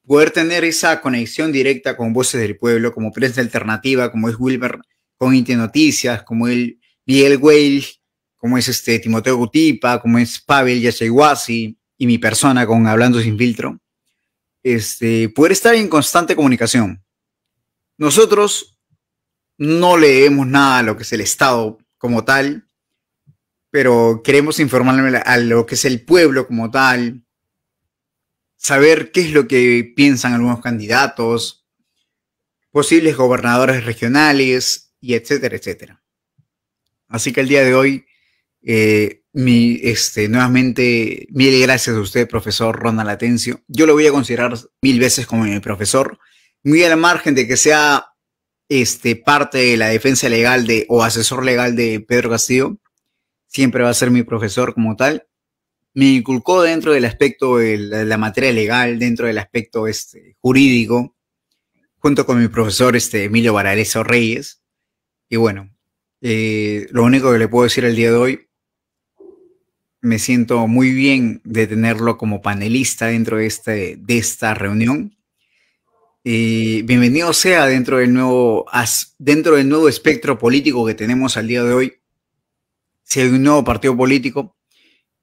Poder tener esa conexión directa con Voces del Pueblo, como prensa alternativa, como es Wilber con Inti Noticias, como el Miguel Wales, como es este Timoteo Gutipa, como es Pavel Yachayhuasi y mi persona con Hablando Sin Filtro, este, poder estar en constante comunicación. Nosotros no leemos nada a lo que es el Estado como tal, pero queremos informarle a lo que es el pueblo como tal, saber qué es lo que piensan algunos candidatos, posibles gobernadores regionales, etcétera, etcétera. Así que el día de hoy, eh, mi, este, nuevamente, mil gracias a usted, profesor Ronald Atencio. Yo lo voy a considerar mil veces como mi profesor, muy al margen de que sea este, parte de la defensa legal de, o asesor legal de Pedro Castillo, siempre va a ser mi profesor como tal. Me inculcó dentro del aspecto de la, materia legal, dentro del aspecto este, jurídico, junto con mi profesor este, Emilio Varalesa Reyes. Y bueno, eh, lo único que le puedo decir el día de hoy, me siento muy bien de tenerlo como panelista dentro de, este, de esta reunión. bienvenido sea dentro del, nuevo, dentro del nuevo espectro político que tenemos al día de hoy. Si hay un nuevo partido político,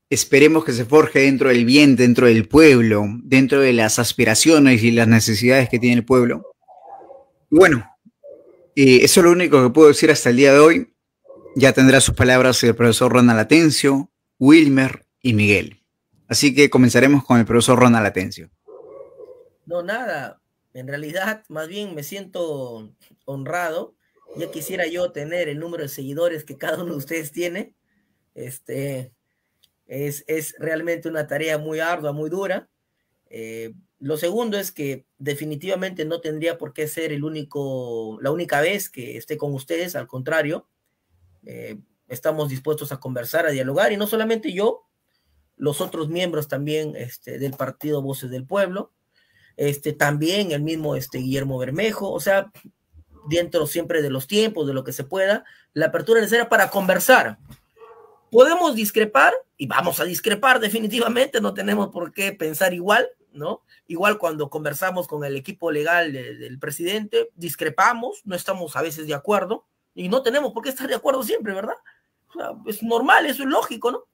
esperemos que se forje dentro del bien, dentro del pueblo, dentro de las aspiraciones y las necesidades que tiene el pueblo. Bueno, y eso es lo único que puedo decir hasta el día de hoy. Ya tendrá sus palabras el profesor Ronald Latencio, Wilmer y Miguel. Así que comenzaremos con el profesor Ronald Atencio. No, nada. En realidad, más bien me siento honrado. Ya quisiera yo tener el número de seguidores que cada uno de ustedes tiene. Este, es, realmente una tarea muy ardua, muy dura. Eh, lo segundo es que definitivamente no tendría por qué ser el único, la única vez que esté con ustedes, al contrario, eh, estamos dispuestos a conversar, a dialogar, y no solamente yo, los otros miembros también este, del partido Voces del Pueblo, este, también el mismo este, Guillermo Bermejo, o sea, dentro siempre de los tiempos, de lo que se pueda, la apertura necesaria para conversar. Podemos discrepar, y vamos a discrepar definitivamente, no tenemos por qué pensar igual, ¿no? Igual cuando conversamos con el equipo legal del presidente, discrepamos, no estamos a veces de acuerdo y no tenemos por qué estar de acuerdo siempre, ¿verdad? es normal, eso es lógico, ¿no?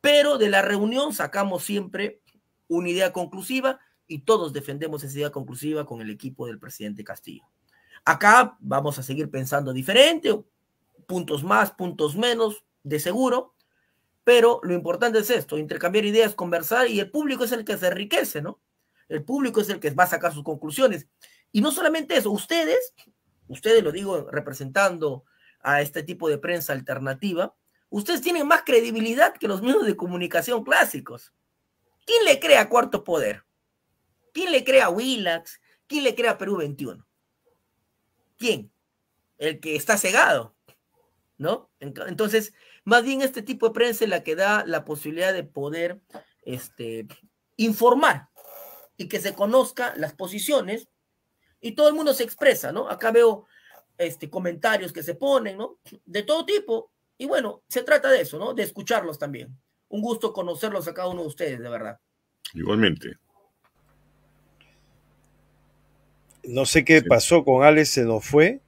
Pero de la reunión sacamos siempre una idea conclusiva y todos defendemos esa idea conclusiva con el equipo del presidente Castillo. Acá vamos a seguir pensando diferente, puntos más, puntos menos, de seguro, pero lo importante es esto, intercambiar ideas, conversar y el público es el que se enriquece, ¿no? El público es el que va a sacar sus conclusiones. Y no solamente eso, ustedes, ustedes lo digo representando a este tipo de prensa alternativa, ustedes tienen más credibilidad que los medios de comunicación clásicos. ¿Quién le crea Cuarto Poder? ¿Quién le crea Willax? ¿Quién le crea Perú 21? ¿Quién? El que está cegado, ¿no? Entonces, más bien este tipo de prensa es la que da la posibilidad de poder este, informar y que se conozca las posiciones y todo el mundo se expresa, ¿no? Acá veo este, comentarios que se ponen, ¿no? De todo tipo. Y bueno, se trata de eso, ¿no? De escucharlos también. Un gusto conocerlos a cada uno de ustedes, de verdad. Igualmente. No sé qué pasó con Alex, se nos fue.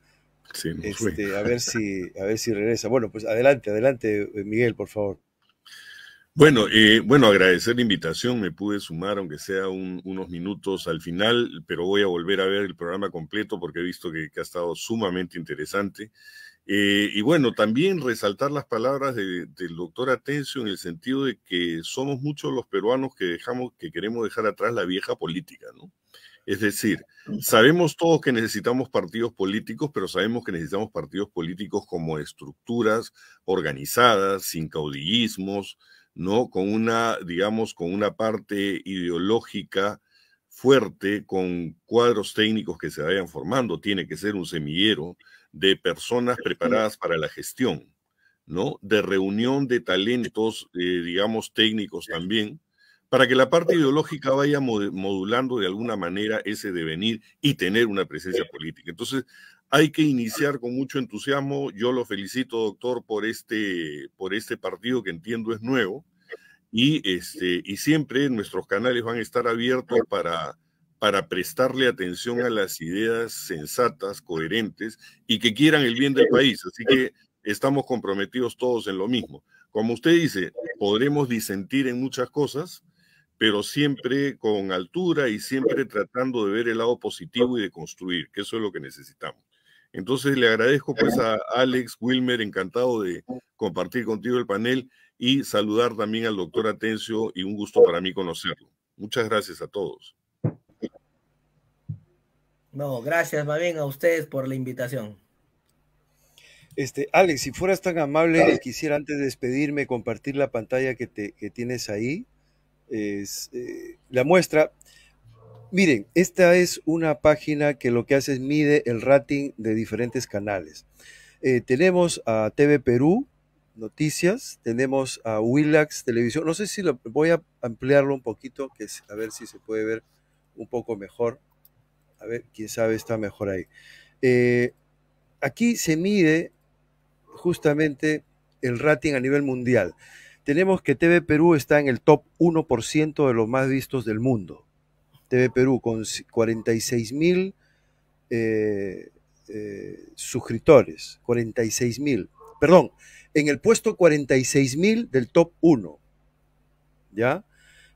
Este, a, ver si, a ver si regresa. Bueno, pues adelante, adelante, Miguel, por favor. Bueno, eh, bueno, agradecer la invitación, me pude sumar, aunque sea unos minutos al final, pero voy a volver a ver el programa completo porque he visto que, ha estado sumamente interesante. Eh, y bueno, también resaltar las palabras del doctor Atencio en el sentido de que somos muchos los peruanos que dejamos, que queremos dejar atrás la vieja política, ¿no? Es decir, sabemos todos que necesitamos partidos políticos, pero sabemos que necesitamos partidos políticos como estructuras organizadas, sin caudillismos, ¿no? Con una, digamos, con una parte ideológica fuerte, con cuadros técnicos que se vayan formando. Tiene que ser un semillero de personas preparadas para la gestión, ¿no? De reunión de talentos, eh, digamos, técnicos también para que la parte ideológica vaya modulando de alguna manera ese devenir y tener una presencia política. Entonces, hay que iniciar con mucho entusiasmo. Yo lo felicito, doctor, por este, por este partido que entiendo es nuevo. Y, este, y siempre nuestros canales van a estar abiertos para, para prestarle atención a las ideas sensatas, coherentes y que quieran el bien del país. Así que estamos comprometidos todos en lo mismo. Como usted dice, podremos disentir en muchas cosas, pero siempre con altura y siempre tratando de ver el lado positivo y de construir, que eso es lo que necesitamos. Entonces le agradezco pues a Alex Wilmer, encantado de compartir contigo el panel y saludar también al doctor Atencio y un gusto para mí conocerlo. Muchas gracias a todos. No, gracias más bien a ustedes por la invitación. Este, Alex, si fueras tan amable, quisiera antes de despedirme compartir la pantalla que, te, que tienes ahí. Eh, la muestra. Miren, esta es una página que lo que hace es mide el rating de diferentes canales. Eh, tenemos a TV Perú, Noticias, tenemos a Willax Televisión. No sé si lo, voy a ampliarlo un poquito, que a ver si se puede ver un poco mejor. A ver, quién sabe está mejor ahí. Eh, aquí se mide justamente el rating a nivel mundial tenemos que TV Perú está en el top 1% de los más vistos del mundo. TV Perú con 46 mil eh, eh, suscriptores, 46 mil, perdón, en el puesto 46 mil del top 1, ¿ya?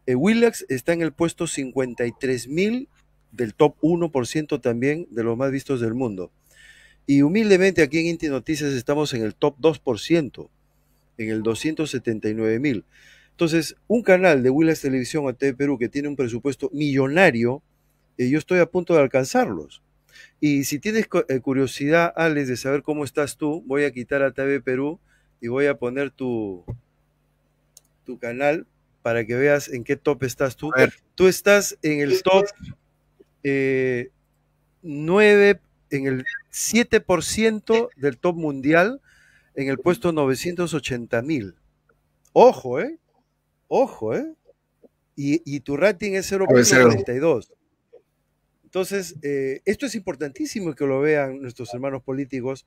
Eh, Willax está en el puesto 53 mil del top 1% también de los más vistos del mundo. Y humildemente aquí en Inti Noticias estamos en el top 2% en el 279 mil. Entonces, un canal de Willas Televisión a TV Perú que tiene un presupuesto millonario, eh, yo estoy a punto de alcanzarlos. Y si tienes eh, curiosidad, Alex, de saber cómo estás tú, voy a quitar a TV Perú y voy a poner tu, tu canal para que veas en qué top estás tú. Tú estás en el top 9, eh, en el 7% del top mundial en el puesto 980 mil. Ojo, ¿eh? Ojo, ¿eh? Y, tu rating es 0.92. Entonces, eh, esto es importantísimo que lo vean nuestros hermanos políticos,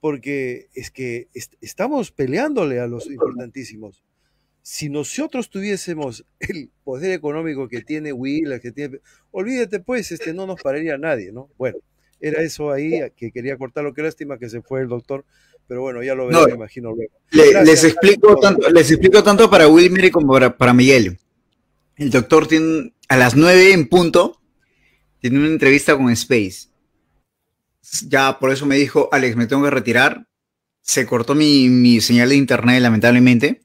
porque es que estamos peleándole a los importantísimos. Si nosotros tuviésemos el poder económico que tiene Will, que tiene, olvídate pues, este no nos pararía a nadie, ¿no? Bueno, era eso ahí que quería cortar, lo que lástima que se fue el doctor pero bueno, ya lo veo. me imagino les, explico tanto, les explico tanto para Wilmer como para, Miguel. El doctor tiene, a las nueve en punto, tiene una entrevista con Space. Ya por eso me dijo, Alex, me tengo que retirar. Se cortó mi, señal de internet, lamentablemente.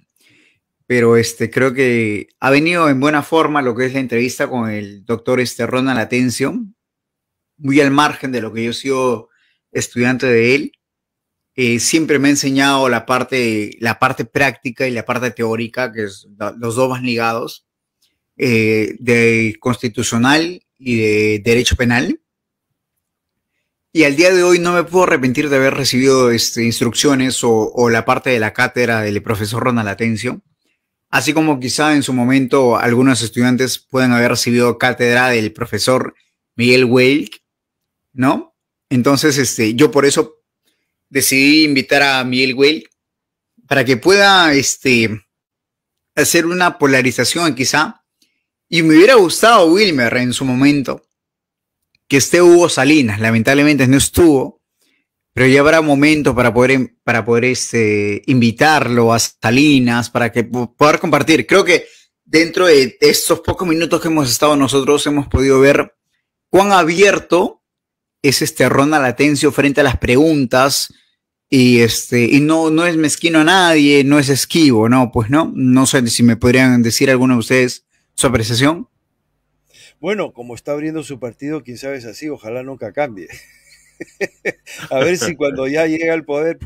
Pero este, creo que ha venido en buena forma lo que es la entrevista con el doctor este, Ronald atención muy al margen de lo que yo he sido estudiante de él eh, siempre me ha enseñado la parte, la parte práctica y la parte teórica, que es los dos más ligados, eh, de constitucional y de derecho penal. Y al día de hoy no me puedo arrepentir de haber recibido este, instrucciones o, la parte de la cátedra del profesor Ronald Atencio, así como quizá en su momento algunos estudiantes pueden haber recibido cátedra del profesor Miguel Welk, ¿no? Entonces, este, yo por eso decidí invitar a Miguel Will para que pueda este, hacer una polarización quizá. Y me hubiera gustado Wilmer en su momento que esté Hugo Salinas. Lamentablemente no estuvo, pero ya habrá momento para poder, para poder este, invitarlo a Salinas, para que poder compartir. Creo que dentro de estos pocos minutos que hemos estado nosotros hemos podido ver cuán abierto es este Ronald Atencio frente a las preguntas y este y no no es mezquino a nadie, no es esquivo, no, pues no, no sé si me podrían decir alguno de ustedes su apreciación. Bueno, como está abriendo su partido, quién sabe es así, ojalá nunca cambie. a ver si cuando ya llega al poder,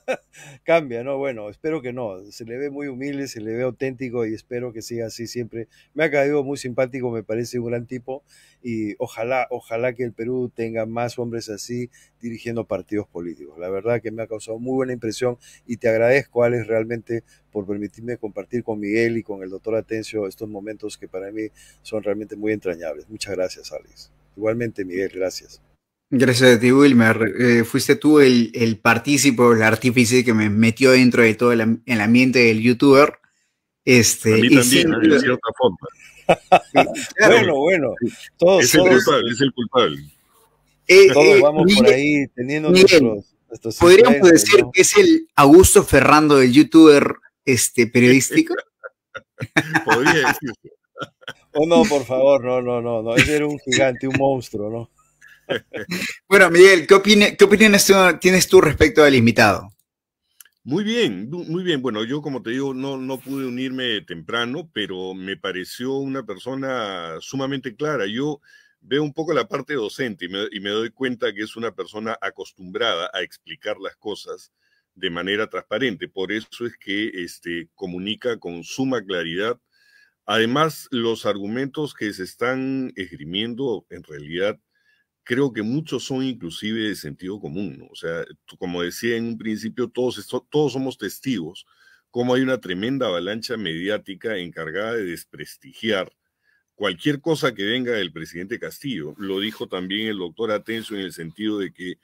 cambia, ¿no? Bueno, espero que no. Se le ve muy humilde, se le ve auténtico y espero que siga así siempre. Me ha caído muy simpático, me parece un gran tipo y ojalá, ojalá que el Perú tenga más hombres así dirigiendo partidos políticos. La verdad que me ha causado muy buena impresión y te agradezco, Alex, realmente por permitirme compartir con Miguel y con el doctor Atencio estos momentos que para mí son realmente muy entrañables. Muchas gracias, Alex. Igualmente, Miguel, gracias. Gracias a ti, Wilmer. Eh, fuiste tú el, el partícipe, el artífice que me metió dentro de todo el, ambiente del youtuber. Este, a mí también, de cierta forma. Bueno, bueno. Todos, es, el culpable, es el culpable. Eh, todos eh, vamos por ahí teniendo mire, Podríamos decir que es el Augusto Ferrando del youtuber este, periodístico. Podría decir Oh, no, por favor, no, no, no, no. Ese era un gigante, un monstruo, ¿no? bueno, Miguel, ¿qué, opinión tienes tú respecto al invitado? Muy bien, muy bien. Bueno, yo como te digo, no, no pude unirme temprano, pero me pareció una persona sumamente clara. Yo veo un poco la parte docente y me, doy cuenta que es una persona acostumbrada a explicar las cosas de manera transparente. Por eso es que este, comunica con suma claridad. Además, los argumentos que se están esgrimiendo en realidad creo que muchos son inclusive de sentido común, ¿no? O sea, como decía en un principio, todos, todos somos testigos como hay una tremenda avalancha mediática encargada de desprestigiar cualquier cosa que venga del presidente Castillo. Lo dijo también el doctor Atencio en el sentido de que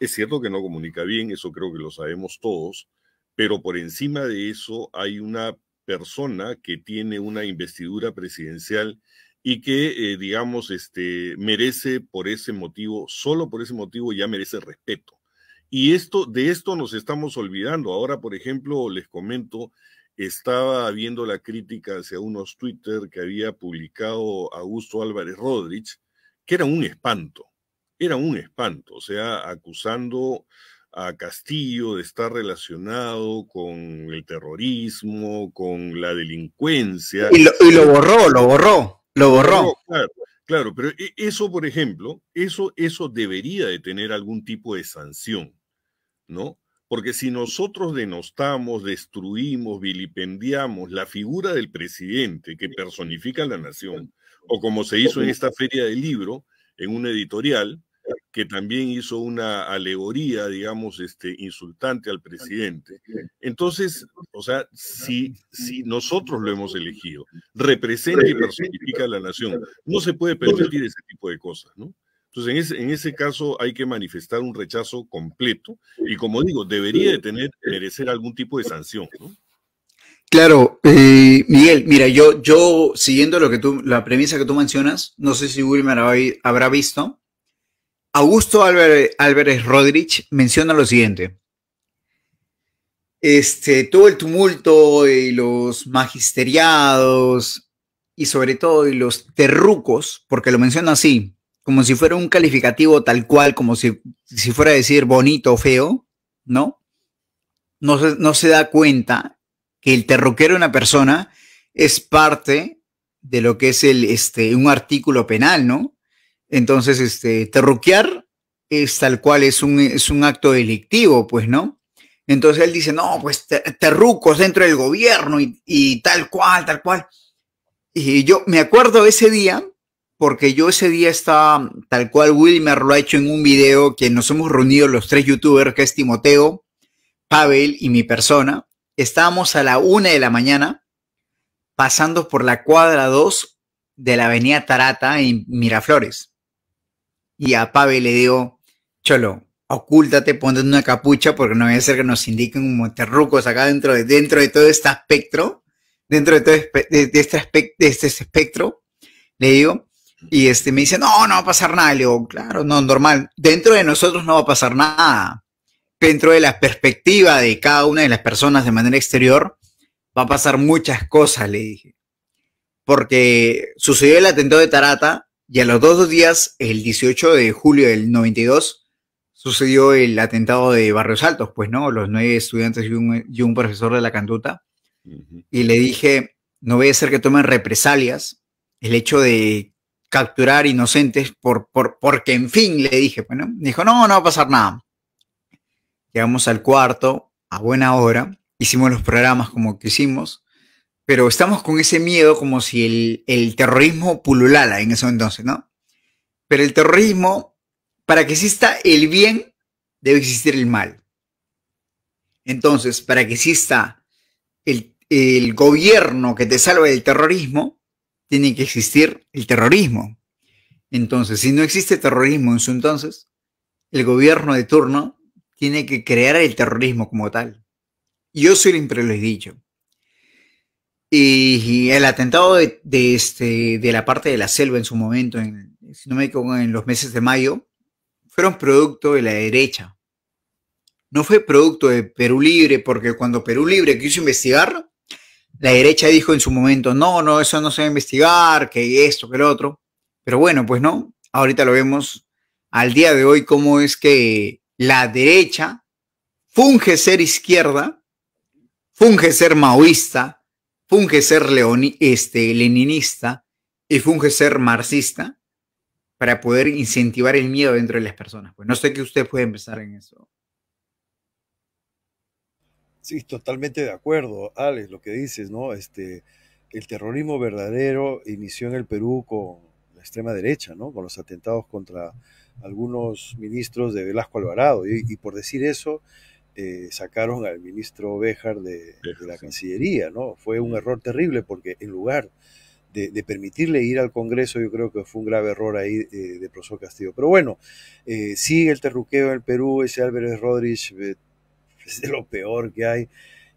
es cierto que no comunica bien, eso creo que lo sabemos todos, pero por encima de eso hay una persona que tiene una investidura presidencial y que, eh, digamos, este, merece por ese motivo, solo por ese motivo ya merece respeto. Y esto, de esto nos estamos olvidando. Ahora, por ejemplo, les comento, estaba viendo la crítica hacia unos Twitter que había publicado Augusto Álvarez Rodríguez, que era un espanto, era un espanto, o sea, acusando a Castillo de estar relacionado con el terrorismo, con la delincuencia. y lo borró, lo borró. Lo borró. Claro, pero e, eso, por ejemplo, eso, eso debería de tener algún tipo de sanción, ¿no? Porque si nosotros denostamos, destruimos, vilipendiamos la figura del presidente que personifica a la nación, o como se hizo en esta feria del libro, en un editorial, que también hizo una alegoría, digamos, este, insultante al presidente. Entonces, o sea, si, si nosotros lo hemos elegido, representa y personifica a la nación, no se puede permitir ese tipo de cosas, ¿no? Entonces, en ese, caso hay que manifestar un rechazo completo y, como digo, debería de tener, merecer algún tipo de sanción, ¿no? Claro, eh, Miguel, mira, yo, yo siguiendo lo que tú, la premisa que tú mencionas, no sé si Wilmer habrá visto, Augusto Álvarez, Rodríguez menciona lo siguiente. Este, todo el tumulto y los magisteriados y sobre todo los terrucos, porque lo menciona así, como si fuera un calificativo tal cual, como si, fuera a decir bonito o feo, ¿no? No se, no se da cuenta que el terruquero de una persona es parte de lo que es el, este, un artículo penal, ¿no? Entonces, este, terruquear es tal cual, es un, es un acto delictivo, pues, ¿no? Entonces él dice, no, pues terrucos dentro del gobierno y, tal cual, tal cual. Y yo me acuerdo ese día, porque yo ese día estaba, tal cual Wilmer lo ha hecho en un video, que nos hemos reunido los tres youtubers, que es Timoteo, Pavel y mi persona. Estábamos a la una de la mañana, pasando por la cuadra 2 de la avenida Tarata en Miraflores y a Pavel le digo, Cholo, ocúltate, ponte una capucha porque no voy a ser que nos indiquen un monterrucos acá dentro de, dentro de todo este espectro, dentro de todo este de, este, espectro, le digo, y este me dice, no, no va a pasar nada. Le digo, claro, no, normal. Dentro de nosotros no va a pasar nada. Dentro de la perspectiva de cada una de las personas de manera exterior, va a pasar muchas cosas, le dije. Porque sucedió el atentado de Tarata y a los dos días, el 18 de julio del 92, sucedió el atentado de Barrios Altos, pues, ¿no? Los nueve estudiantes y un, profesor de la cantuta. Y le dije, no voy a hacer que tomen represalias el hecho de capturar inocentes por, por, porque, en fin, le dije, bueno, pues, dijo, no, no va a pasar nada. Llegamos al cuarto, a buena hora, hicimos los programas como que hicimos, pero estamos con ese miedo como si el, terrorismo pululara en ese entonces, ¿no? Pero el terrorismo, para que exista el bien, debe existir el mal. Entonces, para que exista el, el gobierno que te salve del terrorismo, tiene que existir el terrorismo. Entonces, si no existe terrorismo en su entonces, el gobierno de turno tiene que crear el terrorismo como tal. Yo siempre lo he dicho y el atentado de, este, de la parte de la selva en su momento, en, si no me equivoco, en los meses de mayo, fueron producto de la derecha. No fue producto de Perú Libre, porque cuando Perú Libre quiso investigar, la derecha dijo en su momento, no, no, eso no se va a investigar, que esto, que lo otro. Pero bueno, pues no, ahorita lo vemos al día de hoy, cómo es que la derecha funge ser izquierda, funge ser maoísta, funge ser leoni, este, leninista y funge ser marxista para poder incentivar el miedo dentro de las personas. Pues no sé qué usted puede empezar en eso. Sí, totalmente de acuerdo, Alex, lo que dices, ¿no? Este, el terrorismo verdadero inició en el Perú con la extrema derecha, ¿no? Con los atentados contra algunos ministros de Velasco Alvarado. y por decir eso, eh, sacaron al ministro Béjar de, la Cancillería, ¿no? Fue un error terrible porque en lugar de, permitirle ir al Congreso, yo creo que fue un grave error ahí eh, de profesor Castillo. Pero bueno, eh, sigue el terruqueo en el Perú, ese Álvarez Rodríguez es de lo peor que hay.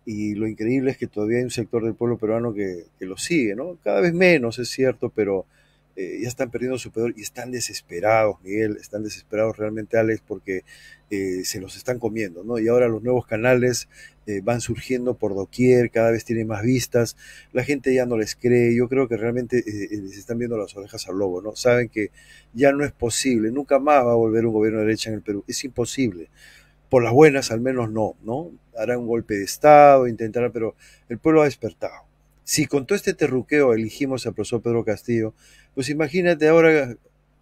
Y lo increíble es que todavía hay un sector del pueblo peruano que lo sigue, ¿no? Cada vez menos, es cierto, pero eh, ya están perdiendo su poder y están desesperados, Miguel, están desesperados realmente, Alex, porque eh, se los están comiendo, ¿no? Y ahora los nuevos canales eh, van surgiendo por doquier, cada vez tienen más vistas, la gente ya no les cree, yo creo que realmente les están viendo las orejas al lobo, ¿no? Saben que ya no es posible, nunca más va a volver un gobierno de derecha en el Perú, es imposible. Por las buenas, al menos no, ¿no? Hará un golpe de Estado, intentará, pero el pueblo ha despertado. Si con todo este terruqueo elegimos al profesor Pedro Castillo, pues imagínate ahora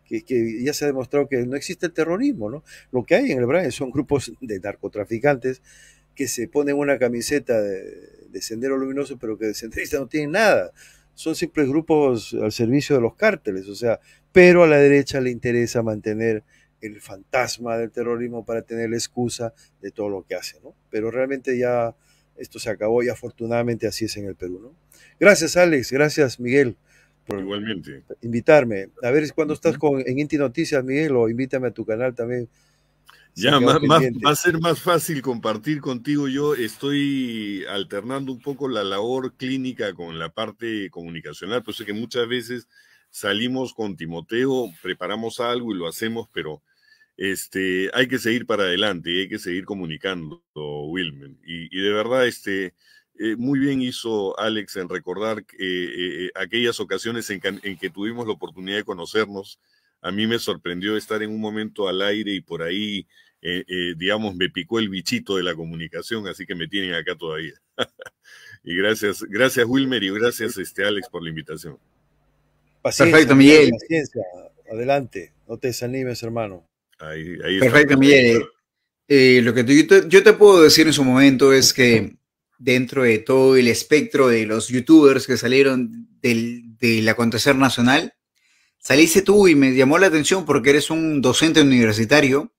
que, ya se ha demostrado que no existe el terrorismo, ¿no? Lo que hay en el Brasil son grupos de narcotraficantes que se ponen una camiseta de, sendero luminoso, pero que de centrista no tienen nada. Son simples grupos al servicio de los cárteles, o sea, pero a la derecha le interesa mantener el fantasma del terrorismo para tener la excusa de todo lo que hace, ¿no? Pero realmente ya esto se acabó y afortunadamente así es en el Perú, ¿no? Gracias Alex, gracias Miguel. Igualmente. invitarme. A ver cuando estás con, en Inti Noticias, Miguel, o invítame a tu canal también. Ya, va a ser más fácil compartir contigo. Yo estoy alternando un poco la labor clínica con la parte comunicacional, pues es que muchas veces salimos con Timoteo, preparamos algo y lo hacemos, pero este, hay que seguir para adelante, y hay que seguir comunicando, Wilmen. y de verdad, este, eh, muy bien hizo Alex en recordar eh, eh, aquellas ocasiones en que, tuvimos la oportunidad de conocernos. A mí me sorprendió estar en un momento al aire y por ahí digamos, me picó el bichito de la comunicación, así que me tienen acá todavía. y gracias, gracias Wilmer y gracias este Alex por la invitación. Perfecto, Miguel. Paciencia. Adelante, no te desanimes, hermano. Ahí, Perfecto, Miguel. lo que yo, yo, te, puedo decir en su momento es que dentro de todo el espectro de los youtubers que salieron del, acontecer nacional, saliste tú y me llamó la atención porque eres un docente universitario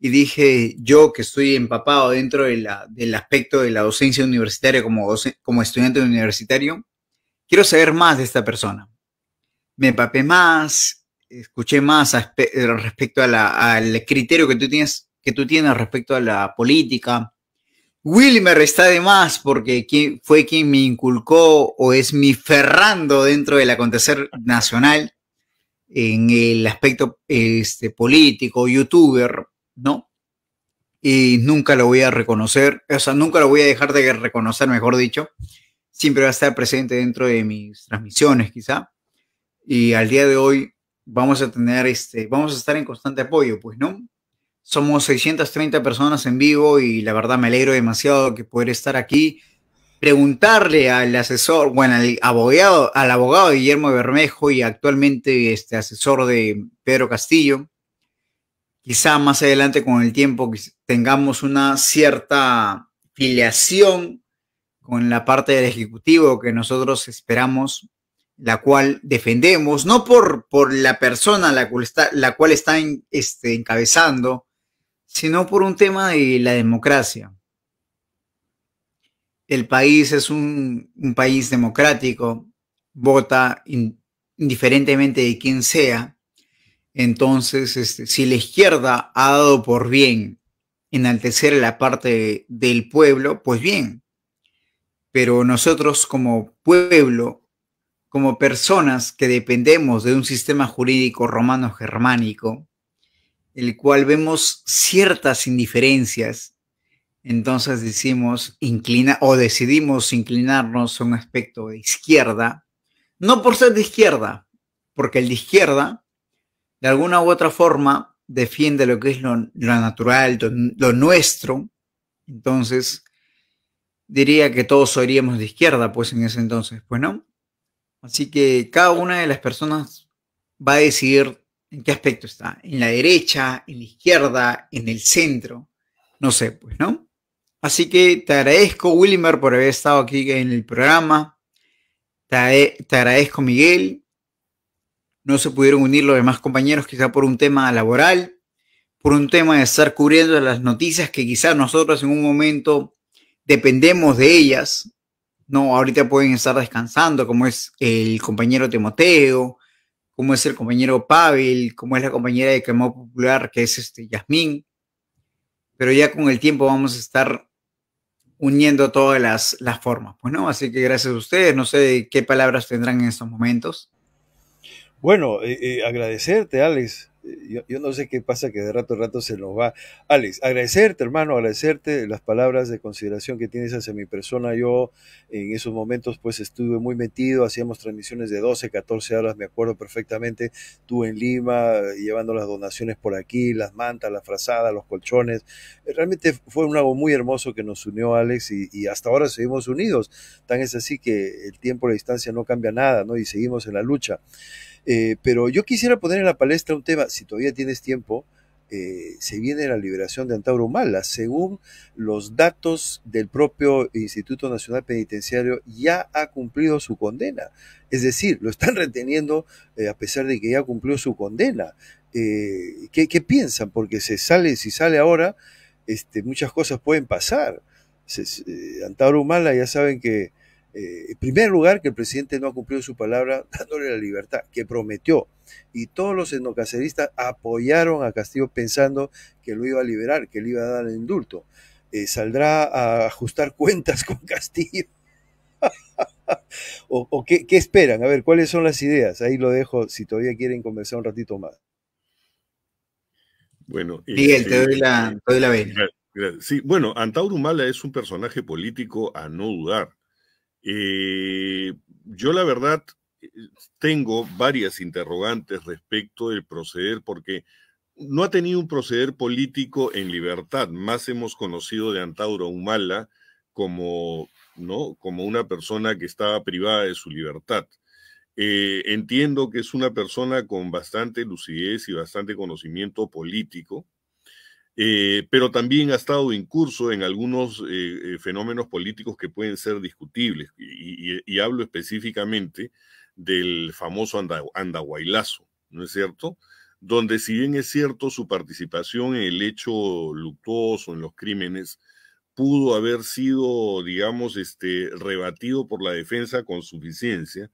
y dije yo que estoy empapado dentro de la, del aspecto de la docencia universitaria como, como estudiante universitario, quiero saber más de esta persona. Me empapé más, escuché más respecto al criterio que tú tienes que tú tienes respecto a la política, Wilmer está de más porque fue quien me inculcó o es mi Ferrando dentro del acontecer nacional en el aspecto este, político, youtuber, ¿no? Y nunca lo voy a reconocer, o sea, nunca lo voy a dejar de reconocer, mejor dicho. Siempre va a estar presente dentro de mis transmisiones, quizá. Y al día de hoy vamos a tener, este, vamos a estar en constante apoyo, pues, ¿no? Somos 630 personas en vivo y la verdad me alegro demasiado que poder estar aquí. Preguntarle al asesor, bueno, al abogado, al abogado Guillermo Bermejo y actualmente este asesor de Pedro Castillo. Quizá más adelante con el tiempo tengamos una cierta filiación con la parte del Ejecutivo que nosotros esperamos, la cual defendemos, no por, por la persona la cual está, este, encabezando sino por un tema de la democracia. El país es un, país democrático, vota indiferentemente de quién sea. Entonces, este, si la izquierda ha dado por bien enaltecer la parte del pueblo, pues bien. Pero nosotros como pueblo, como personas que dependemos de un sistema jurídico romano-germánico, el cual vemos ciertas indiferencias, entonces decimos inclina o decidimos inclinarnos a un aspecto de izquierda, no por ser de izquierda, porque el de izquierda de alguna u otra forma defiende lo que es lo, natural, lo, lo nuestro, entonces diría que todos seríamos de izquierda, pues en ese entonces, pues no. Así que cada una de las personas va a decidir ¿En qué aspecto está? ¿En la derecha? ¿En la izquierda? ¿En el centro? No sé, pues, ¿no? Así que te agradezco, Wilmer, por haber estado aquí en el programa. Te, agradezco, Miguel. No se pudieron unir los demás compañeros, quizá por un tema laboral, por un tema de estar cubriendo las noticias que quizás nosotros en un momento dependemos de ellas. No, ahorita pueden estar descansando, como es el compañero Timoteo, como es el compañero Pavel, como es la compañera de Camao Popular, que es este Yasmín. Pero ya con el tiempo vamos a estar uniendo todas las, formas, pues, ¿no? Así que gracias a ustedes. No sé qué palabras tendrán en estos momentos. Bueno, eh, eh, agradecerte, Alex, yo, no sé qué pasa que de rato a rato se nos va. Alex, agradecerte, hermano, agradecerte las palabras de consideración que tienes hacia mi persona. Yo en esos momentos pues estuve muy metido, hacíamos transmisiones de 12, 14 horas, me acuerdo perfectamente, tú en Lima, llevando las donaciones por aquí, las mantas, las frazadas, los colchones. Realmente fue un algo muy hermoso que nos unió Alex y, y hasta ahora seguimos unidos. Tan es así que el tiempo, la distancia no cambia nada, ¿no? Y seguimos en la lucha. Eh, pero yo quisiera poner en la palestra un tema, si todavía tienes tiempo, eh, se viene la liberación de Antauro Humala. Según los datos del propio Instituto Nacional Penitenciario, ya ha cumplido su condena. Es decir, lo están reteniendo eh, a pesar de que ya cumplió su condena. ¿qué, piensan? Porque se sale, si sale ahora, este, muchas cosas pueden pasar. Antauro Humala ya saben que eh, en primer lugar, que el presidente no ha cumplido su palabra dándole la libertad que prometió. Y todos los etnocaceristas apoyaron a Castillo pensando que lo iba a liberar, que le iba a dar el indulto. Eh, ¿Saldrá a ajustar cuentas con Castillo? ¿O, qué, esperan? A ver, ¿cuáles son las ideas? Ahí lo dejo si todavía quieren conversar un ratito más. Bueno, Miguel, te, doy la, te la Sí, bueno, Antauro Mala es un personaje político a no dudar. Eh, yo la verdad eh, tengo varias interrogantes respecto del proceder porque no ha tenido un proceder político en libertad, más hemos conocido de Antauro Humala como, ¿no? como una persona que estaba privada de su libertad. Eh, entiendo que es una persona con bastante lucidez y bastante conocimiento político, eh, pero también ha estado en curso en algunos eh, eh, fenómenos políticos que pueden ser discutibles, y, hablo específicamente del famoso anda, andahuaylazo, ¿no es cierto? Donde si bien es cierto su participación en el hecho luctuoso, en los crímenes, pudo haber sido, digamos, este, rebatido por la defensa con suficiencia,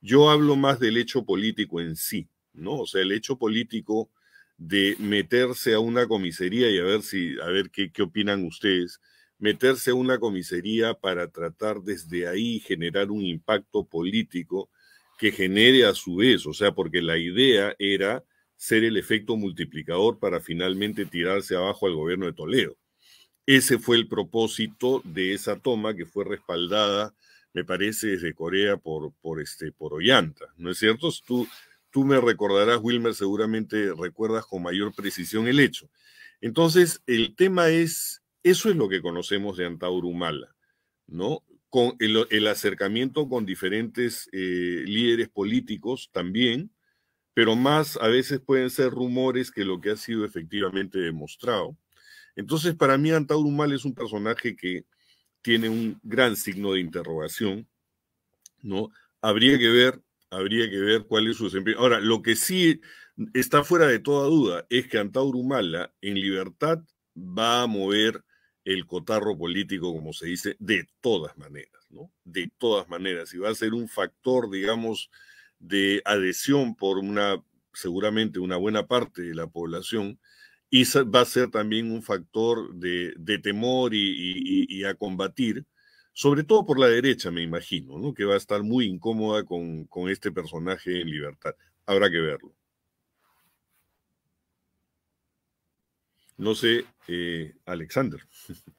yo hablo más del hecho político en sí, ¿no? O sea, el hecho político de meterse a una comisaría y a ver si, a ver qué, qué opinan ustedes, meterse a una comisaría para tratar desde ahí generar un impacto político que genere a su vez, o sea, porque la idea era ser el efecto multiplicador para finalmente tirarse abajo al gobierno de Toledo. Ese fue el propósito de esa toma que fue respaldada, me parece, desde Corea por, por, este, por Ollanta, ¿no es cierto? Tú, tú me recordarás, Wilmer, seguramente recuerdas con mayor precisión el hecho. Entonces, el tema es, eso es lo que conocemos de Antaurumala, ¿no? Con el, acercamiento con diferentes eh, líderes políticos también, pero más a veces pueden ser rumores que lo que ha sido efectivamente demostrado. Entonces, para mí, Antaurumala es un personaje que tiene un gran signo de interrogación, ¿no? Habría que ver habría que ver cuál es su desempeño. Ahora, lo que sí está fuera de toda duda es que Antauro en libertad va a mover el cotarro político, como se dice, de todas maneras, ¿no? De todas maneras. Y va a ser un factor, digamos, de adhesión por una, seguramente una buena parte de la población, y va a ser también un factor de, temor y a combatir sobre todo por la derecha, me imagino, ¿no? que va a estar muy incómoda con, este personaje en libertad. Habrá que verlo. No sé, eh, Alexander.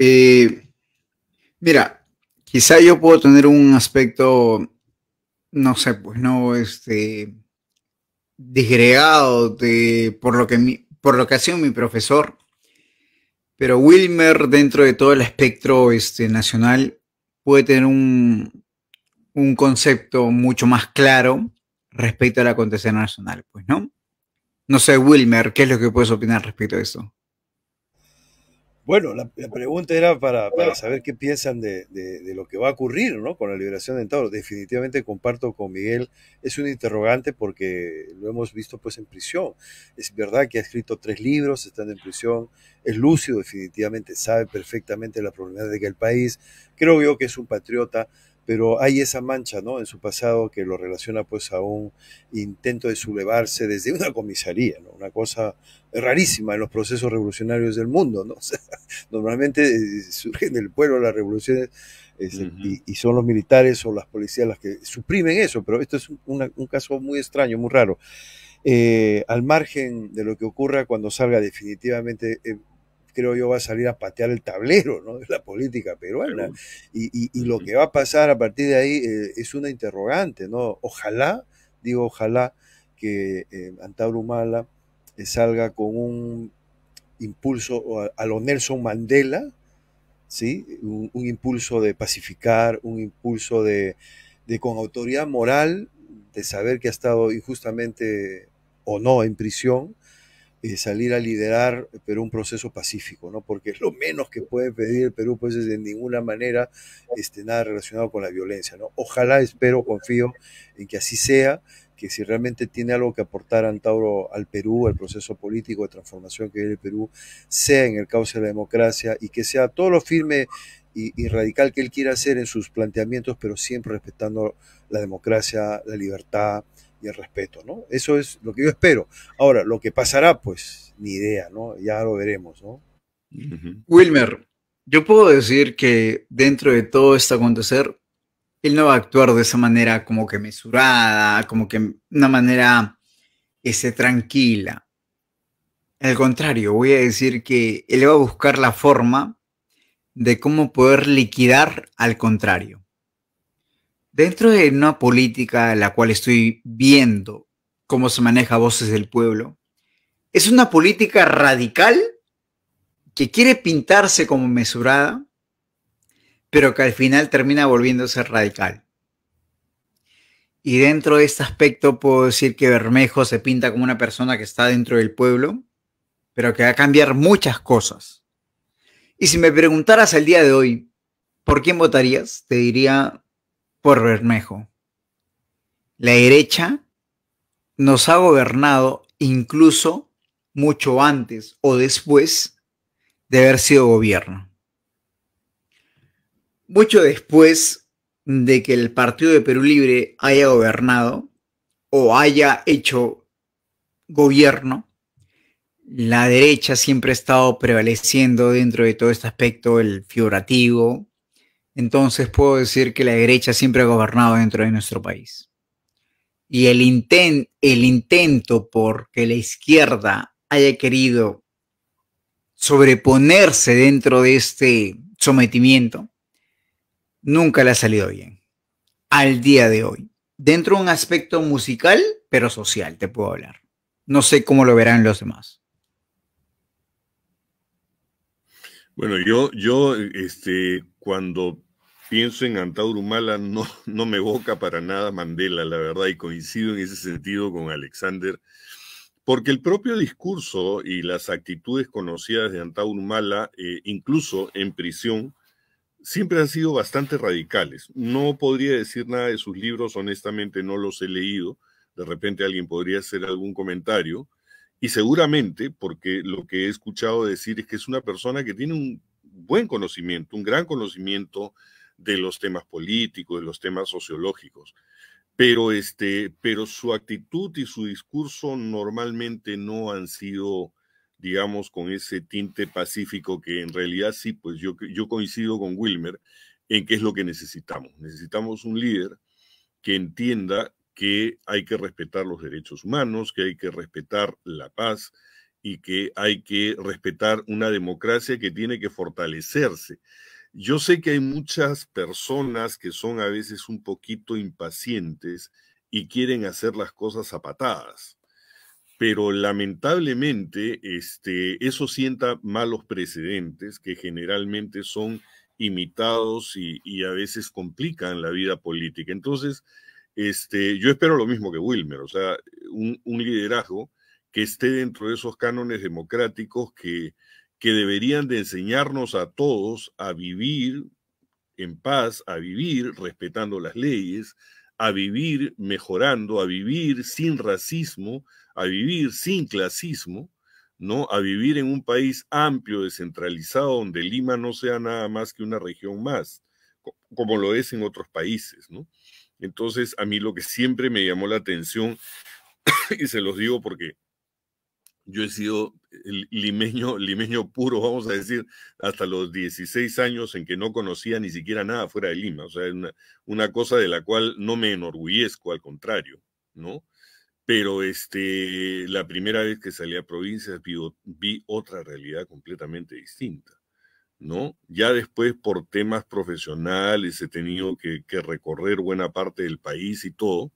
Eh, mira, quizá yo puedo tener un aspecto, no sé, pues no, este, disgregado de, por, lo que mi, por lo que ha sido mi profesor pero Wilmer, dentro de todo el espectro este, nacional, puede tener un, concepto mucho más claro respecto al acontecer nacional, pues, ¿no? No sé, Wilmer, ¿qué es lo que puedes opinar respecto a eso? Bueno, la, pregunta era para, saber qué piensan de, lo que va a ocurrir ¿no? con la liberación de Entauro. Definitivamente comparto con Miguel, es un interrogante porque lo hemos visto pues en prisión. Es verdad que ha escrito tres libros, están en prisión, es lúcido definitivamente, sabe perfectamente la problemática del país. Creo yo que es un patriota pero hay esa mancha, ¿no? En su pasado que lo relaciona pues a un intento de sublevarse desde una comisaría, ¿no? Una cosa rarísima en los procesos revolucionarios del mundo, ¿no? normalmente eh, surgen del pueblo las revoluciones este, y, son los militares o las policías las que suprimen eso, pero esto es un caso muy extraño, muy raro. Eh, al margen de lo que ocurra cuando salga definitivamente, eh, creo yo, va a salir a patear el tablero ¿no? de la política peruana. Y, lo que va a pasar a partir de ahí eh, es una interrogante, ¿no? Ojalá, digo, ojalá que eh, Antauro Humala eh, salga con un impulso a, lo Nelson Mandela, ¿sí? Un, impulso de pacificar, un impulso de con autoridad moral, de saber que ha estado injustamente o no en prisión, salir a liderar pero un proceso pacífico, ¿no? Porque lo menos que puede pedir el Perú, pues, es de ninguna manera este, nada relacionado con la violencia, ¿no? Ojalá, espero, confío en que así sea, que si realmente tiene algo que aportar Antauro al Perú, al proceso político de transformación que vive el Perú, sea en el cauce de la democracia y que sea todo lo firme y, y, radical que él quiera hacer en sus planteamientos, pero siempre respetando la democracia, la libertad, y el respeto, ¿no? Eso es lo que yo espero. Ahora, lo que pasará, pues, ni idea, ¿no? Ya lo veremos, ¿no? Wilmer, yo puedo decir que dentro de todo este acontecer, él no va a actuar de esa manera como que mesurada, como que una manera ese, tranquila. Al contrario, voy a decir que él va a buscar la forma de cómo poder liquidar al contrario. Dentro de una política la cual estoy viendo cómo se maneja Voces del Pueblo, es una política radical que quiere pintarse como mesurada, pero que al final termina volviéndose radical. Y dentro de este aspecto puedo decir que Bermejo se pinta como una persona que está dentro del pueblo, pero que va a cambiar muchas cosas. Y si me preguntaras al día de hoy, ¿por quién votarías? Te diría por Bermejo. La derecha nos ha gobernado incluso mucho antes o después de haber sido gobierno. Mucho después de que el Partido de Perú Libre haya gobernado o haya hecho gobierno, la derecha siempre ha estado prevaleciendo dentro de todo este aspecto, el figurativo, entonces puedo decir que la derecha siempre ha gobernado dentro de nuestro país. Y el, el intento por que la izquierda haya querido sobreponerse dentro de este sometimiento nunca le ha salido bien. Al día de hoy. Dentro de un aspecto musical, pero social, te puedo hablar. No sé cómo lo verán los demás. Bueno, yo, yo, este, cuando pienso en Antaurumala, no, no me boca para nada Mandela, la verdad, y coincido en ese sentido con Alexander, porque el propio discurso y las actitudes conocidas de Antaurumala, eh, incluso en prisión, siempre han sido bastante radicales. No podría decir nada de sus libros, honestamente no los he leído, de repente alguien podría hacer algún comentario, y seguramente, porque lo que he escuchado decir es que es una persona que tiene un buen conocimiento, un gran conocimiento de los temas políticos, de los temas sociológicos. Pero, este, pero su actitud y su discurso normalmente no han sido, digamos, con ese tinte pacífico que en realidad sí, pues yo, yo coincido con Wilmer en qué es lo que necesitamos. Necesitamos un líder que entienda que hay que respetar los derechos humanos, que hay que respetar la paz y que hay que respetar una democracia que tiene que fortalecerse. Yo sé que hay muchas personas que son a veces un poquito impacientes y quieren hacer las cosas a patadas, pero lamentablemente este, eso sienta malos precedentes que generalmente son imitados y, y, a veces complican la vida política. Entonces, este, yo espero lo mismo que Wilmer, o sea, un, un liderazgo que esté dentro de esos cánones democráticos que que deberían de enseñarnos a todos a vivir en paz, a vivir respetando las leyes, a vivir mejorando, a vivir sin racismo, a vivir sin clasismo, ¿no? A vivir en un país amplio, descentralizado, donde Lima no sea nada más que una región más, como lo es en otros países, ¿no? Entonces, a mí lo que siempre me llamó la atención, y se los digo porque yo he sido limeño, limeño puro, vamos a decir, hasta los 16 años en que no conocía ni siquiera nada fuera de Lima. O sea, una, cosa de la cual no me enorgullezco, al contrario, ¿no? Pero este, la primera vez que salí a provincias vi, otra realidad completamente distinta. ¿no? Ya después, por temas profesionales, he tenido que, que, recorrer buena parte del país y todo,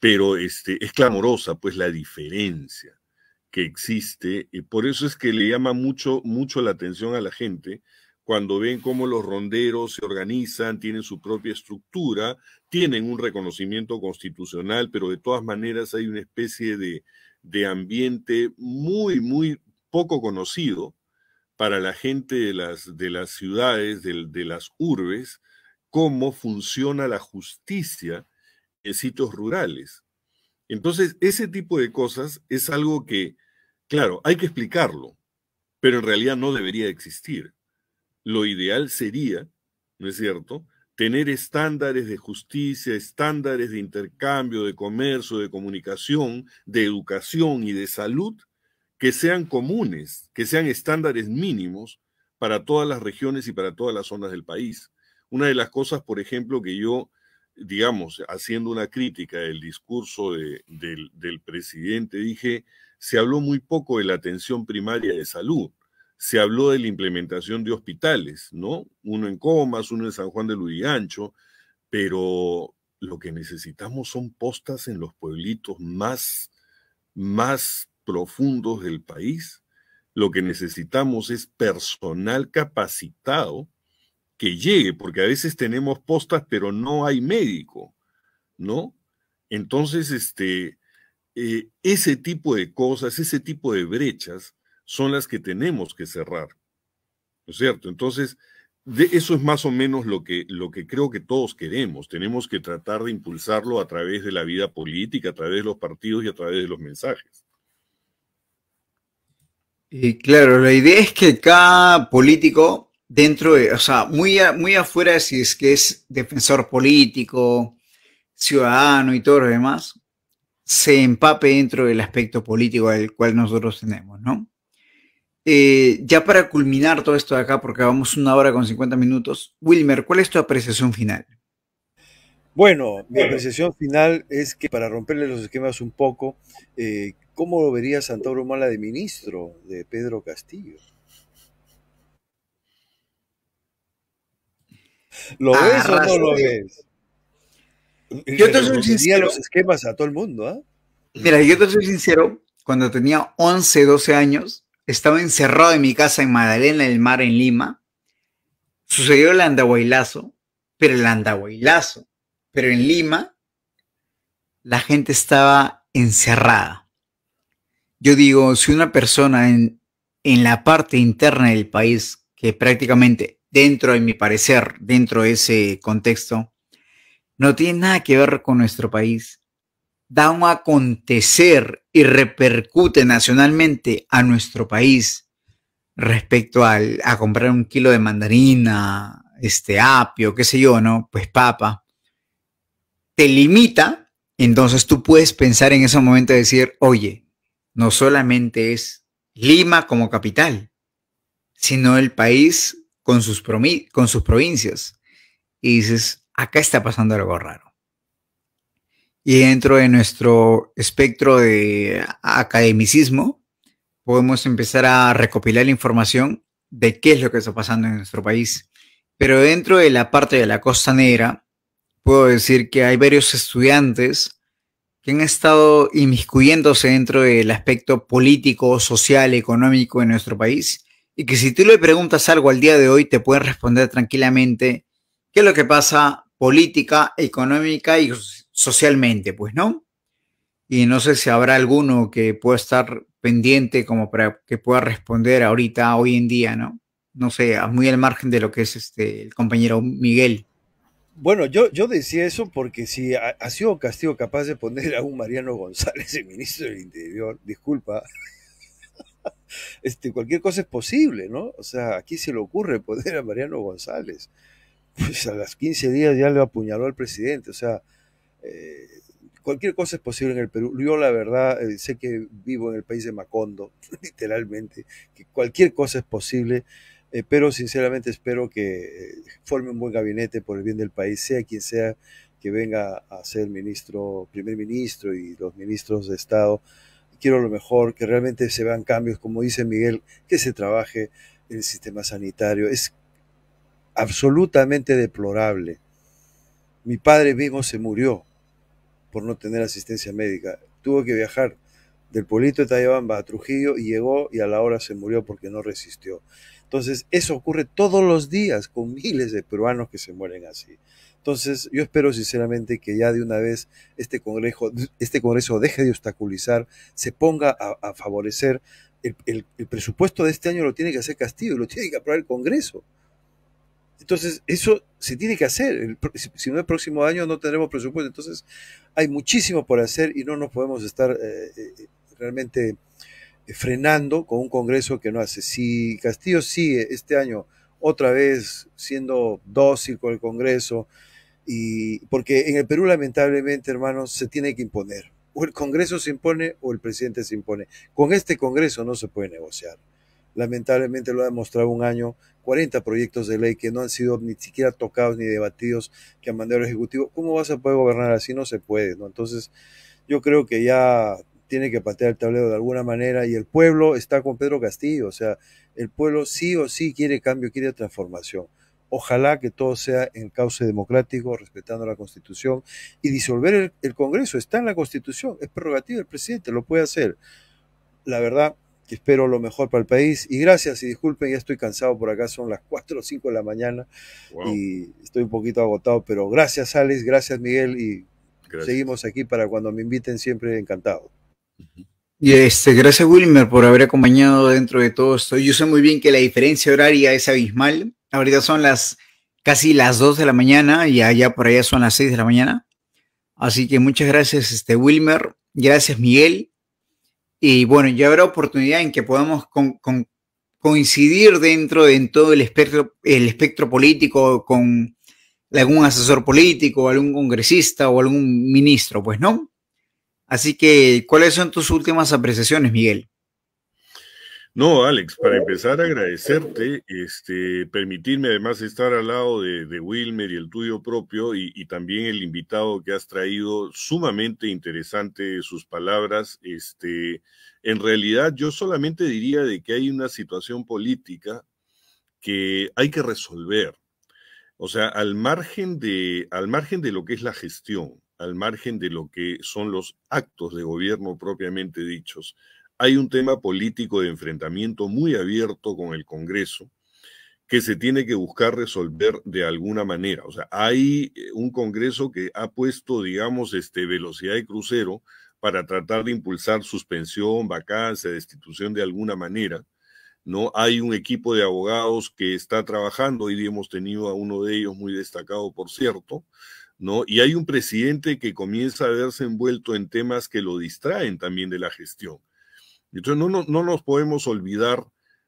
pero este, es clamorosa, pues, la diferencia que existe, y por eso es que le llama mucho, mucho la atención a la gente cuando ven cómo los ronderos se organizan, tienen su propia estructura, tienen un reconocimiento constitucional, pero de todas maneras hay una especie de, ambiente muy, muy poco conocido para la gente de las, de las ciudades, de las urbes, cómo funciona la justicia en sitios rurales entonces, ese tipo de cosas es algo que, claro, hay que explicarlo, pero en realidad no debería existir. Lo ideal sería, ¿no es cierto?, tener estándares de justicia, estándares de intercambio, de comercio, de comunicación, de educación y de salud que sean comunes, que sean estándares mínimos para todas las regiones y para todas las zonas del país. Una de las cosas, por ejemplo, que yo digamos, haciendo una crítica del discurso del, presidente, dije, se habló muy poco de la atención primaria de salud se habló de la implementación de hospitales, ¿no? Uno en Comas, uno en San Juan de Lurigancho, pero lo que necesitamos son postas en los pueblitos más, más profundos del país. Lo que necesitamos es personal capacitado que llegue, porque a veces tenemos postas, pero no hay médico, ¿no? Entonces, este, eh, ese tipo de cosas, ese tipo de brechas son las que tenemos que cerrar, ¿no es cierto? Entonces, eso es más o menos lo que, lo que creo que todos queremos. Tenemos que tratar de impulsarlo a través de la vida política, a través de los partidos y a través de los mensajes. Y claro, la idea es que cada político dentro de, o sea, muy, muy afuera si es que es defensor político, ciudadano y todo lo demás, se empape dentro del aspecto político del cual nosotros tenemos, ¿no? Eh, ya para culminar todo esto de acá, porque vamos una hora con 50 minutos, Wilmer, ¿cuál es tu apreciación final? Bueno, mi apreciación final es que para romperle los esquemas un poco, eh, ¿cómo lo vería Santauro Mala de ministro de Pedro Castillo? ¿Lo ves o no lo ves? Yo te soy sincero. los esquemas a todo el mundo, ¿ah? Mira, yo te soy sincero, cuando tenía 11, 12 años, estaba encerrado en mi casa en Magdalena del Mar, en Lima. Sucedió el andahuaylazo, pero el andahuaylazo, pero en Lima, la gente estaba encerrada. Yo digo, si una persona en, en la parte interna del país, que prácticamente dentro de mi parecer, dentro de ese contexto, no tiene nada que ver con nuestro país, da un acontecer y repercute nacionalmente a nuestro país respecto a comprar un kilo de mandarina, este apio, qué sé yo, ¿no? Pues papa, te limita, entonces tú puedes pensar en ese momento y decir, oye, no solamente es Lima como capital, sino el país con sus, con sus provincias y dices, acá está pasando algo raro. Y dentro de nuestro espectro de academicismo, podemos empezar a recopilar la información de qué es lo que está pasando en nuestro país. Pero dentro de la parte de la Costa Negra, puedo decir que hay varios estudiantes que han estado inmiscuyéndose dentro del aspecto político, social, económico de nuestro país y que si tú le preguntas algo al día de hoy te pueden responder tranquilamente qué es lo que pasa política, económica y socialmente, pues, ¿no? Y no sé si habrá alguno que pueda estar pendiente como para que pueda responder ahorita, hoy en día, ¿no? No sé, muy al margen de lo que es este el compañero Miguel. Bueno, yo, yo decía eso porque si ha, sido Castillo capaz de poner a un Mariano González, el ministro del Interior, disculpa, este, cualquier cosa es posible, ¿no? O sea, aquí se le ocurre poder a Mariano González. Pues a las 15 días ya le apuñaló al presidente, o sea, eh, cualquier cosa es posible en el Perú. Yo la verdad eh, sé que vivo en el país de Macondo, literalmente, que cualquier cosa es posible, eh, pero sinceramente espero que forme un buen gabinete por el bien del país, sea quien sea que venga a ser ministro, primer ministro y los ministros de Estado quiero lo mejor, que realmente se vean cambios, como dice Miguel, que se trabaje en el sistema sanitario. Es absolutamente deplorable. Mi padre mismo se murió por no tener asistencia médica. Tuvo que viajar del pueblito de Tayabamba a Trujillo y llegó y a la hora se murió porque no resistió. Entonces, eso ocurre todos los días con miles de peruanos que se mueren así. Entonces, yo espero sinceramente que ya de una vez este Congreso, este Congreso deje de obstaculizar, se ponga a, favorecer. El, presupuesto de este año lo tiene que hacer Castillo, lo tiene que aprobar el Congreso. Entonces, eso se tiene que hacer. si, no, el próximo año no tendremos presupuesto. Entonces, hay muchísimo por hacer y no nos podemos estar eh, eh, realmente eh, frenando con un Congreso que no hace. Si Castillo sigue este año otra vez siendo dócil con el Congreso, y porque en el Perú, lamentablemente, hermanos, se tiene que imponer. O el Congreso se impone o el presidente se impone. Con este Congreso no se puede negociar. Lamentablemente lo ha demostrado un año, 40 proyectos de ley que no han sido ni siquiera tocados ni debatidos que han mandado el Ejecutivo. ¿Cómo vas a poder gobernar así? No se puede, ¿no? Entonces, yo creo que ya tiene que patear el tablero de alguna manera y el pueblo está con Pedro Castillo, o sea, el pueblo sí o sí quiere cambio, quiere transformación. Ojalá que todo sea en cauce democrático, respetando la Constitución y disolver el, Congreso. Está en la Constitución, es prerrogativa del presidente, lo puede hacer. La verdad, que espero lo mejor para el país. Y gracias y disculpen, ya estoy cansado por acá, son las 4 o 5 de la mañana y estoy un poquito agotado, pero gracias Alex, gracias Miguel y seguimos aquí para cuando me inviten siempre encantado. Y este, gracias Wilmer por haber acompañado dentro de todo esto. Yo sé muy bien que la diferencia horaria es abismal, Ahorita son las casi las 2 de la mañana y allá por allá son las 6 de la mañana. Así que muchas gracias, este Wilmer. Gracias, Miguel. Y bueno, ya habrá oportunidad en que podamos coincidir dentro de todo el espectro, el espectro político con algún asesor político, algún congresista o algún ministro, pues no. Así que, ¿cuáles son tus últimas apreciaciones, Miguel? No, Alex, para empezar, agradecerte, este, permitirme además estar al lado de, Wilmer y el tuyo propio y, también el invitado que has traído, sumamente interesante sus palabras. Este, en realidad, yo solamente diría de que hay una situación política que hay que resolver. O sea, al margen de, al margen de lo que es la gestión, al margen de lo que son los actos de gobierno propiamente dichos hay un tema político de enfrentamiento muy abierto con el Congreso que se tiene que buscar resolver de alguna manera. O sea, hay eh, un Congreso que ha puesto, digamos, este, velocidad de crucero para tratar de impulsar suspensión, vacancia, destitución de alguna manera. ¿no? Hay un equipo de abogados que está trabajando, hoy hemos tenido a uno de ellos muy destacado, por cierto, ¿no? Y hay un presidente que comienza a verse envuelto en temas que lo distraen también de la gestión. Entonces no, no, nos podemos olvidar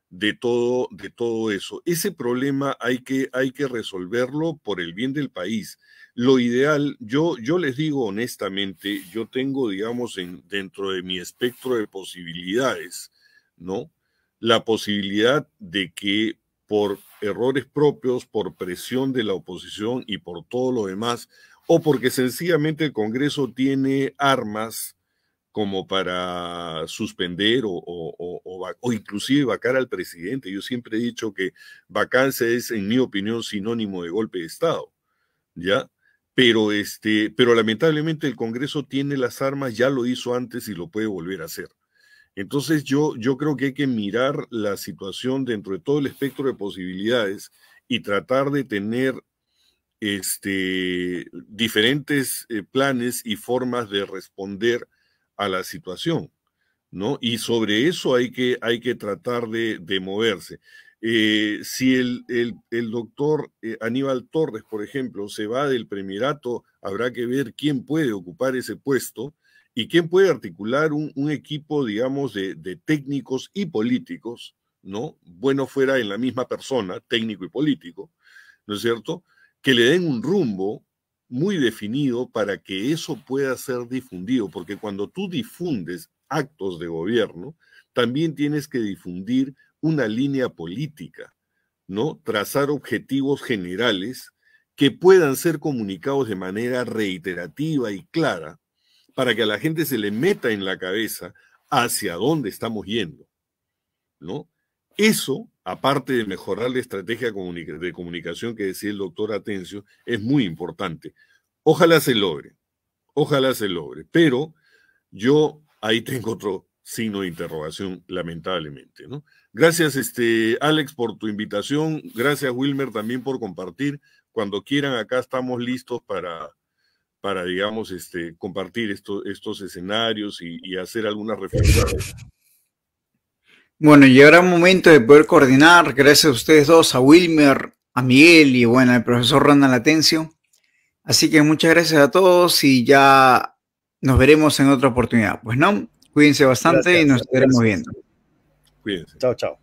de todo, de todo eso. Ese problema hay que, hay que resolverlo por el bien del país. Lo ideal, yo, yo les digo honestamente, yo tengo, digamos, en, dentro de mi espectro de posibilidades, ¿no? La posibilidad de que por errores propios, por presión de la oposición y por todo lo demás, o porque sencillamente el Congreso tiene armas como para suspender o, o, inclusive vacar al presidente. Yo siempre he dicho que vacancia es, en mi opinión, sinónimo de golpe de Estado, ¿ya? Pero, este, pero lamentablemente el Congreso tiene las armas, ya lo hizo antes y lo puede volver a hacer. Entonces yo, yo creo que hay que mirar la situación dentro de todo el espectro de posibilidades y tratar de tener este, diferentes eh, planes y formas de responder a la situación, ¿no? Y sobre eso hay que, hay que tratar de, moverse. Eh, si el, doctor eh, Aníbal Torres, por ejemplo, se va del Premierato, habrá que ver quién puede ocupar ese puesto y quién puede articular un, equipo, digamos, de, de, técnicos y políticos, ¿no? Bueno fuera en la misma persona, técnico y político, ¿no es cierto? Que le den un rumbo muy definido para que eso pueda ser difundido, porque cuando tú difundes actos de gobierno, también tienes que difundir una línea política, ¿no? Trazar objetivos generales que puedan ser comunicados de manera reiterativa y clara para que a la gente se le meta en la cabeza hacia dónde estamos yendo, ¿no? Eso, aparte de mejorar la estrategia de comunicación que decía el doctor Atencio, es muy importante. Ojalá se logre, ojalá se logre, pero yo ahí tengo otro signo de interrogación, lamentablemente. ¿no? Gracias, este, Alex, por tu invitación. Gracias, Wilmer, también por compartir. Cuando quieran, acá estamos listos para, para digamos, este, compartir estos escenarios y, y hacer algunas reflexiones bueno, llegará el momento de poder coordinar, gracias a ustedes dos, a Wilmer, a Miguel y bueno, al profesor Ronald Atencio. Así que muchas gracias a todos y ya nos veremos en otra oportunidad. Pues no, cuídense bastante y nos estaremos viendo. Cuídense. Chao, chao.